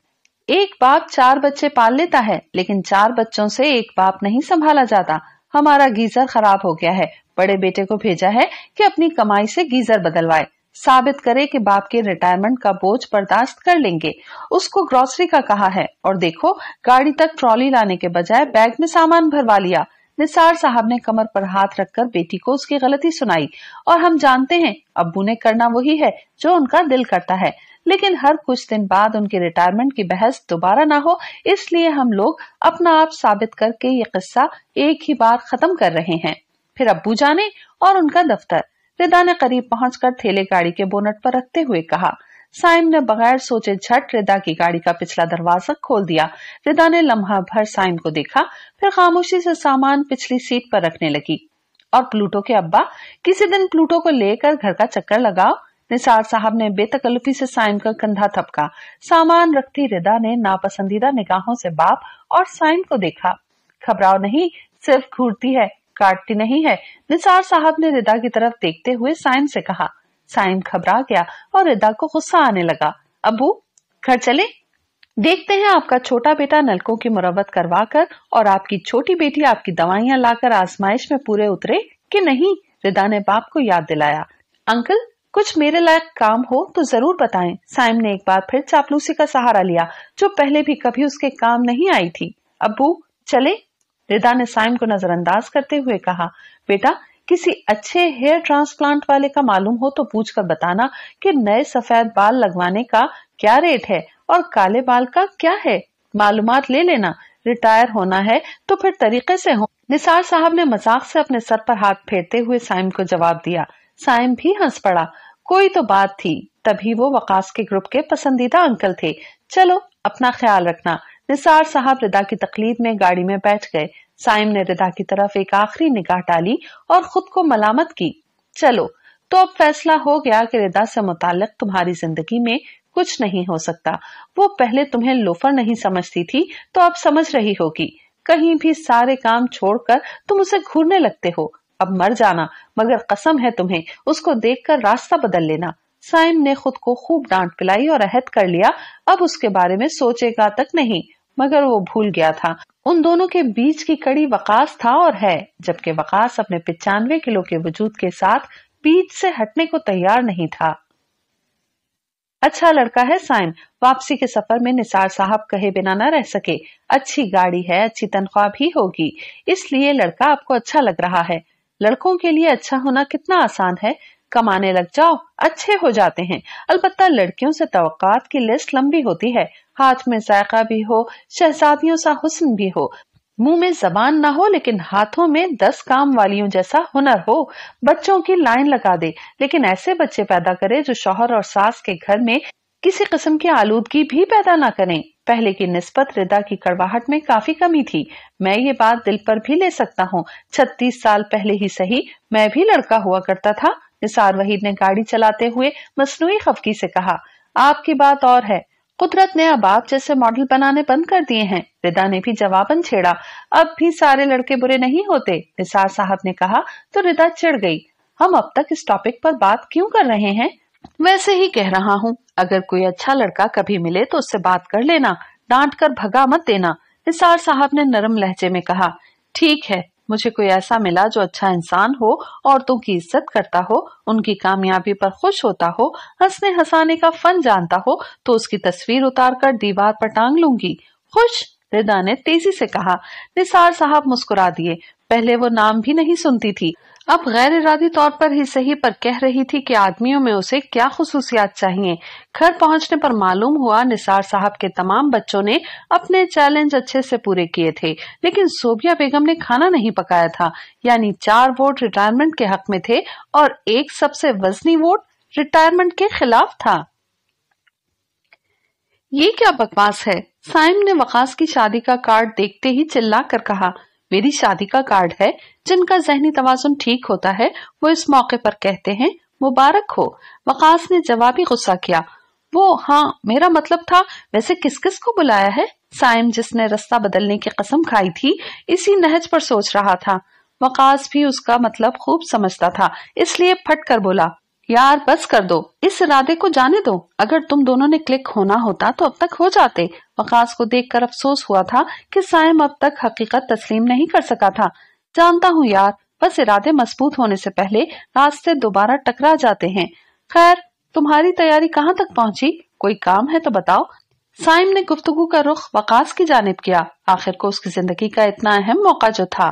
Speaker 1: एक बाप चार बच्चे पाल लेता है लेकिन चार बच्चों से एक बाप नहीं संभाला जाता हमारा गीजर खराब हो गया है बड़े बेटे को भेजा है कि अपनी कमाई से गीजर बदलवाए साबित करे कि बाप के रिटायरमेंट का बोझ बर्दाश्त कर लेंगे उसको ग्रोसरी का कहा है और देखो गाड़ी तक ट्रॉली लाने के बजाय बैग में सामान भरवा लिया निसार साहब ने कमर पर हाथ रखकर बेटी को उसकी गलती सुनाई और हम जानते हैं अबू ने करना वही है जो उनका दिल करता है लेकिन हर कुछ दिन बाद उनके रिटायरमेंट की बहस दोबारा ना हो इसलिए हम लोग अपना आप साबित करके ये किस्सा एक ही बार खत्म कर रहे हैं फिर अबू जाने और उनका दफ्तर रिदा ने करीब कर थेले गाड़ी के बोनट पर रखते हुए कहा साइम ने बगैर सोचे झट रिदा की गाड़ी का पिछला दरवाजा खोल दिया रिदा ने लम्हा भर साइम को देखा फिर खामोशी से सामान पिछली सीट पर रखने लगी और प्लूटो के अब्बा किसी दिन प्लूटो को लेकर घर का चक्कर लगाओ निसार साहब ने बेतकल्लुफी से साइम का कंधा थपका सामान रखती रिदा ने नापसंदीदा निगाहों से बाप और साइम को देखा घबराओ नहीं सिर्फ घूरती है काटती नहीं है निसार साहब ने रिदा की तरफ देखते हुए साइम से कहा साइम घबरा गया और रिदा को गुस्सा आने लगा अबू घर चले देखते हैं आपका छोटा बेटा नलकों की मुरवत करवा कर और आपकी छोटी बेटी आपकी दवाइयां लाकर आजमाइश में पूरे उतरे कि नहीं रिदा ने बाप को याद दिलाया अंकल कुछ मेरे लायक काम हो तो जरूर बताएं। साइम ने एक बार फिर चापलूसी का सहारा लिया जो पहले भी कभी उसके काम नहीं आई थी अबू चले रिदा ने साइम को नजरअंदाज करते हुए कहा बेटा किसी अच्छे हेयर ट्रांसप्लांट वाले का मालूम हो तो पूछकर बताना कि नए सफेद बाल लगवाने का क्या रेट है और काले बाल का क्या है मालूम ले लेना रिटायर होना है तो फिर तरीके से हो निसार साहब ने मजाक से अपने सर पर हाथ फेरते हुए साइम को जवाब दिया साइम भी हंस पड़ा कोई तो बात थी तभी वो वकास के ग्रुप के पसंदीदा अंकल थे चलो अपना ख्याल रखना निसार साहब रिदा की तकलीफ में गाड़ी में बैठ गए साइम ने रिदा की तरफ एक आखिरी निगाह डाली और खुद को मलामत की चलो तो अब फैसला हो गया कि रिदा से मुतालक तुम्हारी जिंदगी में कुछ नहीं हो सकता वो पहले तुम्हें लोफर नहीं समझती थी तो अब समझ रही होगी कहीं भी सारे काम छोड़कर तुम उसे घूरने लगते हो अब मर जाना मगर कसम है तुम्हें उसको देखकर रास्ता बदल लेना साइम ने खुद को खूब डांट पिलाई और अहद कर लिया अब उसके बारे में सोचेगा तक नहीं मगर वो भूल गया था उन दोनों के बीच की कड़ी वकास था और है जबकि वकास अपने पिचानवे किलो के वजूद के साथ बीच से हटने को तैयार नहीं था अच्छा लड़का है साइन वापसी के सफर में निसार साहब कहे बिना न रह सके अच्छी गाड़ी है अच्छी तनख्वाह भी होगी इसलिए लड़का आपको अच्छा लग रहा है लड़कों के लिए अच्छा होना कितना आसान है कमाने लग जाओ अच्छे हो जाते हैं अलबत्ता लड़कियों से तो की लिस्ट लंबी होती है हाथ में जायका भी हो शहजादियों सा हुसन भी हो मुंह में जबान ना हो लेकिन हाथों में दस काम वालियों जैसा हुनर हो बच्चों की लाइन लगा दे लेकिन ऐसे बच्चे पैदा करे जो शोहर और सास के घर में किसी किस्म की आलूदगी भी पैदा ना करें पहले की निस्पत रिदा की कड़वाहट में काफी कमी थी मैं ये बात दिल पर भी ले सकता हूँ छत्तीस साल पहले ही सही मैं भी लड़का हुआ करता था निसार वहीद ने गाड़ी चलाते हुए मसनू खफकी से कहा आपकी बात और है कुदरत ने अब आप जैसे मॉडल बनाने बंद कर दिए हैं रिदा ने भी जवाबन छेड़ा अब भी सारे लड़के बुरे नहीं होते निसार साहब ने कहा तो रिदा चिड़ गई हम अब तक इस टॉपिक पर बात क्यों कर रहे हैं वैसे ही कह रहा हूँ अगर कोई अच्छा लड़का कभी मिले तो उससे बात कर लेना डांट कर भगा मत देना निसार साहब ने नरम लहजे में कहा ठीक है मुझे कोई ऐसा मिला जो अच्छा इंसान हो औरतों की इज्जत करता हो उनकी कामयाबी पर खुश होता हो हंसने हंसाने का फन जानता हो तो उसकी तस्वीर उतार कर दीवार पर टांग लूंगी खुश रिदा ने तेजी से कहा निसार साहब मुस्कुरा दिए पहले वो नाम भी नहीं सुनती थी अब गैर इरादी तौर पर ही सही पर कह रही थी कि आदमियों में उसे क्या खसूसियात चाहिए घर पहुंचने पर मालूम हुआ निसार साहब के तमाम बच्चों ने अपने चैलेंज अच्छे से पूरे किए थे लेकिन सोबिया बेगम ने खाना नहीं पकाया था यानी चार वोट रिटायरमेंट के हक में थे और एक सबसे वजनी वोट रिटायरमेंट के खिलाफ था ये क्या बकवास है साइम ने वकास की शादी का कार्ड देखते ही चिल्ला कर कहा मेरी शादी का कार्ड है जिनका जहनी तोज़ुन ठीक होता है वो इस मौके पर कहते हैं मुबारक हो वकास ने जवाबी गुस्सा किया वो हाँ मेरा मतलब था वैसे किस किस को बुलाया है साइम जिसने रास्ता बदलने की कसम खाई थी इसी नहज पर सोच रहा था वकास भी उसका मतलब खूब समझता था इसलिए फट कर बोला यार बस कर दो इस इरादे को जाने दो अगर तुम दोनों ने क्लिक होना होता तो अब तक हो जाते वकास को देखकर अफसोस हुआ था कि सायम अब तक हकीकत तस्लीम नहीं कर सका था जानता हूँ यार बस इरादे मजबूत होने से पहले रास्ते दोबारा टकरा जाते हैं खैर तुम्हारी तैयारी कहाँ तक पहुँची कोई काम है तो बताओ साइम ने गुफ्तगु का रुख वकास की जानब किया आखिर को उसकी जिंदगी का इतना अहम मौका जो था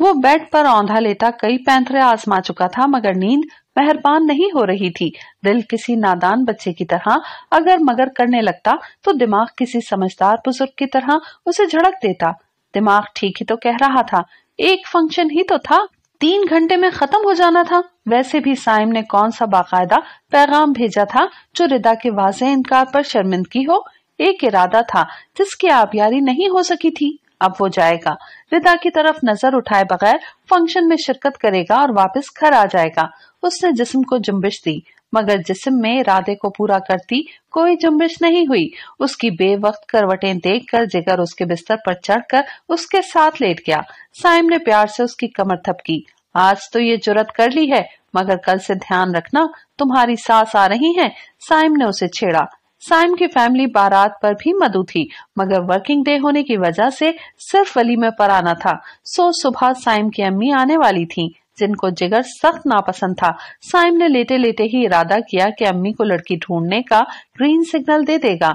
Speaker 1: वो बेड पर औंधा लेता कई पैंथरे आसमा चुका था मगर नींद मेहरबान नहीं हो रही थी दिल किसी नादान बच्चे की तरह अगर मगर करने लगता तो दिमाग किसी समझदार बुजुर्ग की तरह उसे झड़क देता दिमाग ठीक ही तो कह रहा था एक फंक्शन ही तो था तीन घंटे में खत्म हो जाना था वैसे भी साइम ने कौन सा बाकायदा पैगाम भेजा था जो रिदा के वाजे इनकार पर शर्मिंदगी हो एक इरादा था जिसकी आबयारी नहीं हो सकी थी अब वो जाएगा रिदा की तरफ नजर उठाए बगैर फंक्शन में शिरकत करेगा और वापस घर आ जाएगा उसने जिस्म को जुम्बिश दी मगर जिस्म में राधे को पूरा करती कोई जुम्बिश नहीं हुई उसकी बेवक्त करवटें देखकर जिगर उसके बिस्तर पर चढ़कर उसके साथ लेट गया साइम ने प्यार से उसकी कमर थपकी आज तो ये जुरत कर ली है मगर कल से ध्यान रखना तुम्हारी सास आ रही है साइम ने उसे छेड़ा साइम की फैमिली बारात पर भी मधु थी मगर वर्किंग डे होने की वजह से सिर्फ वली में पर आना था सो सुबह साइम की अम्मी आने वाली थी जिनको जिगर सख्त नापसंद था साइम ने लेटे लेटे ही इरादा किया कि अम्मी को लड़की ढूंढने का ग्रीन सिग्नल दे देगा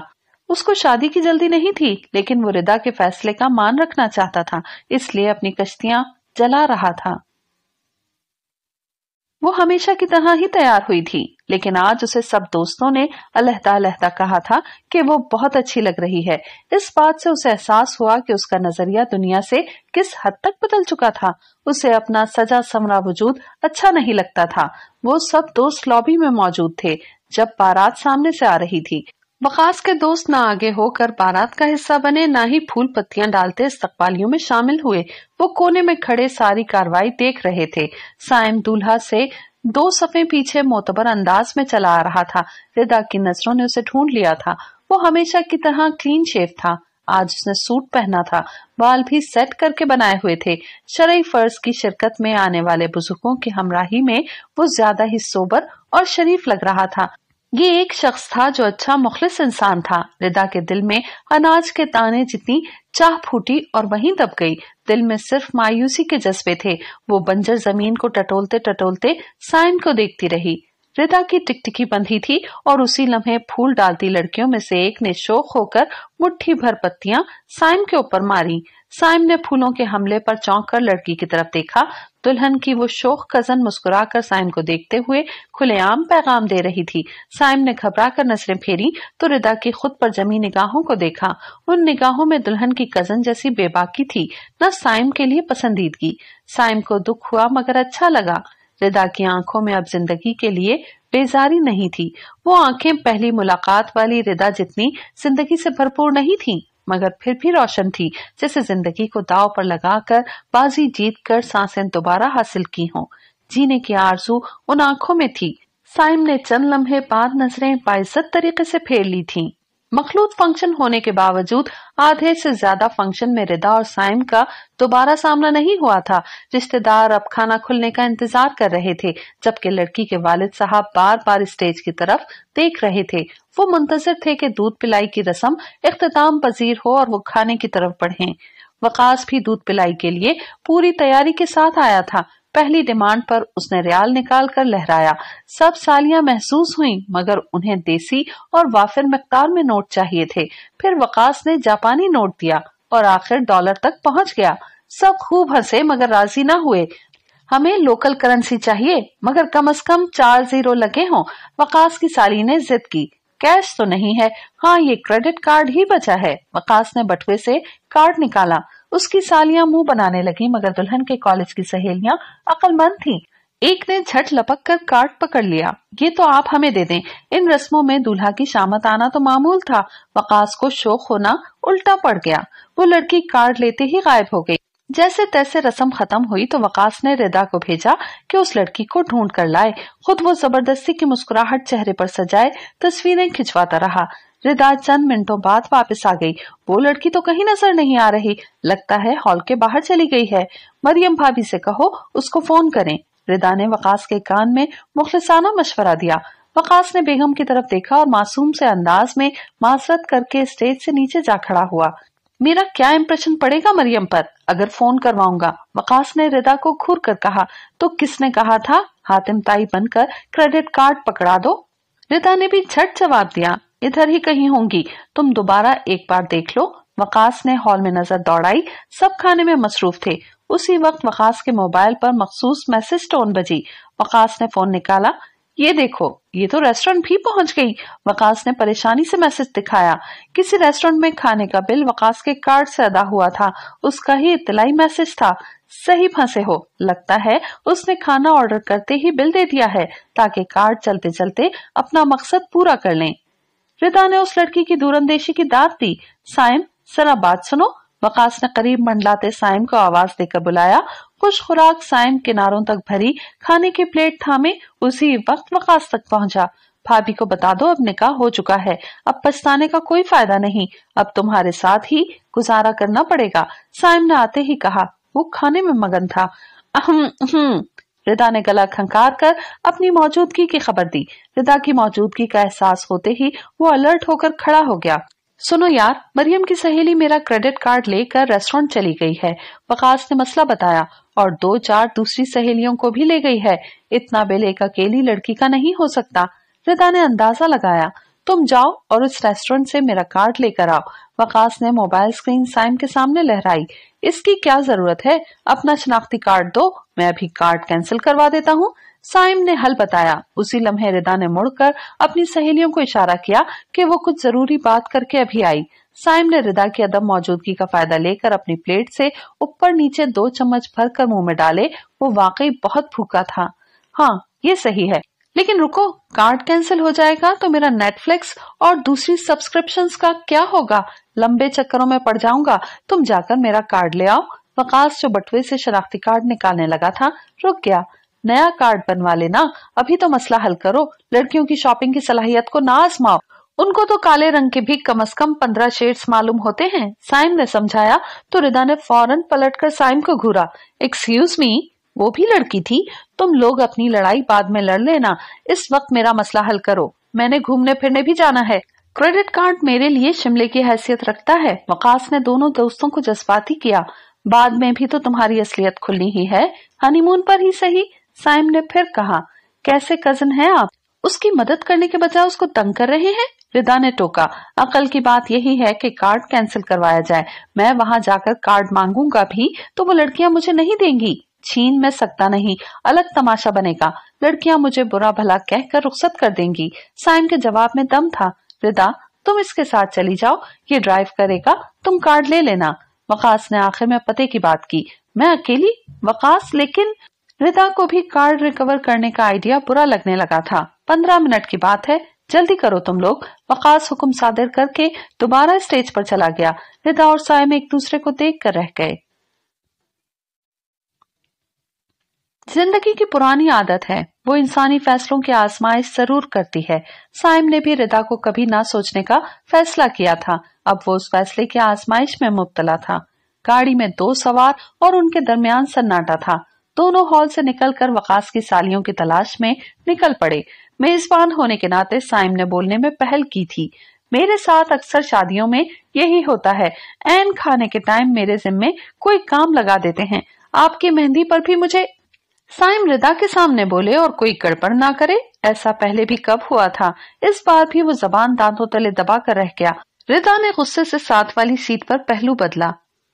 Speaker 1: उसको शादी की जल्दी नहीं थी लेकिन वो रिदा के फैसले का मान रखना चाहता था इसलिए अपनी कश्तियाँ जला रहा था वो हमेशा की तरह ही तैयार हुई थी लेकिन आज उसे सब दोस्तों ने अलहदा अलहदा कहा था कि वो बहुत अच्छी लग रही है इस बात से उसे एहसास हुआ कि उसका नजरिया दुनिया से किस हद तक बदल चुका था उसे अपना सजा समरा वजूद अच्छा नहीं लगता था वो सब दोस्त लॉबी में मौजूद थे जब बारात सामने से आ रही थी बकास के दोस्त ना आगे होकर बारात का हिस्सा बने ना ही फूल पत्तियां डालते इस्तकबालियों में शामिल हुए वो कोने में खड़े सारी कार्रवाई देख रहे थे साइम दूल्हा से दो सफ़े पीछे मोतबर अंदाज में चला आ रहा था रिदा की नजरों ने उसे ढूंढ लिया था वो हमेशा की तरह क्लीन शेव था आज उसने सूट पहना था बाल भी सेट करके बनाए हुए थे शरई फर्ज की शिरकत में आने वाले बुजुर्गों की हमराही में वो ज्यादा ही सोबर और शरीफ लग रहा था ये एक शख्स था जो अच्छा मुखलिस इंसान था रिदा के दिल में अनाज के ताने जितनी चाह फूटी और वहीं दब गई दिल में सिर्फ मायूसी के जज्बे थे वो बंजर जमीन को टटोलते टटोलते साइन को देखती रही रिदा की टिकटिकी बंधी थी और उसी लम्हे फूल डालती लड़कियों में से एक ने शोक होकर मुट्ठी भर पत्तियां साइम के ऊपर मारी साइम ने फूलों के हमले पर चौंक कर लड़की की तरफ देखा दुल्हन की वो शोक कजन मुस्कुराकर साइम को देखते हुए खुलेआम पैगाम दे रही थी साइम ने घबराकर नजरें फेरी तो रिदा की खुद पर जमी निगाहों को देखा उन निगाहों में दुल्हन की कजन जैसी बेबाकी थी न साइम के लिए पसंदीदगी साइम को दुख हुआ मगर अच्छा लगा रिदा की आंखों में अब जिंदगी के लिए बेजारी नहीं थी वो आंखें पहली मुलाकात वाली रिदा जितनी जिंदगी से भरपूर नहीं थीं। मगर फिर भी रोशन थी जैसे जिंदगी को दाव पर लगाकर बाजी जीत कर सांसें दोबारा हासिल की हों जीने की आरजू उन आंखों में थी साइम ने चंद लम्हे बाद नजरें बाइज्जत तरीके से फेर ली थीं। मखलूत फंक्शन होने के बावजूद आधे से ज्यादा फंक्शन में रिदा और साइम का दोबारा सामना नहीं हुआ था रिश्तेदार अब खाना खुलने का इंतजार कर रहे थे जबकि लड़की के वालिद साहब बार बार स्टेज की तरफ देख रहे थे वो मुंतजर थे कि दूध पिलाई की रस्म अख्ताम पजीर हो और वो खाने की तरफ बढ़े वकास भी दूध पिलाई के लिए पूरी तैयारी के साथ आया था पहली डिमांड पर उसने रियाल निकाल कर लहराया सब सालियां महसूस हुई मगर उन्हें देसी और वाफिर मकदार में नोट चाहिए थे फिर वकास ने जापानी नोट दिया और आखिर डॉलर तक पहुंच गया सब खूब हंसे मगर राजी ना हुए हमें लोकल करेंसी चाहिए मगर कम अज कम चार जीरो लगे हों वकास की साली ने जिद की कैश तो नहीं है हाँ ये क्रेडिट कार्ड ही बचा है वकास ने बटुए से कार्ड निकाला उसकी सालियां मुंह बनाने लगी मगर दुल्हन के कॉलेज की सहेलियां अकलमंद थी एक ने झट लपक कर कार्ड पकड़ लिया ये तो आप हमें दे दें इन रस्मों में दूल्हा की शामत आना तो मामूल था वकास को शोक होना उल्टा पड़ गया वो लड़की कार्ड लेते ही गायब हो गई जैसे तैसे रस्म खत्म हुई तो वकास ने रिदा को भेजा कि उस लड़की को ढूंढ कर लाए खुद वो जबरदस्ती की मुस्कुराहट चेहरे पर सजाए तस्वीरें खिंचवाता रहा रिदा चंद मिनटों बाद वापस आ गई वो लड़की तो कहीं नजर नहीं आ रही लगता है हॉल के बाहर चली गई है मरियम भाभी से कहो उसको फोन करें रिदा ने वकास के कान में मुखलसाना मशवरा दिया वकास ने बेगम की तरफ देखा और मासूम से अंदाज में मासरत करके स्टेज से नीचे जा खड़ा हुआ मेरा क्या इम्प्रेशन पड़ेगा मरियम पर अगर फोन करवाऊंगा वकास ने रिदा को घूर कर कहा तो किसने कहा था हातिम ताई बनकर क्रेडिट कार्ड पकड़ा दो रिदा ने भी झट जवाब दिया इधर ही कहीं होंगी तुम दोबारा एक बार देख लो वकास ने हॉल में नजर दौड़ाई सब खाने में मसरूफ थे उसी वक्त वकास के मोबाइल पर मखसूस मैसेज टोन बजी वकास ने फोन निकाला ये देखो ये तो रेस्टोरेंट भी पहुंच गई वकास ने परेशानी से मैसेज दिखाया किसी रेस्टोरेंट में खाने का बिल वकास के कार्ड से अदा हुआ था उसका ही इतलाई मैसेज था सही फंसे हो लगता है उसने खाना ऑर्डर करते ही बिल दे दिया है ताकि कार्ड चलते चलते अपना मकसद पूरा कर लें रिता ने उस लड़की की दूरंदेशी की दाद दी साइम सरा बात सुनो वकास ने करीब मंडलाते साइम को आवाज देकर बुलाया कुछ खुराक साइम किनारों तक भरी खाने की प्लेट थामे उसी वक्त वकास तक पहुंचा भाभी को बता दो अब निकाह हो चुका है अब पछताने का कोई फायदा नहीं अब तुम्हारे साथ ही गुजारा करना पड़ेगा साइम ने आते ही कहा वो खाने में मगन था अहम हम्म। रिदा ने गला खंकार कर अपनी मौजूदगी की खबर दी रिदा की मौजूदगी का एहसास होते ही वो अलर्ट होकर खड़ा हो गया सुनो यार मरियम की सहेली मेरा क्रेडिट कार्ड लेकर रेस्टोरेंट चली गई है बकास ने मसला बताया और दो चार दूसरी सहेलियों को भी ले गई है इतना बिल एक अकेली लड़की का नहीं हो सकता रिदा ने अंदाजा लगाया तुम जाओ और उस रेस्टोरेंट से मेरा कार्ड लेकर आओ वकास ने मोबाइल स्क्रीन साइम के सामने लहराई इसकी क्या जरूरत है अपना शनाख्ती कार्ड दो मैं अभी कार्ड कैंसिल करवा देता हूँ साइम ने हल बताया उसी लम्हे रिदा ने मुड़कर अपनी सहेलियों को इशारा किया कि वो कुछ जरूरी बात करके अभी आई साइम ने रिदा की अदम मौजूदगी का फायदा लेकर अपनी प्लेट से ऊपर नीचे दो चम्मच भर कर मुंह में डाले वो वाकई बहुत भूखा था हाँ ये सही है लेकिन रुको कार्ड कैंसिल हो जाएगा तो मेरा नेटफ्लिक्स और दूसरी सब्सक्रिप्शन का क्या होगा लंबे चक्करों में पड़ जाऊंगा तुम जाकर मेरा कार्ड ले आओ वकास जो बटवे से शराख्ती कार्ड निकालने लगा था रुक गया नया कार्ड बनवा लेना अभी तो मसला हल करो लड़कियों की शॉपिंग की सलाहियत को ना आजमाओ उनको तो काले रंग के भी कम अज कम पंद्रह शेड्स मालूम होते हैं साइम ने समझाया तो रिदा ने फौरन पलटकर साइम को घूरा एक्सक्यूज मी वो भी लड़की थी तुम लोग अपनी लड़ाई बाद में लड़ लेना इस वक्त मेरा मसला हल करो मैंने घूमने फिरने भी जाना है क्रेडिट कार्ड मेरे लिए शिमले की हैसियत रखता है वकास ने दोनों दोस्तों को जज्बाती किया बाद में भी तो तुम्हारी असलियत खुली ही है हनीमून पर ही सही साइम ने फिर कहा कैसे कजन है आप उसकी मदद करने के बजाय उसको तंग कर रहे हैं रिदा ने टोका अकल की बात यही है कि कार्ड कैंसिल करवाया जाए मैं वहाँ जाकर कार्ड मांगूंगा भी तो वो लड़कियाँ मुझे नहीं देंगी छीन मैं सकता नहीं अलग तमाशा बनेगा लड़कियां मुझे बुरा भला कहकर रुख्सत कर देंगी साइम के जवाब में दम था रिदा तुम इसके साथ चली जाओ ये ड्राइव करेगा तुम कार्ड ले लेना वकास ने आखिर में पते की बात की मैं अकेली वकास लेकिन रिदा को भी कार्ड रिकवर करने का आइडिया बुरा लगने लगा था पंद्रह मिनट की बात है जल्दी करो तुम लोग वकास हुक्म सादिर करके दोबारा स्टेज पर चला गया रिदा और सायम एक दूसरे को देख कर रह गए जिंदगी की पुरानी आदत है वो इंसानी फैसलों की आजमाइश जरूर करती है साइम ने भी रिदा को कभी ना सोचने का फैसला किया था अब वो उस फैसले की आजमाइश में मुबतला था गाड़ी में दो सवार और उनके दरमियान सन्नाटा था दोनों हॉल से निकलकर वकास की सालियों की तलाश में निकल पड़े मेजबान होने के नाते साइम ने बोलने में पहल की थी मेरे साथ अक्सर शादियों में यही होता है एन खाने के टाइम मेरे जिम्मे कोई काम लगा देते हैं आपकी मेहंदी पर भी मुझे साइम रिदा के सामने बोले और कोई गड़बड़ ना करे ऐसा पहले भी कब हुआ था इस बार भी वो जबान दांतों तले दबा कर रह गया रिदा ने गुस्से से साथ वाली सीट पर पहलू बदला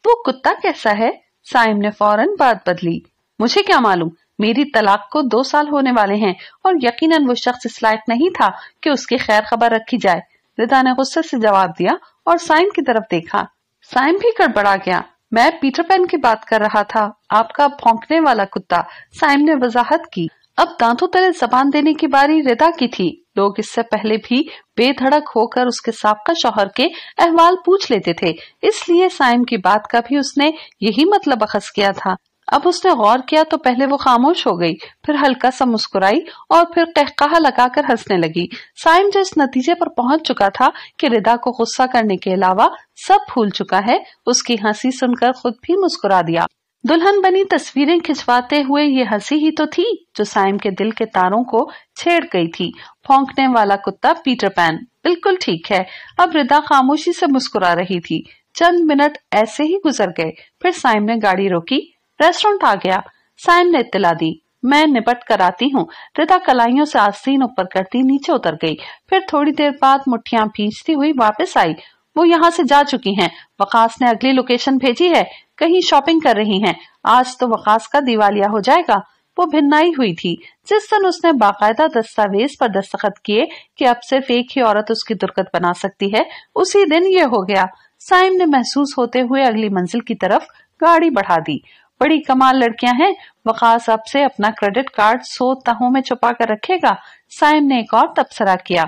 Speaker 1: वो कुत्ता कैसा है साइम ने फौरन बात बदली मुझे क्या मालूम मेरी तलाक को दो साल होने वाले हैं और यकीनन वो शख्स इस लायक नहीं था कि उसकी खैर खबर रखी जाए रिदा ने गुस्से से जवाब दिया और साइम की तरफ देखा साइम भी गड़बड़ा गया मैं पीटर पैन की बात कर रहा था आपका भौंकने वाला कुत्ता साइम ने वजाहत की अब दांतों तले जबान देने की बारी रिदा की थी लोग इससे पहले भी बेधड़क होकर उसके सबका शौहर के अहवाल पूछ लेते थे इसलिए साइम की बात का भी उसने यही मतलब अखस किया था अब उसने गौर किया तो पहले वो खामोश हो गई फिर हल्का सा मुस्कुराई और फिर कहकहा लगाकर हंसने लगी साइम जो इस नतीजे पर पहुंच चुका था कि रिदा को गुस्सा करने के अलावा सब भूल चुका है उसकी हंसी सुनकर खुद भी मुस्कुरा दिया दुल्हन बनी तस्वीरें खिंचवाते हुए ये हंसी ही तो थी जो साइम के दिल के तारों को छेड़ गई थी फोंकने वाला कुत्ता पीटर पैन बिल्कुल ठीक है अब रिदा खामोशी से मुस्कुरा रही थी चंद मिनट ऐसे ही गुजर गए फिर साइम ने गाड़ी रोकी रेस्टोरेंट आ गया साइम ने इतला दी मैं निपट कर आती हूँ रिता कलाइयों से आस्तीन ऊपर करती नीचे उतर गई फिर थोड़ी देर बाद मुठ्ठियां भींचती हुई वापस आई वो यहाँ से जा चुकी हैं वकास ने अगली लोकेशन भेजी है कहीं शॉपिंग कर रही हैं आज तो वकास का दिवालिया हो जाएगा वो भिन्नाई हुई थी जिस दिन उसने बाकायदा दस्तावेज पर दस्तखत किए कि अब सिर्फ एक ही औरत उसकी दुर्गत बना सकती है उसी दिन ये हो गया साइम ने महसूस होते हुए अगली मंजिल की तरफ गाड़ी बढ़ा दी बड़ी कमाल लड़कियां हैं वकास आपसे अपना क्रेडिट कार्ड सो तहों में छुपा कर रखेगा साइम ने एक और तबसरा किया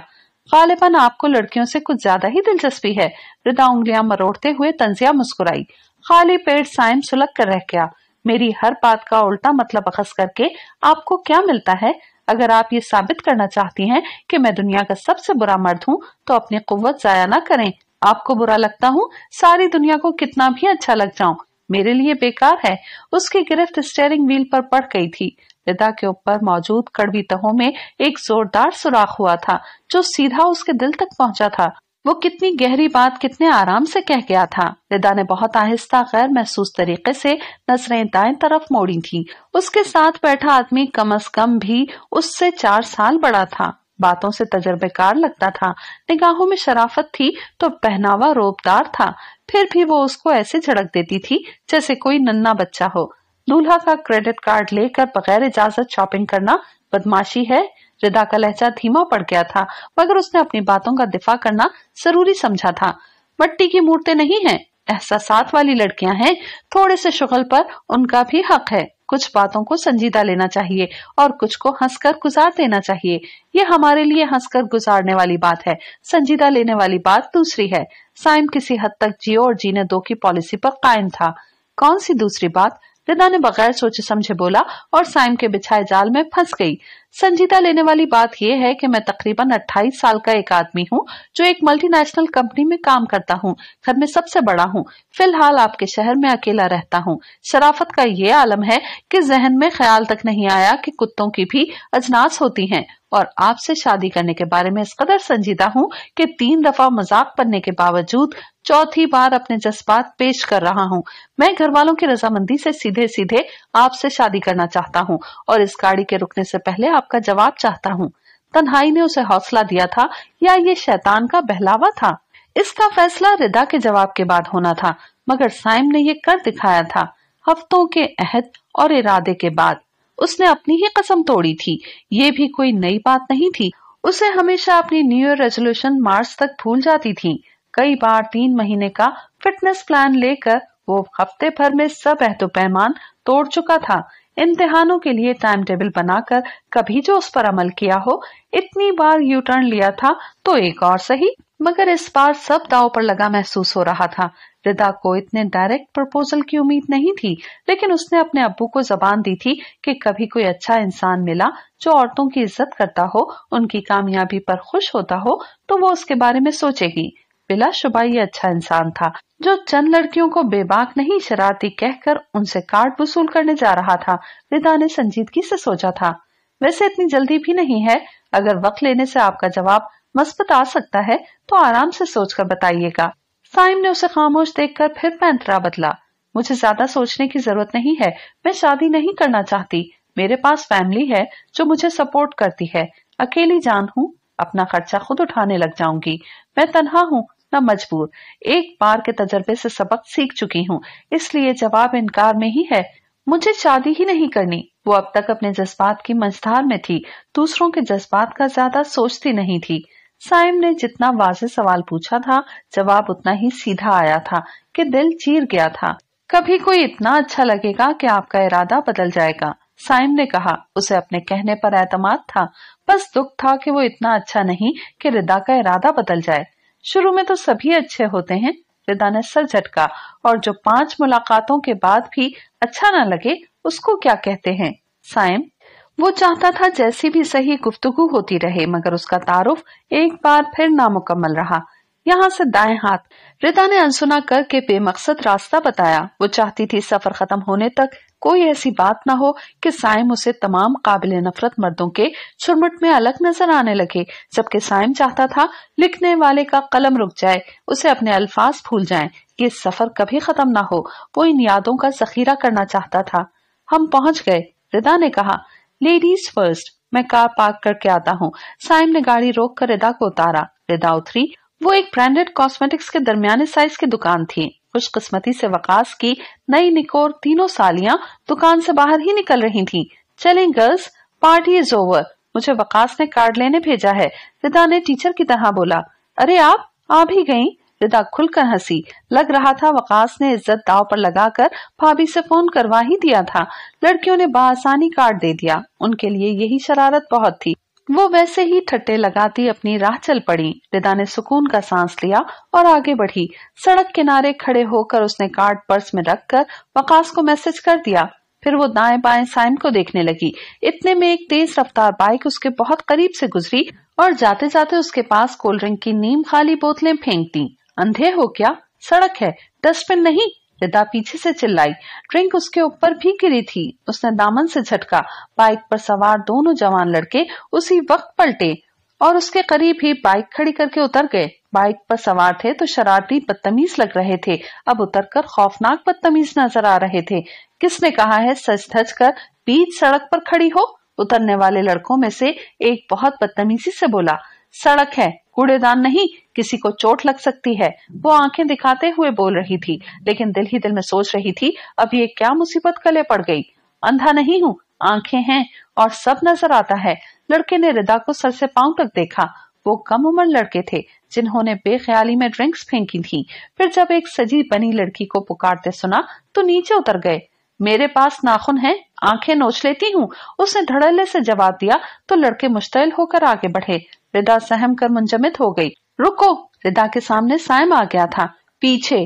Speaker 1: गालिबन आपको लड़कियों से कुछ ज्यादा ही दिलचस्पी है रिदा उंगलियां मरोड़ते हुए तंजिया मुस्कुराई खाली पेट साइम सुलग कर रह गया मेरी हर बात का उल्टा मतलब अखस करके आपको क्या मिलता है अगर आप ये साबित करना चाहती हैं कि मैं दुनिया का सबसे बुरा मर्द हूँ तो अपनी कुत जाया ना करें आपको बुरा लगता हूँ सारी दुनिया को कितना भी अच्छा लग जाऊं मेरे लिए बेकार है उसकी गिरफ्त स्टेयरिंग व्हील पर पड़ गई थी रिदा के ऊपर मौजूद कड़वी तहों में एक जोरदार सुराख हुआ था जो सीधा उसके दिल तक पहुंचा था वो कितनी गहरी बात कितने आराम से कह गया था रिदा ने बहुत आहिस्ता गैर महसूस तरीके से नजरें दाएं तरफ मोड़ी थीं। उसके साथ बैठा आदमी कम अज कम भी उससे चार साल बड़ा था बातों से तजर्बेकार लगता था निगाहों में शराफत थी तो पहनावा रोबदार था फिर भी वो उसको ऐसे झड़क देती थी जैसे कोई नन्ना बच्चा हो दूल्हा का क्रेडिट कार्ड लेकर बगैर इजाजत शॉपिंग करना बदमाशी है रिदा का लहजा धीमा पड़ गया था मगर उसने अपनी बातों का दिफा करना जरूरी समझा था मट्टी की मूर्तें नहीं है ऐसा साथ वाली लड़कियां हैं थोड़े से शुगल पर उनका भी हक है कुछ बातों को संजीदा लेना चाहिए और कुछ को हंसकर गुजार देना चाहिए ये हमारे लिए हंसकर गुजारने वाली बात है संजीदा लेने वाली बात दूसरी है साइम किसी हद तक जियो और जीने दो की पॉलिसी पर कायम था कौन सी दूसरी बात रिदा ने बगैर सोचे समझे बोला और साइम के बिछाए जाल में फंस गई संजीदा लेने वाली बात यह है कि मैं तकरीबन 28 साल का एक आदमी हूँ जो एक मल्टीनेशनल कंपनी में काम करता हूँ घर में सबसे बड़ा हूँ फिलहाल आपके शहर में अकेला रहता हूँ शराफत का ये आलम है कि जहन में ख्याल तक नहीं आया कि कुत्तों की भी अजनास होती हैं और आपसे शादी करने के बारे में इस कदर संजीदा हूँ कि तीन दफा मजाक बनने के बावजूद चौथी बार अपने जज्बात पेश कर रहा हूँ मैं घर वालों की रजामंदी से सीधे सीधे आपसे शादी करना चाहता हूँ और इस गाड़ी के रुकने से पहले आपका जवाब चाहता हूँ तन्हाई ने उसे हौसला दिया था या ये शैतान का बहलावा था इसका फैसला रिदा के जवाब के बाद होना था मगर साइम ने ये कर दिखाया था हफ्तों के अहद और इरादे के बाद उसने अपनी ही कसम तोड़ी थी ये भी कोई नई बात नहीं थी उसे हमेशा अपनी न्यू ईयर रेजोल्यूशन मार्च तक भूल जाती थी कई बार तीन महीने का फिटनेस प्लान लेकर वो हफ्ते भर में सब अहदो पैमान तोड़ चुका था इम्तिहानों के लिए टाइम टेबल बनाकर कभी जो उस पर अमल किया हो इतनी बार यू टर्न लिया था तो एक और सही मगर इस बार सब दाव पर लगा महसूस हो रहा था रिदा को इतने डायरेक्ट प्रपोजल की उम्मीद नहीं थी लेकिन उसने अपने अब्बू को जबान दी थी कि कभी कोई अच्छा इंसान मिला जो औरतों की इज्जत करता हो उनकी कामयाबी पर खुश होता हो तो वो उसके बारे में सोचेगी बिलाशुबा ये अच्छा इंसान था जो चंद लड़कियों को बेबाक नहीं शरारती कहकर उनसे कार्ड वसूल करने जा रहा था रिदा ने संजीदगी से सोचा था वैसे इतनी जल्दी भी नहीं है अगर वक्त लेने से आपका जवाब मस्बत आ सकता है तो आराम से सोचकर बताइएगा साइम ने उसे खामोश देखकर फिर पैंतरा बदला मुझे ज्यादा सोचने की जरूरत नहीं है मैं शादी नहीं करना चाहती मेरे पास फैमिली है जो मुझे सपोर्ट करती है अकेली जान हूँ अपना खर्चा खुद उठाने लग जाऊंगी मैं तनहा हूँ न मजबूर एक बार के तजर्बे से सबक सीख चुकी हूँ इसलिए जवाब इनकार में ही है मुझे शादी ही नहीं करनी वो अब तक अपने जज्बात की मझधार में थी दूसरों के जज्बात का ज्यादा सोचती नहीं थी साइम ने जितना वाजे सवाल पूछा था जवाब उतना ही सीधा आया था कि दिल चीर गया था कभी कोई इतना अच्छा लगेगा कि आपका इरादा बदल जाएगा साइम ने कहा उसे अपने कहने पर एतमाद था बस दुख था कि वो इतना अच्छा नहीं कि रिदा का इरादा बदल जाए शुरू में तो सभी अच्छे होते हैं रिदा ने सर झटका और जो पांच मुलाकातों के बाद भी अच्छा ना लगे उसको क्या कहते हैं साइम वो चाहता था जैसी भी सही गुफ्तगु होती रहे मगर उसका तारुफ एक बार फिर नामुकम्मल रहा यहाँ से दाएं हाथ रिता ने अनसुना करके बेमकसद रास्ता बताया वो चाहती थी सफर खत्म होने तक कोई ऐसी बात ना हो कि साइम उसे तमाम काबिल नफरत मर्दों के चुरमुट में अलग नजर आने लगे जबकि साइम चाहता था लिखने वाले का कलम रुक जाए उसे अपने अल्फाज भूल जाए ये सफर कभी खत्म ना हो वो इन यादों का जखीरा करना चाहता था हम पहुंच गए रिदा ने कहा लेडीज फर्स्ट मैं कार पार्क करके आता हूँ साइम ने गाड़ी रोक कर रिदा को उतारा रिदा उतरी वो एक ब्रांडेड कॉस्मेटिक्स के दरमियाने साइज की दुकान थी खुशकिस्मती से वकास की नई निकोर तीनों सालियां दुकान से बाहर ही निकल रही थीं। चले गर्ल्स पार्टी इज ओवर मुझे वकास ने कार्ड लेने भेजा है रिदा ने टीचर की तरह बोला अरे आप आ भी गई रिदा खुलकर हंसी लग रहा था वकास ने इज्जत दाव पर लगाकर भाभी से फोन करवा ही दिया था लड़कियों ने बासानी कार्ड दे दिया उनके लिए यही शरारत बहुत थी वो वैसे ही ठट्टे लगाती अपनी राह चल पड़ी रिदा ने सुकून का सांस लिया और आगे बढ़ी सड़क किनारे खड़े होकर उसने कार्ड पर्स में रखकर वकास को मैसेज कर दिया फिर वो दाएं बाएं साइम को देखने लगी इतने में एक तेज रफ्तार बाइक उसके बहुत करीब से गुजरी और जाते जाते उसके पास कोल्ड ड्रिंक की नीम खाली बोतलें फेंक दी अंधे हो क्या सड़क है डस्टबिन नहीं रिदा पीछे से चिल्लाई ड्रिंक उसके ऊपर भी गिरी थी उसने दामन से झटका बाइक पर सवार दोनों जवान लड़के उसी वक्त पलटे और उसके करीब ही बाइक खड़ी करके उतर गए बाइक पर सवार थे तो शरारती बदतमीज लग रहे थे अब उतरकर खौफनाक बदतमीज नजर आ रहे थे किसने कहा है सच धज कर बीच सड़क पर खड़ी हो उतरने वाले लड़कों में से एक बहुत बदतमीजी से बोला सड़क है कूड़ेदान नहीं किसी को चोट लग सकती है वो आंखें दिखाते हुए बोल रही थी लेकिन दिल ही दिल में सोच रही थी अब ये क्या मुसीबत कले पड़ गई अंधा नहीं हूँ आंखें हैं और सब नजर आता है लड़के ने रिदा को सर से पांव तक देखा वो कम उम्र लड़के थे जिन्होंने बेख्याली में ड्रिंक्स फेंकी थी फिर जब एक सजी बनी लड़की को पुकारते सुना तो नीचे उतर गए मेरे पास नाखून है आंखें नोच लेती हूँ उसने धड़ल्ले से जवाब दिया तो लड़के मुश्तिल होकर आगे बढ़े रिदा सहम कर मुंजमित हो गई रुको रिदा के सामने साइम आ गया था पीछे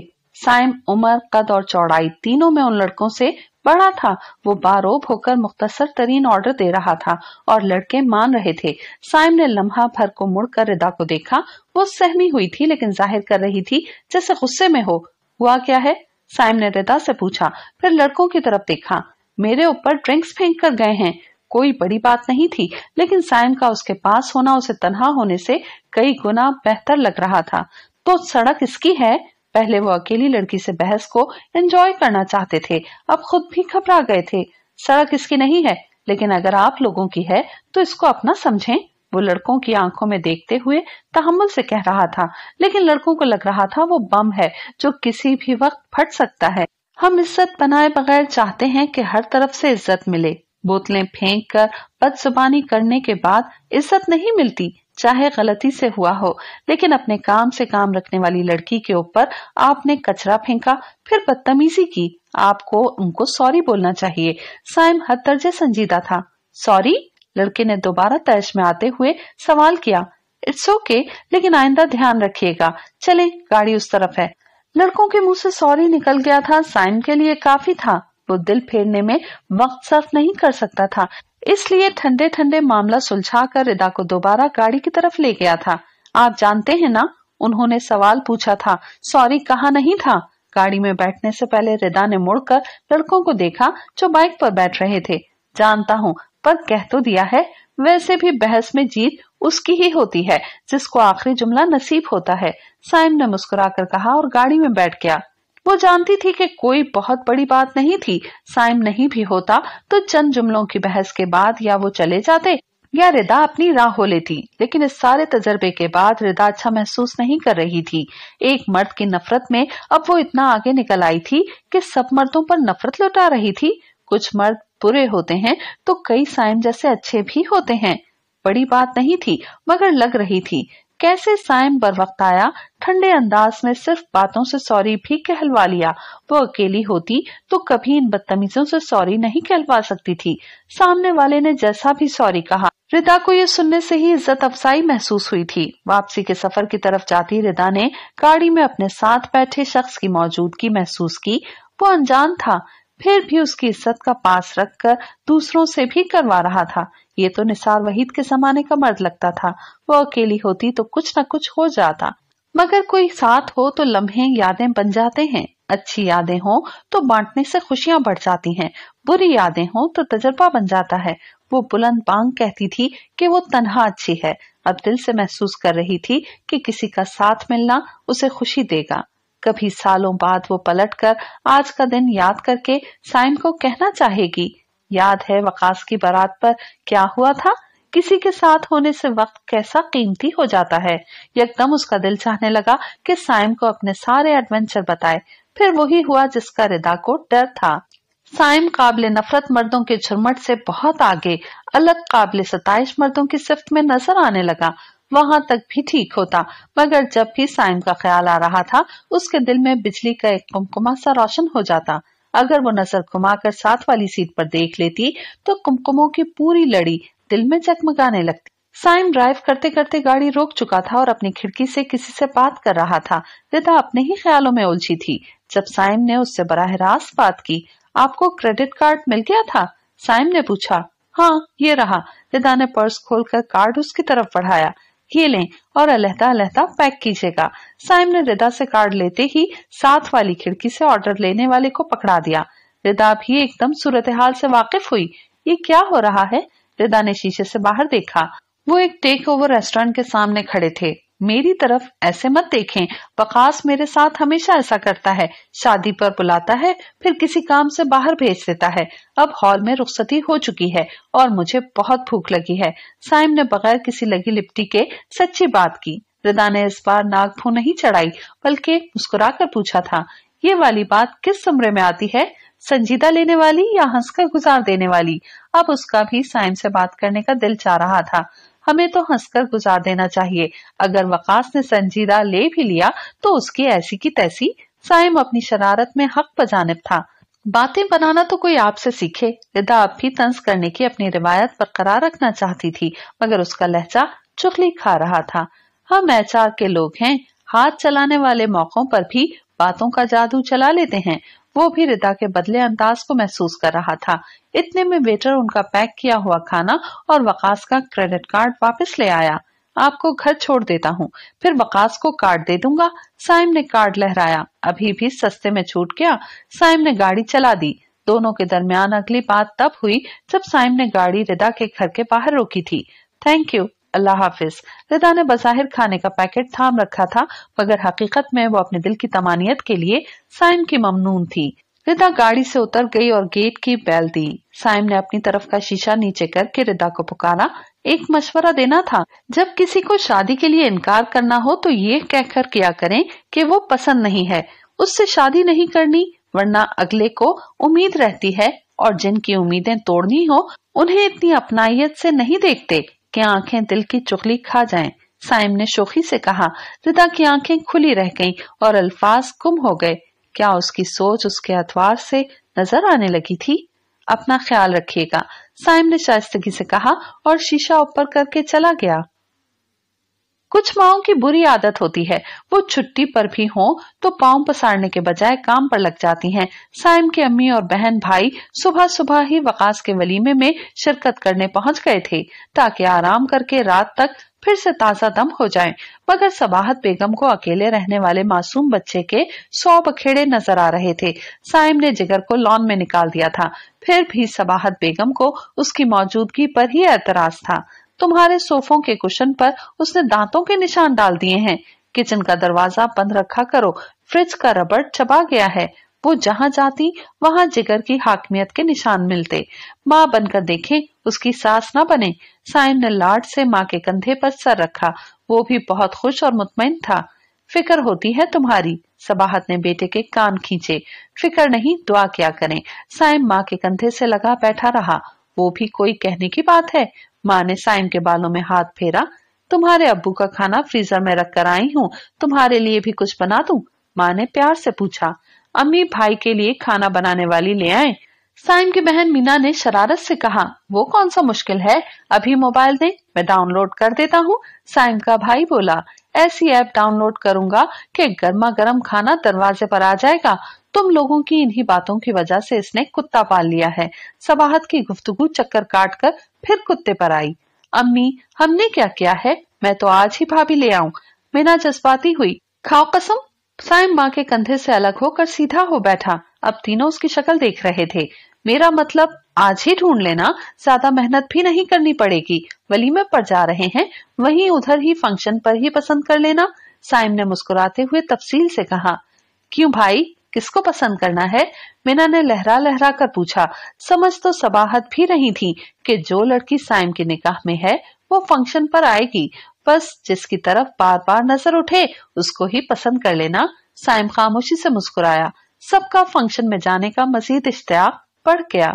Speaker 1: साइम उमर कद और चौड़ाई तीनों में उन लड़कों से बड़ा था वो बारोब होकर मुख्तसर तरीन ऑर्डर दे रहा था और लड़के मान रहे थे साइम ने लम्हा भर को मुड़कर रिदा को देखा वो सहमी हुई थी लेकिन जाहिर कर रही थी जैसे गुस्से में हो हुआ क्या है साइम ने रिदा से पूछा फिर लड़कों की तरफ देखा मेरे ऊपर ड्रिंक्स फेंक कर गए हैं कोई बड़ी बात नहीं थी लेकिन साइम का उसके पास होना उसे तनहा होने से कई गुना बेहतर लग रहा था तो सड़क इसकी है पहले वो अकेली लड़की से बहस को एंजॉय करना चाहते थे अब खुद भी घबरा गए थे सड़क इसकी नहीं है लेकिन अगर आप लोगों की है तो इसको अपना समझें वो लड़कों की आंखों में देखते हुए तहमल से कह रहा था लेकिन लड़कों को लग रहा था वो बम है जो किसी भी वक्त फट सकता है हम इज्जत बनाए बगैर चाहते हैं कि हर तरफ से इज्जत मिले बोतलें फेंक कर बदसुबानी करने के बाद इज्जत नहीं मिलती चाहे गलती से हुआ हो लेकिन अपने काम से काम रखने वाली लड़की के ऊपर आपने कचरा फेंका फिर बदतमीजी की आपको उनको सॉरी बोलना चाहिए साइम हद दर्जे संजीदा था सॉरी लड़के ने दोबारा तैश में आते हुए सवाल किया इट्स ओके okay, लेकिन आइंदा ध्यान रखिएगा चले गाड़ी उस तरफ है लड़कों के मुंह से सॉरी निकल गया था साइम के लिए काफी था वो दिल फेरने में वक्त सर्फ नहीं कर सकता था इसलिए ठंडे ठंडे मामला सुलझाकर रिदा को दोबारा गाड़ी की तरफ ले गया था आप जानते हैं ना उन्होंने सवाल पूछा था सॉरी कहा नहीं था गाड़ी में बैठने से पहले रिदा ने मुड़कर लड़कों को देखा जो बाइक पर बैठ रहे थे जानता हूँ पर कह तो दिया है वैसे भी बहस में जीत उसकी ही होती है जिसको आखिरी जुमला नसीब होता है साइम ने मुस्कुराकर कहा और गाड़ी में बैठ गया वो जानती थी कि कोई बहुत बड़ी बात नहीं थी साइम नहीं भी होता तो चंद जुमलों की बहस के बाद या वो चले जाते या रिदा अपनी राह हो लेती लेकिन इस सारे तजर्बे के बाद रिदा अच्छा महसूस नहीं कर रही थी एक मर्द की नफरत में अब वो इतना आगे निकल आई थी कि सब मर्दों पर नफरत लौटा रही थी कुछ मर्द बुरे होते हैं तो कई साइम जैसे अच्छे भी होते हैं बड़ी बात नहीं थी मगर लग रही थी कैसे साइम बर वक्त आया ठंडे अंदाज में सिर्फ बातों से सॉरी भी कहलवा लिया वो अकेली होती तो कभी इन बदतमीजों से सॉरी नहीं कहलवा सकती थी सामने वाले ने जैसा भी सॉरी कहा रिदा को ये सुनने से ही इज्जत अफसाई महसूस हुई थी वापसी के सफर की तरफ जाती रिदा ने गाड़ी में अपने साथ बैठे शख्स की मौजूदगी महसूस की वो अनजान था फिर भी उसकी इज्जत का पास रखकर दूसरों से भी करवा रहा था ये तो निसार वहीद के जमाने का मर्द लगता था वो अकेली होती तो कुछ न कुछ हो जाता मगर कोई साथ हो तो लम्हे यादें बन जाते हैं अच्छी यादें हो तो बांटने से खुशियां बढ़ जाती हैं बुरी यादें हो तो तजर्बा बन जाता है वो बुलंद बांग कहती थी कि वो तनहा अच्छी है अब दिल से महसूस कर रही थी कि किसी का साथ मिलना उसे खुशी देगा कभी सालों बाद वो पलटकर आज का दिन याद करके साइन को कहना चाहेगी याद है वकास की बारात पर क्या हुआ था किसी के साथ होने से वक्त कैसा कीमती हो जाता है एकदम उसका दिल चाहने लगा कि साइम को अपने सारे एडवेंचर बताए फिर वही हुआ जिसका रिदा को डर था साइम काबिल नफरत मर्दों के झुरमट से बहुत आगे अलग काबिल सताइश मर्दों की सिफ्त में नजर आने लगा वहाँ तक भी ठीक होता मगर जब भी साइम का ख्याल आ रहा था उसके दिल में बिजली का एक कुमकुमा सा रोशन हो जाता अगर वो नजर घुमाकर साथ वाली सीट पर देख लेती तो कुमकुमों की पूरी लड़ी दिल में जगमगाने लगती साइम ड्राइव करते करते गाड़ी रोक चुका था और अपनी खिड़की से किसी से बात कर रहा था रिता अपने ही ख्यालों में उलझी थी जब साइम ने उससे बराह रास्त बात की आपको क्रेडिट कार्ड मिल गया था साइम ने पूछा हाँ ये रहा रिदा ने पर्स खोलकर कार्ड उसकी तरफ बढ़ाया ये लें और अलहदा अलहदा पैक कीजिएगा साइम ने रिदा से कार्ड लेते ही साथ वाली खिड़की से ऑर्डर लेने वाले को पकड़ा दिया रिदा भी एकदम सूरत हाल से वाकिफ हुई ये क्या हो रहा है रिदा ने शीशे से बाहर देखा वो एक टेक ओवर रेस्टोरेंट के सामने खड़े थे मेरी तरफ ऐसे मत देखें वकास मेरे साथ हमेशा ऐसा करता है शादी पर बुलाता है फिर किसी काम से बाहर भेज देता है अब हॉल में रुखसती हो चुकी है और मुझे बहुत भूख लगी है साइम ने बगैर किसी लगी लिपटी के सच्ची बात की रिदा ने इस बार नागभू नहीं चढ़ाई बल्कि मुस्कुरा कर पूछा था ये वाली बात किस समरे में आती है संजीदा लेने वाली या हंसकर गुजार देने वाली अब उसका भी साइम से बात करने का दिल चाह रहा था हमें तो हंसकर गुजार देना चाहिए अगर वकास ने संजीदा ले भी लिया तो उसकी ऐसी की तैसी साइम अपनी शरारत में हक बजानब था बातें बनाना तो कोई आपसे सीखे रिदा अब भी तंज करने की अपनी रिवायत बरकरार रखना चाहती थी मगर उसका लहजा चुखली खा रहा था हम एचार के लोग हैं हाथ चलाने वाले मौकों पर भी बातों का जादू चला लेते हैं वो भी रिदा के बदले अंदाज को महसूस कर रहा था इतने में वेटर उनका पैक किया हुआ खाना और वकास का क्रेडिट कार्ड वापस ले आया आपको घर छोड़ देता हूँ फिर वकास को कार्ड दे दूंगा साइम ने कार्ड लहराया अभी भी सस्ते में छूट गया साइम ने गाड़ी चला दी दोनों के दरमियान अगली बात तब हुई जब साइम ने गाड़ी रिदा के घर के बाहर रोकी थी थैंक यू अल्लाह हाफिज रिदा ने बसाहिर खाने का पैकेट थाम रखा था मगर हकीकत में वो अपने दिल की तमानियत के लिए साइम की ममनून थी रिदा गाड़ी से उतर गई और गेट की बैल दी साइम ने अपनी तरफ का शीशा नीचे करके रिदा को पुकारा एक मशवरा देना था जब किसी को शादी के लिए इनकार करना हो तो ये कहकर किया करें कि वो पसंद नहीं है उससे शादी नहीं करनी वरना अगले को उम्मीद रहती है और जिनकी उम्मीदें तोड़नी हो उन्हें इतनी अपनाइत से नहीं देखते कि आंखें दिल की चुगली खा जाएं। साइम ने शोखी से कहा रिदा की आंखें खुली रह गईं और अल्फाज गुम हो गए क्या उसकी सोच उसके अतवार से नजर आने लगी थी अपना ख्याल रखिएगा साइम ने शाइस्तगी से कहा और शीशा ऊपर करके चला गया कुछ माओ की बुरी आदत होती है वो छुट्टी पर भी हो तो पाँव पसारने के बजाय काम पर लग जाती हैं। साइम की अम्मी और बहन भाई सुबह सुबह ही वकास के वलीमे में शिरकत करने पहुंच गए थे ताकि आराम करके रात तक फिर से ताजा दम हो जाए मगर सबाहत बेगम को अकेले रहने वाले मासूम बच्चे के सौ बखेड़े नजर आ रहे थे साइम ने जिगर को लॉन में निकाल दिया था फिर भी सबाहत बेगम को उसकी मौजूदगी पर ही एतराज था तुम्हारे सोफों के कुशन पर उसने दांतों के निशान डाल दिए हैं किचन का दरवाजा बंद रखा करो फ्रिज का रबड़ चबा गया है वो जहाँ जाती वहाँ जिगर की हाकमियत के निशान मिलते माँ बनकर देखे उसकी सास ना बने साइम ने लाड से माँ के कंधे पर सर रखा वो भी बहुत खुश और मुतमिन था फिक्र होती है तुम्हारी सबाहत ने बेटे के कान खींचे फिक्र नहीं दुआ क्या करें साइम माँ के कंधे से लगा बैठा रहा वो भी कोई कहने की बात है माँ ने साइम के बालों में हाथ फेरा तुम्हारे अब्बू का खाना फ्रीजर में रख कर आई हूँ तुम्हारे लिए भी कुछ बना दू माँ ने प्यार से पूछा अम्मी भाई के लिए खाना बनाने वाली ले आए साइम की बहन मीना ने शरारत से कहा वो कौन सा मुश्किल है अभी मोबाइल दे मैं डाउनलोड कर देता हूँ साइम का भाई बोला ऐसी ऐप डाउनलोड करूंगा कि गर्मा गर्म खाना दरवाजे पर आ जाएगा तुम लोगों की इन्हीं बातों की वजह से इसने कुत्ता पाल लिया है सबाहत की गुफ्तगु चक्कर काट कर फिर कुत्ते पर आई अम्मी हमने क्या किया है मैं तो आज ही भाभी ले आऊँ मीना जज्बाती हुई खाओ कसम साइम माँ के कंधे से अलग होकर सीधा हो बैठा अब तीनों उसकी शक्ल देख रहे थे मेरा मतलब आज ही ढूंढ लेना ज्यादा मेहनत भी नहीं करनी पड़ेगी वलीमे पर जा रहे हैं वहीं उधर ही फंक्शन पर ही पसंद कर लेना साइम ने मुस्कुराते हुए तफसील से कहा क्यों भाई किसको पसंद करना है मीना ने लहरा लहरा कर पूछा समझ तो सबाहत भी नहीं थी कि जो लड़की साइम के निकाह में है वो फंक्शन पर आएगी बस जिसकी तरफ बार बार नजर उठे उसको ही पसंद कर लेना साइम खामोशी से मुस्कुराया सबका फंक्शन में जाने का मजीद इश्तिया बढ़ गया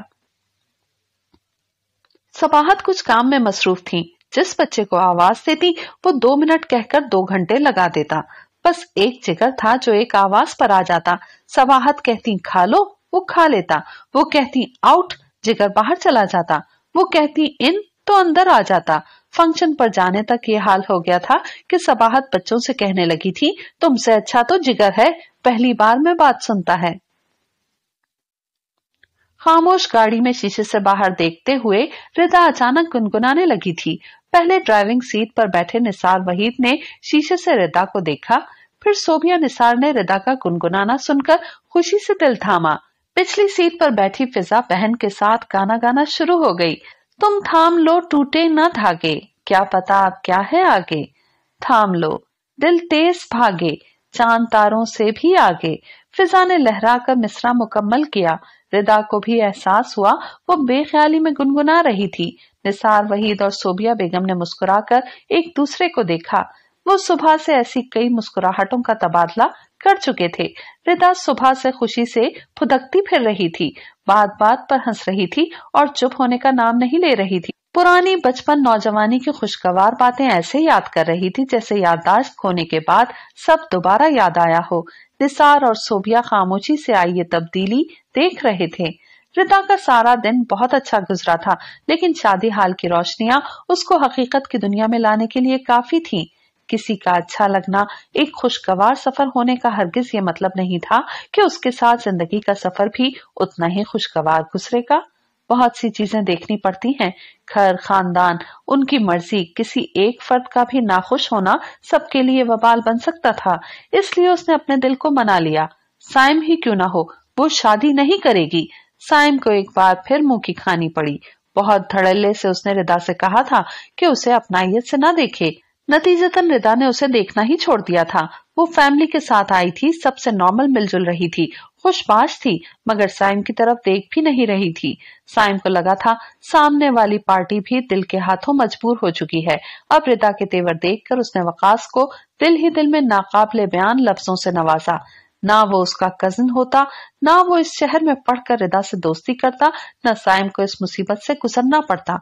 Speaker 1: सबाहत कुछ काम में मसरूफ थी जिस बच्चे को आवाज देती वो दो मिनट कहकर दो घंटे लगा देता बस एक जिगर था जो एक आवाज पर आ जाता सबाहत कहती खा लो वो खा लेता वो कहती आउट जिगर बाहर चला जाता वो कहती इन तो अंदर आ जाता फंक्शन पर जाने तक ये हाल हो गया था कि सबाहत बच्चों से कहने लगी थी तुमसे अच्छा तो जिगर है पहली बार में बात सुनता है खामोश गाड़ी में शीशे से बाहर देखते हुए रिदा अचानक गुनगुनाने लगी थी पहले ड्राइविंग सीट पर बैठे निसार वहीद ने शीशे से रिदा को देखा फिर सोबिया निसार ने रिदा का गुनगुनाना सुनकर खुशी से दिल थामा पिछली सीट पर बैठी फिजा बहन के साथ गाना गाना शुरू हो गई तुम थाम लो टूटे न धागे क्या पता आप क्या है आगे थाम लो दिल तेज भागे चांद तारों से भी आगे फिजा ने लहरा कर मिसरा मुकम्मल किया रिदा को भी एहसास हुआ वो बेख्याली में गुनगुना रही थी निसार वहीद और सोबिया बेगम ने मुस्कुराकर एक दूसरे को देखा वो सुबह से ऐसी कई मुस्कुराहटों का तबादला कर चुके थे रिदा सुबह से खुशी से फुदकती फिर रही थी बात बात पर हंस रही थी और चुप होने का नाम नहीं ले रही थी पुरानी बचपन नौजवानी की खुशगवार बातें ऐसे याद कर रही थी जैसे याददाश्त खोने के बाद सब दोबारा याद आया हो निसार और सोबिया खामोशी से आई ये तब्दीली देख रहे थे रिता का सारा दिन बहुत अच्छा गुजरा था लेकिन शादी हाल की रोशनियां उसको हकीकत की दुनिया में लाने के लिए काफी थी किसी का अच्छा लगना एक खुशगवार सफर होने का हरगिज ये मतलब नहीं था कि उसके साथ जिंदगी का सफर भी उतना ही खुशगवार गुजरेगा बहुत सी चीजें देखनी पड़ती हैं घर खानदान उनकी मर्जी किसी एक फर्द का भी नाखुश होना सबके लिए वबाल बन सकता था इसलिए उसने अपने दिल को मना लिया साइम ही क्यों ना हो वो शादी नहीं करेगी साइम को एक बार फिर मुंह की खानी पड़ी बहुत धड़ल्ले से उसने रिदा से कहा था कि उसे अपनाइत से न देखे नतीजतन रिदा ने उसे देखना ही छोड़ दिया था वो फैमिली के साथ आई थी सबसे नॉर्मल मिलजुल रही थी खुशबाश थी मगर साइम की तरफ देख भी नहीं रही थी साइम को लगा था सामने वाली पार्टी भी दिल के हाथों मजबूर हो चुकी है अब रिदा के तेवर देखकर उसने वकास को दिल ही दिल में नाकाबले बयान लफ्जों से नवाजा ना वो उसका कजिन होता ना वो इस शहर में पढ़कर रिदा से दोस्ती करता ना साइम को इस मुसीबत से गुजरना पड़ता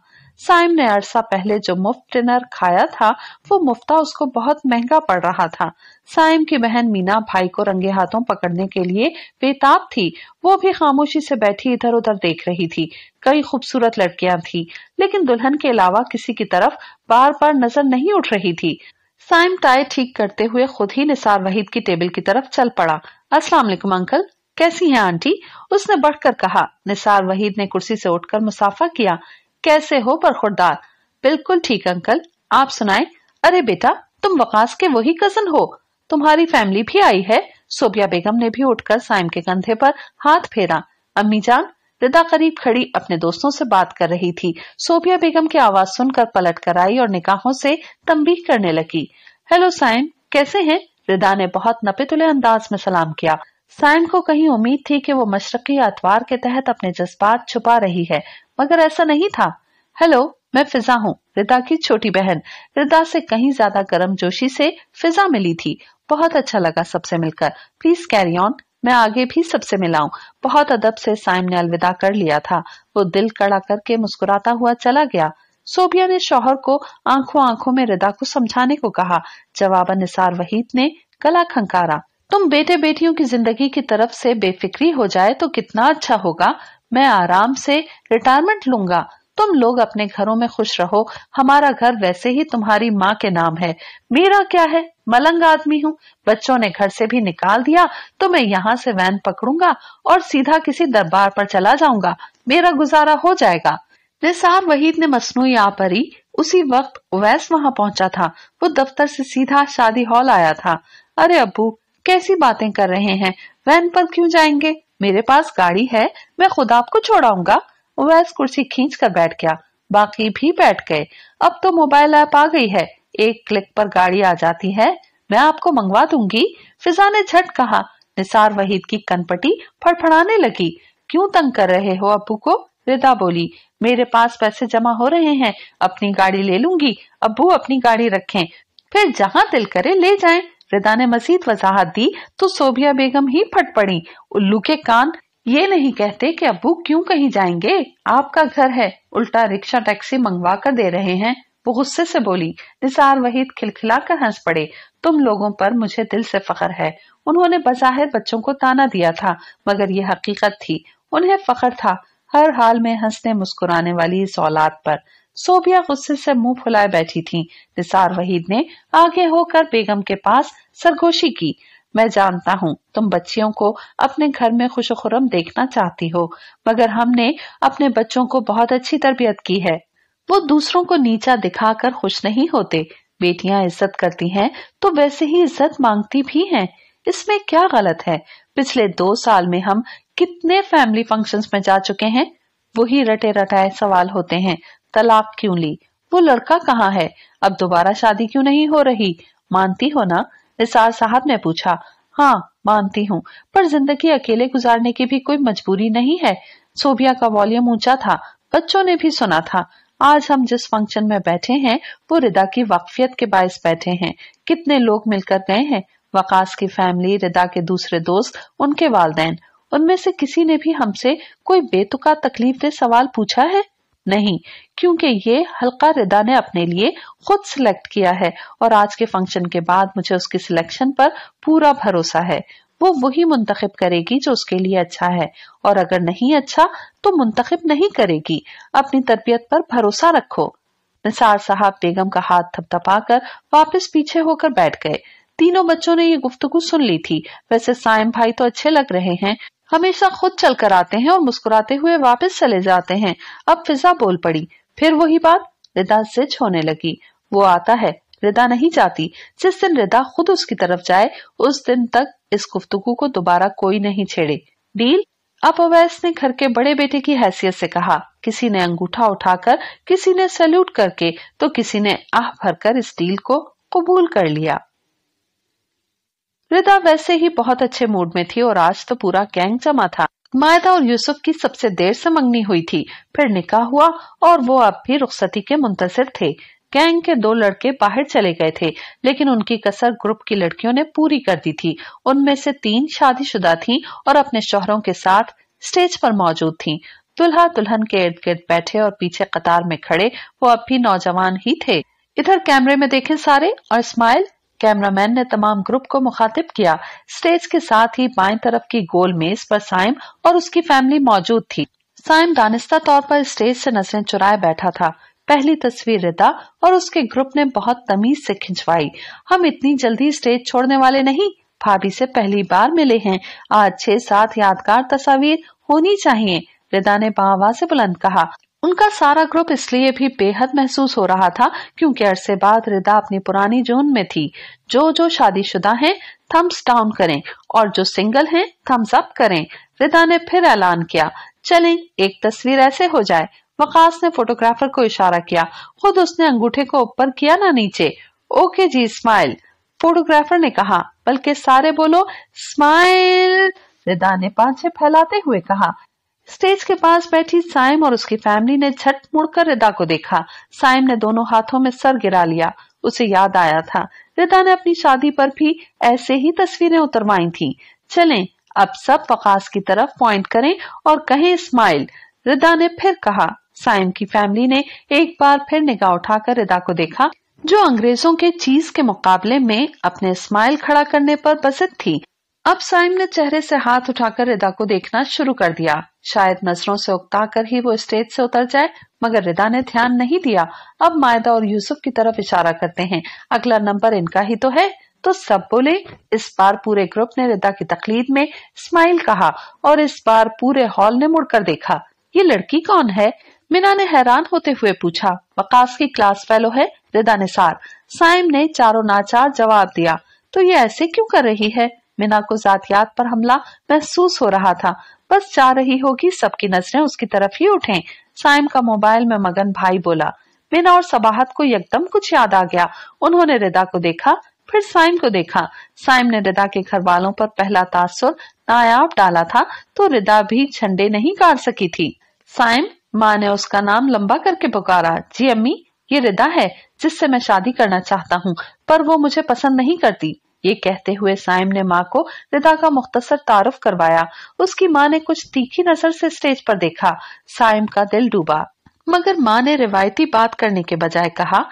Speaker 1: साइम ने अरसा पहले जो मुफ्त डिनर खाया था वो मुफ्ता उसको बहुत महंगा पड़ रहा था साइम की बहन मीना भाई को रंगे हाथों पकड़ने के लिए बेताब थी वो भी खामोशी से बैठी इधर उधर देख रही थी कई खूबसूरत लड़कियां थी लेकिन दुल्हन के अलावा किसी की तरफ बार बार नजर नहीं उठ रही थी साइम टाई ठीक करते हुए खुद ही निसार वहीद की टेबल की तरफ चल पड़ा अस्सलाम वालेकुम अंकल कैसी हैं आंटी उसने बढ़कर कहा निसार वहीद ने कुर्सी से उठकर मुसाफा किया कैसे हो बरखुरदार बिल्कुल ठीक अंकल आप सुनाए अरे बेटा तुम वकास के वही कजन हो तुम्हारी फैमिली भी आई है सोबिया बेगम ने भी उठकर साइम के कंधे पर हाथ फेरा अम्मी जान रिदा करीब खड़ी अपने दोस्तों से बात कर रही थी सोफिया बेगम की आवाज सुनकर पलट कर आई और निकाहों से तंबीह करने लगी हेलो साइम कैसे हैं रिदा ने बहुत नपेतुले अंदाज में सलाम किया साइम को कहीं उम्मीद थी कि वो मशरकी अतवार के तहत अपने जज्बात छुपा रही है मगर ऐसा नहीं था हेलो मैं फिजा हूँ रिदा की छोटी बहन रिदा से कहीं ज्यादा गर्म जोशी से फिजा मिली थी बहुत अच्छा लगा सबसे मिलकर प्लीज कैरी ऑन मैं आगे भी सबसे मिलाऊं बहुत अदब से साइम ने अलविदा कर लिया था वो दिल कड़ा करके मुस्कुराता हुआ चला गया सोबिया ने शोहर को आंखों आंखों में रिदा को समझाने को कहा जवाब निसार वहीद ने गला खंकारा तुम बेटे बेटियों की जिंदगी की तरफ से बेफिक्री हो जाए तो कितना अच्छा होगा मैं आराम से रिटायरमेंट लूंगा तुम लोग अपने घरों में खुश रहो हमारा घर वैसे ही तुम्हारी माँ के नाम है मेरा क्या है मलंग आदमी हूँ बच्चों ने घर से भी निकाल दिया तो मैं यहाँ से वैन पकड़ूंगा और सीधा किसी दरबार पर चला जाऊंगा मेरा गुजारा हो जाएगा निसार वहीद ने मसनू आ परी उसी वक्त वैस वहाँ पहुँचा था वो दफ्तर से सीधा शादी हॉल आया था अरे अबू कैसी बातें कर रहे हैं वैन पर क्यों जाएंगे मेरे पास गाड़ी है मैं खुद आपको छोड़ाऊंगा उवैस कुर्सी खींच कर बैठ गया बाकी भी बैठ गए अब तो मोबाइल ऐप आ गई है एक क्लिक पर गाड़ी आ जाती है मैं आपको मंगवा दूंगी फिजा ने झट कहा निसार वहीद की कनपटी फड़फड़ाने लगी क्यों तंग कर रहे हो अबू को रिदा बोली मेरे पास पैसे जमा हो रहे हैं अपनी गाड़ी ले लूंगी अबू अपनी गाड़ी रखें फिर जहाँ दिल करे ले जाएं। रिदा ने मजीद वजाहत दी तो सोभिया बेगम ही फट पड़ी उल्लू के कान ये नहीं कहते कि अबू क्यों कहीं जाएंगे आपका घर है उल्टा रिक्शा टैक्सी मंगवा कर दे रहे हैं वो गुस्से से बोली निसार वहीद खिलखिला कर हंस पड़े तुम लोगों पर मुझे दिल से फखर है उन्होंने बजाहिर बच्चों को ताना दिया था मगर ये हकीकत थी उन्हें फखर था हर हाल में हंसने मुस्कुराने वाली इस औलाद पर सोबिया गुस्से से मुंह फुलाए बैठी थी निसार वहीद ने आगे होकर बेगम के पास सरगोशी की मैं जानता हूँ तुम बच्चियों को अपने घर में खुश खुरम देखना चाहती हो मगर हमने अपने बच्चों को बहुत अच्छी तरबियत की है वो दूसरों को नीचा दिखाकर खुश नहीं होते बेटिया इज्जत करती हैं तो वैसे ही इज्जत मांगती भी हैं इसमें क्या गलत है पिछले दो साल में हम कितने फैमिली फंक्शन में जा चुके हैं वही रटे रटाए सवाल होते हैं तलाक क्यों ली वो लड़का कहाँ है अब दोबारा शादी क्यों नहीं हो रही मानती हो ना निसार साहब ने पूछा हाँ मानती हूँ पर जिंदगी अकेले गुजारने की भी कोई मजबूरी नहीं है सोबिया का वॉल्यूम ऊंचा था बच्चों ने भी सुना था आज हम जिस फंक्शन में बैठे हैं वो रिदा की वाकफियत के बायस बैठे हैं कितने लोग मिलकर गए हैं वकास की फैमिली रिदा के दूसरे दोस्त उनके वालदेन उनमें से किसी ने भी हमसे कोई बेतुका तकलीफ दे सवाल पूछा है नहीं क्योंकि ये हल्का रिदा ने अपने लिए खुद सिलेक्ट किया है और आज के फंक्शन के बाद मुझे उसकी सिलेक्शन पर पूरा भरोसा है वो वही मुंतखब करेगी जो उसके लिए अच्छा है और अगर नहीं अच्छा तो मुंतखब नहीं करेगी अपनी तरबियत पर भरोसा रखो निसार साहब बेगम का हाथ थपथपा कर वापस पीछे होकर बैठ गए तीनों बच्चों ने ये गुफ्तगु सुन ली थी वैसे साइम भाई तो अच्छे लग रहे हैं हमेशा खुद चलकर आते हैं और मुस्कुराते हुए वापस चले जाते हैं अब फिजा बोल पड़ी फिर वही बात रिदा से छोने लगी वो आता है रिदा नहीं जाती जिस दिन रिदा खुद उसकी तरफ जाए उस दिन तक इस गुफ्तगु को दोबारा कोई नहीं छेड़े डील अब अवैस ने घर के बड़े बेटे की हैसियत से कहा किसी ने अंगूठा उठाकर किसी ने सैल्यूट करके तो किसी ने आह भरकर इस डील को कबूल कर लिया रिदा वैसे ही बहुत अच्छे मूड में थी और आज तो पूरा गैंग जमा था मायदा और यूसुफ की सबसे देर से मंगनी हुई थी फिर निकाह हुआ और वो अब भी रुखसती के मुंतजर थे गैंग के दो लड़के बाहर चले गए थे लेकिन उनकी कसर ग्रुप की लड़कियों ने पूरी कर दी थी उनमें से तीन शादीशुदा थीं और अपने शोहरों के साथ स्टेज पर मौजूद थीं। दुल्हा दुल्हन के इर्द गिर्द बैठे और पीछे कतार में खड़े वो अब भी नौजवान ही थे इधर कैमरे में देखे सारे और स्माइल कैमरामैन ने तमाम ग्रुप को मुखातिब किया स्टेज के साथ ही बाएं तरफ की गोल मेज पर साइम और उसकी फैमिली मौजूद थी साइम दानिस्ता तौर पर स्टेज से नजरें चुराए बैठा था पहली तस्वीर रिदा और उसके ग्रुप ने बहुत तमीज से खिंचवाई हम इतनी जल्दी स्टेज छोड़ने वाले नहीं भाभी से पहली बार मिले हैं आज छह सात यादगार तस्वीर होनी चाहिए रिदा ने बाहवा से बुलंद कहा उनका सारा ग्रुप इसलिए भी बेहद महसूस हो रहा था क्योंकि अरसे बाद रिदा अपनी पुरानी जोन में थी जो जो शादीशुदा हैं थम्स डाउन करें और जो सिंगल हैं थम्स अप करें रिदा ने फिर ऐलान किया चलें एक तस्वीर ऐसे हो जाए वकास ने फोटोग्राफर को इशारा किया खुद उसने अंगूठे को ऊपर किया ना नीचे ओके जी स्माइल फोटोग्राफर ने कहा बल्कि सारे बोलो स्माइल रिदा ने पांचे फैलाते हुए कहा स्टेज के पास बैठी साइम और उसकी फैमिली ने झट मुड़कर रिदा को देखा साइम ने दोनों हाथों में सर गिरा लिया उसे याद आया था रिदा ने अपनी शादी पर भी ऐसे ही तस्वीरें उतरवाई थी चले अब सब वकास की तरफ पॉइंट करें और कहें स्माइल रिदा ने फिर कहा साइम की फैमिली ने एक बार फिर निगाह उठाकर रिदा को देखा जो अंग्रेजों के चीज के मुकाबले में अपने स्माइल खड़ा करने पर बसित थी अब साइम ने चेहरे से हाथ उठाकर रिदा को देखना शुरू कर दिया शायद नजरों से कर ही वो स्टेज से उतर जाए मगर रिदा ने ध्यान नहीं दिया अब मायदा और यूसुफ की तरफ इशारा करते हैं अगला नंबर इनका ही तो है तो सब बोले इस बार पूरे ग्रुप ने रिदा की तकलीद में स्माइल कहा और इस बार पूरे हॉल ने मुड़कर देखा ये लड़की कौन है मीना ने हैरान होते हुए पूछा वकास की क्लास फेलो है रिदा निसार साइम ने चारों नाचार जवाब दिया तो ये ऐसे क्यों कर रही है मीना को जातियात पर हमला महसूस हो रहा था बस जा रही होगी सबकी नजरें उसकी तरफ ही उठें साइम का मोबाइल में मगन भाई बोला मीना और सबाहत को एकदम कुछ याद आ गया उन्होंने रिदा को देखा फिर साइम को देखा साइम ने रिदा के घर वालों पर पहला तासुर नायाब डाला था तो रिदा भी झंडे नहीं काट सकी थी साइम माँ ने उसका नाम लंबा करके पुकारा जी अम्मी ये रिदा है जिससे मैं शादी करना चाहता हूँ पर वो मुझे पसंद नहीं करती ये कहते हुए साइम ने माँ को रिदा का मुख्तसर तारुफ करवाया उसकी माँ ने कुछ तीखी नजर से स्टेज पर देखा साइम का दिल डूबा मगर माँ ने रिवायती बात करने के बजाय कहा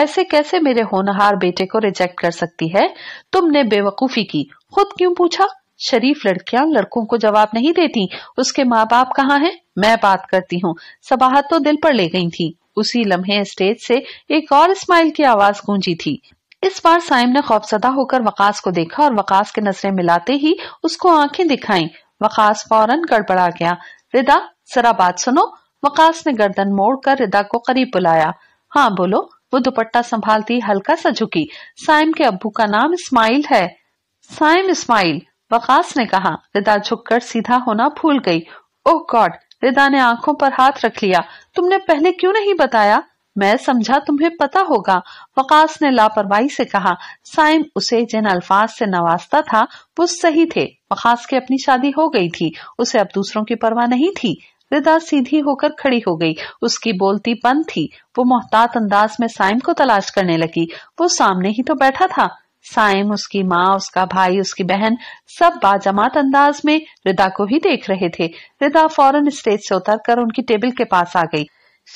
Speaker 1: ऐसे कैसे मेरे होनहार बेटे को रिजेक्ट कर सकती है तुमने बेवकूफी की खुद क्यों पूछा शरीफ लड़कियां लड़कों को जवाब नहीं देती उसके माँ बाप कहाँ हैं? मैं बात करती हूँ सबाहत तो दिल पर ले गई थी उसी लम्हे स्टेज से एक और स्माइल की आवाज गूंजी थी इस बार साइम ने खौफसदा होकर वकास को देखा और वकास के नजरे मिलाते ही उसको आंखें दिखाई वकास फौरन गड़बड़ा गया रिदा जरा बात सुनो वकास ने गर्दन मोड़कर रिदा को करीब बुलाया हाँ बोलो वो दुपट्टा संभालती हल्का सा झुकी साइम के अबू का नाम इस्माइल है साइम इस्माइल वकास ने कहा रिदा झुककर सीधा होना भूल गई ओह गॉड रिदा ने आंखों पर हाथ रख लिया तुमने पहले क्यों नहीं बताया मैं समझा तुम्हें पता होगा वकास ने लापरवाही से कहा साइम उसे जिन अल्फाज से नवाजता था वो सही थे वकास की अपनी शादी हो गई थी उसे अब दूसरों की परवाह नहीं थी रिदा सीधी होकर खड़ी हो गई उसकी बोलती बंद थी वो मोहतात अंदाज में साइम को तलाश करने लगी वो सामने ही तो बैठा था साइम उसकी माँ उसका भाई उसकी बहन सब बाजमात अंदाज में रिदा को ही देख रहे थे रिदा फौरन स्टेज से उतर कर उनकी टेबल के पास आ गई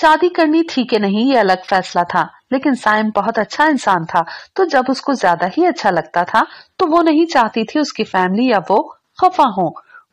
Speaker 1: शादी करनी थी कि नहीं ये अलग फैसला था लेकिन साइम बहुत अच्छा इंसान था तो जब उसको ज्यादा ही अच्छा लगता था तो वो नहीं चाहती थी उसकी फैमिली या वो खफा हो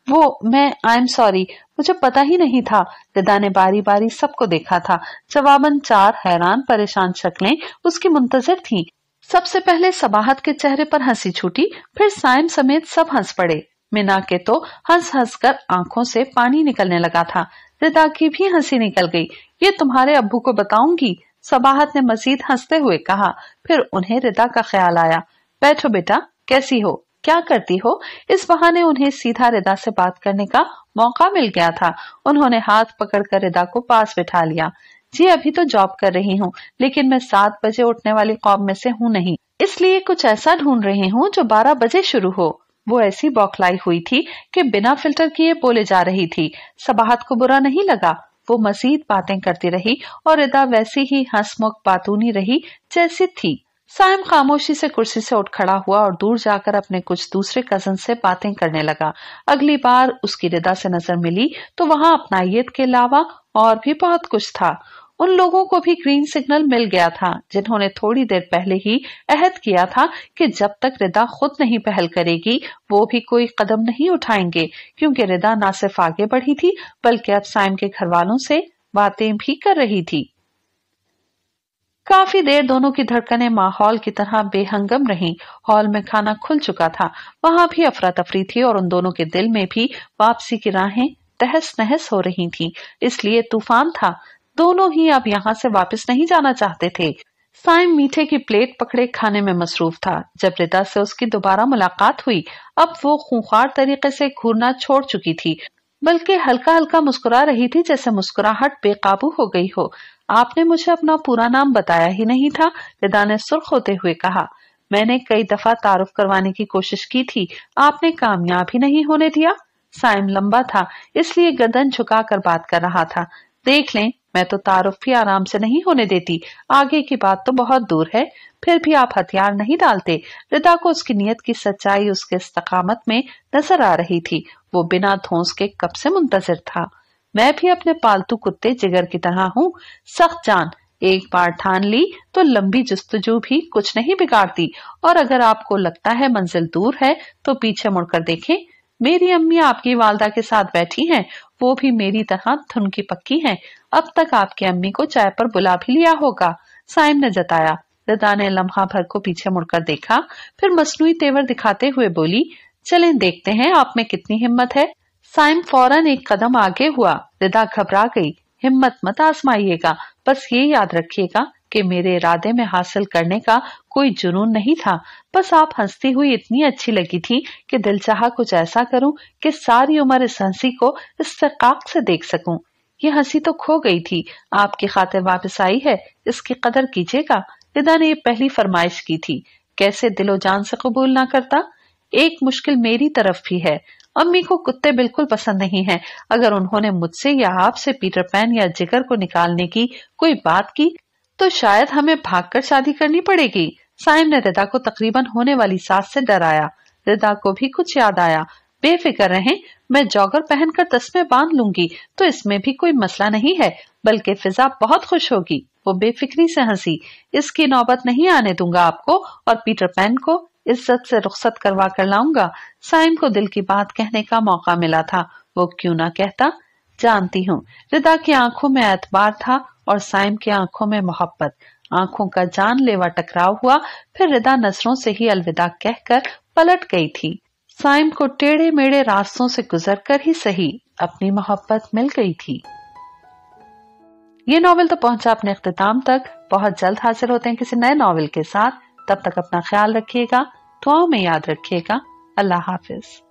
Speaker 1: वो मैं आई एम सॉरी मुझे पता ही नहीं था रिदा ने बारी बारी सबको देखा था जवाबन चार हैरान परेशान शक्लें उसकी मुंतजर थी सबसे पहले सबाहत के चेहरे पर हंसी छूटी फिर साइम समेत सब हंस पड़े मीना के तो हंस हंस कर आंखों से पानी निकलने लगा था रिदा की भी हंसी निकल गई ये तुम्हारे अबू को बताऊंगी सबाहत ने मजीद हंसते हुए कहा फिर उन्हें रिदा का ख्याल आया बैठो बेटा कैसी हो क्या करती हो इस बहाने उन्हें सीधा रिदा से बात करने का मौका मिल गया था उन्होंने हाथ पकड़कर रिदा को पास बिठा लिया जी अभी तो जॉब कर रही हूँ लेकिन मैं सात बजे उठने वाली कौम में से हूँ नहीं इसलिए कुछ ऐसा ढूंढ रही हूँ जो बारह बजे शुरू हो वो ऐसी बौखलाई हुई थी कि बिना फिल्टर किए बोले जा रही थी सबाहत को बुरा नहीं लगा वो मजीद बातें करती रही और रिदा वैसी ही हंसमुख बातूनी रही जैसी थी साइम खामोशी से कुर्सी से उठ खड़ा हुआ और दूर जाकर अपने कुछ दूसरे कजन से बातें करने लगा अगली बार उसकी रिदा से नजर मिली तो वहां अपनाइत के अलावा और भी बहुत कुछ था उन लोगों को भी ग्रीन सिग्नल मिल गया था जिन्होंने थोड़ी देर पहले ही अहद किया था कि जब तक रिदा खुद नहीं पहल करेगी वो भी कोई कदम नहीं उठाएंगे क्योंकि रिदा ना सिर्फ आगे बढ़ी थी बल्कि अब साइम के घर वालों से बातें भी कर रही थी काफी देर दोनों की धड़कनें माहौल की तरह बेहंगम रही हॉल में खाना खुल चुका था वहां भी अफरा तफरी थी और उन दोनों के दिल में भी वापसी की राहें तहस नहस हो रही थी इसलिए तूफान था दोनों ही अब यहाँ से वापस नहीं जाना चाहते थे साइम मीठे की प्लेट पकड़े खाने में मसरूफ था जब रिदा से उसकी दोबारा मुलाकात हुई अब वो खूंखार तरीके से घूरना छोड़ चुकी थी बल्कि हल्का हल्का मुस्कुरा रही थी जैसे मुस्कुराहट बेकाबू हो गई हो आपने मुझे अपना पूरा नाम बताया ही नहीं था रिदा ने सुर्ख होते हुए कहा मैंने कई दफा तारुफ करवाने की कोशिश की थी आपने कामयाब ही नहीं होने दिया साइम लंबा था इसलिए गर्दन झुकाकर बात कर रहा था देख लें मैं तो तारुफ भी आराम से नहीं होने देती आगे की बात तो बहुत दूर है फिर भी आप हथियार नहीं डालते रिदा को उसकी नियत की सच्चाई उसके इस्तकामत में नजर आ रही थी वो बिना धोस के कब से मुंतजर था मैं भी अपने पालतू कुत्ते जिगर की तरह हूँ सख्त जान एक बार ठान ली तो लंबी जस्तजू भी कुछ नहीं बिगाड़ती और अगर आपको लगता है मंजिल दूर है तो पीछे मुड़कर देखें मेरी अम्मी आपकी वालदा के साथ बैठी हैं वो भी मेरी तरह थन की पक्की हैं अब तक आपकी अम्मी को चाय पर बुला भी लिया होगा साइम ने जताया लता ने लम्हा भर को पीछे मुड़कर देखा फिर मसनू तेवर दिखाते हुए बोली चले देखते हैं आप में कितनी हिम्मत है साइम फौरन एक कदम आगे हुआ रिदा घबरा गई हिम्मत मत आजमाइएगा बस ये याद रखिएगा कि मेरे इरादे में हासिल करने का कोई जुनून नहीं था बस आप हंसती हुई इतनी अच्छी लगी थी कि दिल चाह कुछ ऐसा करूं कि सारी उम्र इस हंसी को इस्तकाक से देख सकूं। ये हंसी तो खो गई थी आपकी खातिर वापस आई है इसकी कदर कीजिएगा लिदा ने ये पहली फरमाइश की थी कैसे दिलो जान से कबूल ना करता एक मुश्किल मेरी तरफ भी है अम्मी को कुत्ते बिल्कुल पसंद नहीं हैं। अगर उन्होंने मुझसे या आपसे पीटर पैन या जिगर को निकालने की कोई बात की तो शायद हमें भागकर शादी करनी पड़ेगी साइम ने रिदा को तकरीबन होने वाली सास से डराया रिदा को भी कुछ याद आया बेफिक्र रहें मैं जॉगर पहनकर तस्मे बांध लूंगी तो इसमें भी कोई मसला नहीं है बल्कि फिजा बहुत खुश होगी वो बेफिक्री से हंसी इसकी नौबत नहीं आने दूंगा आपको और पीटर पैन को इज्जत से रुख्सत करवा कर लाऊंगा साइम को दिल की बात कहने का मौका मिला था वो क्यों ना कहता जानती हूँ रिदा की आंखों में एतबार था और साइम की आंखों में मोहब्बत आंखों का जान लेवा टकराव हुआ फिर रिदा नसरों से ही अलविदा कहकर पलट गई थी साइम को टेढ़े मेढ़े रास्तों से गुजर कर ही सही अपनी मोहब्बत मिल गई थी ये नॉवल तो पहुंचा अपने अख्ताम तक बहुत जल्द हासिल होते हैं किसी नए नॉवल के साथ तब तक अपना ख्याल रखिएगा दुआओं में याद रखिएगा अल्लाह हाफिज़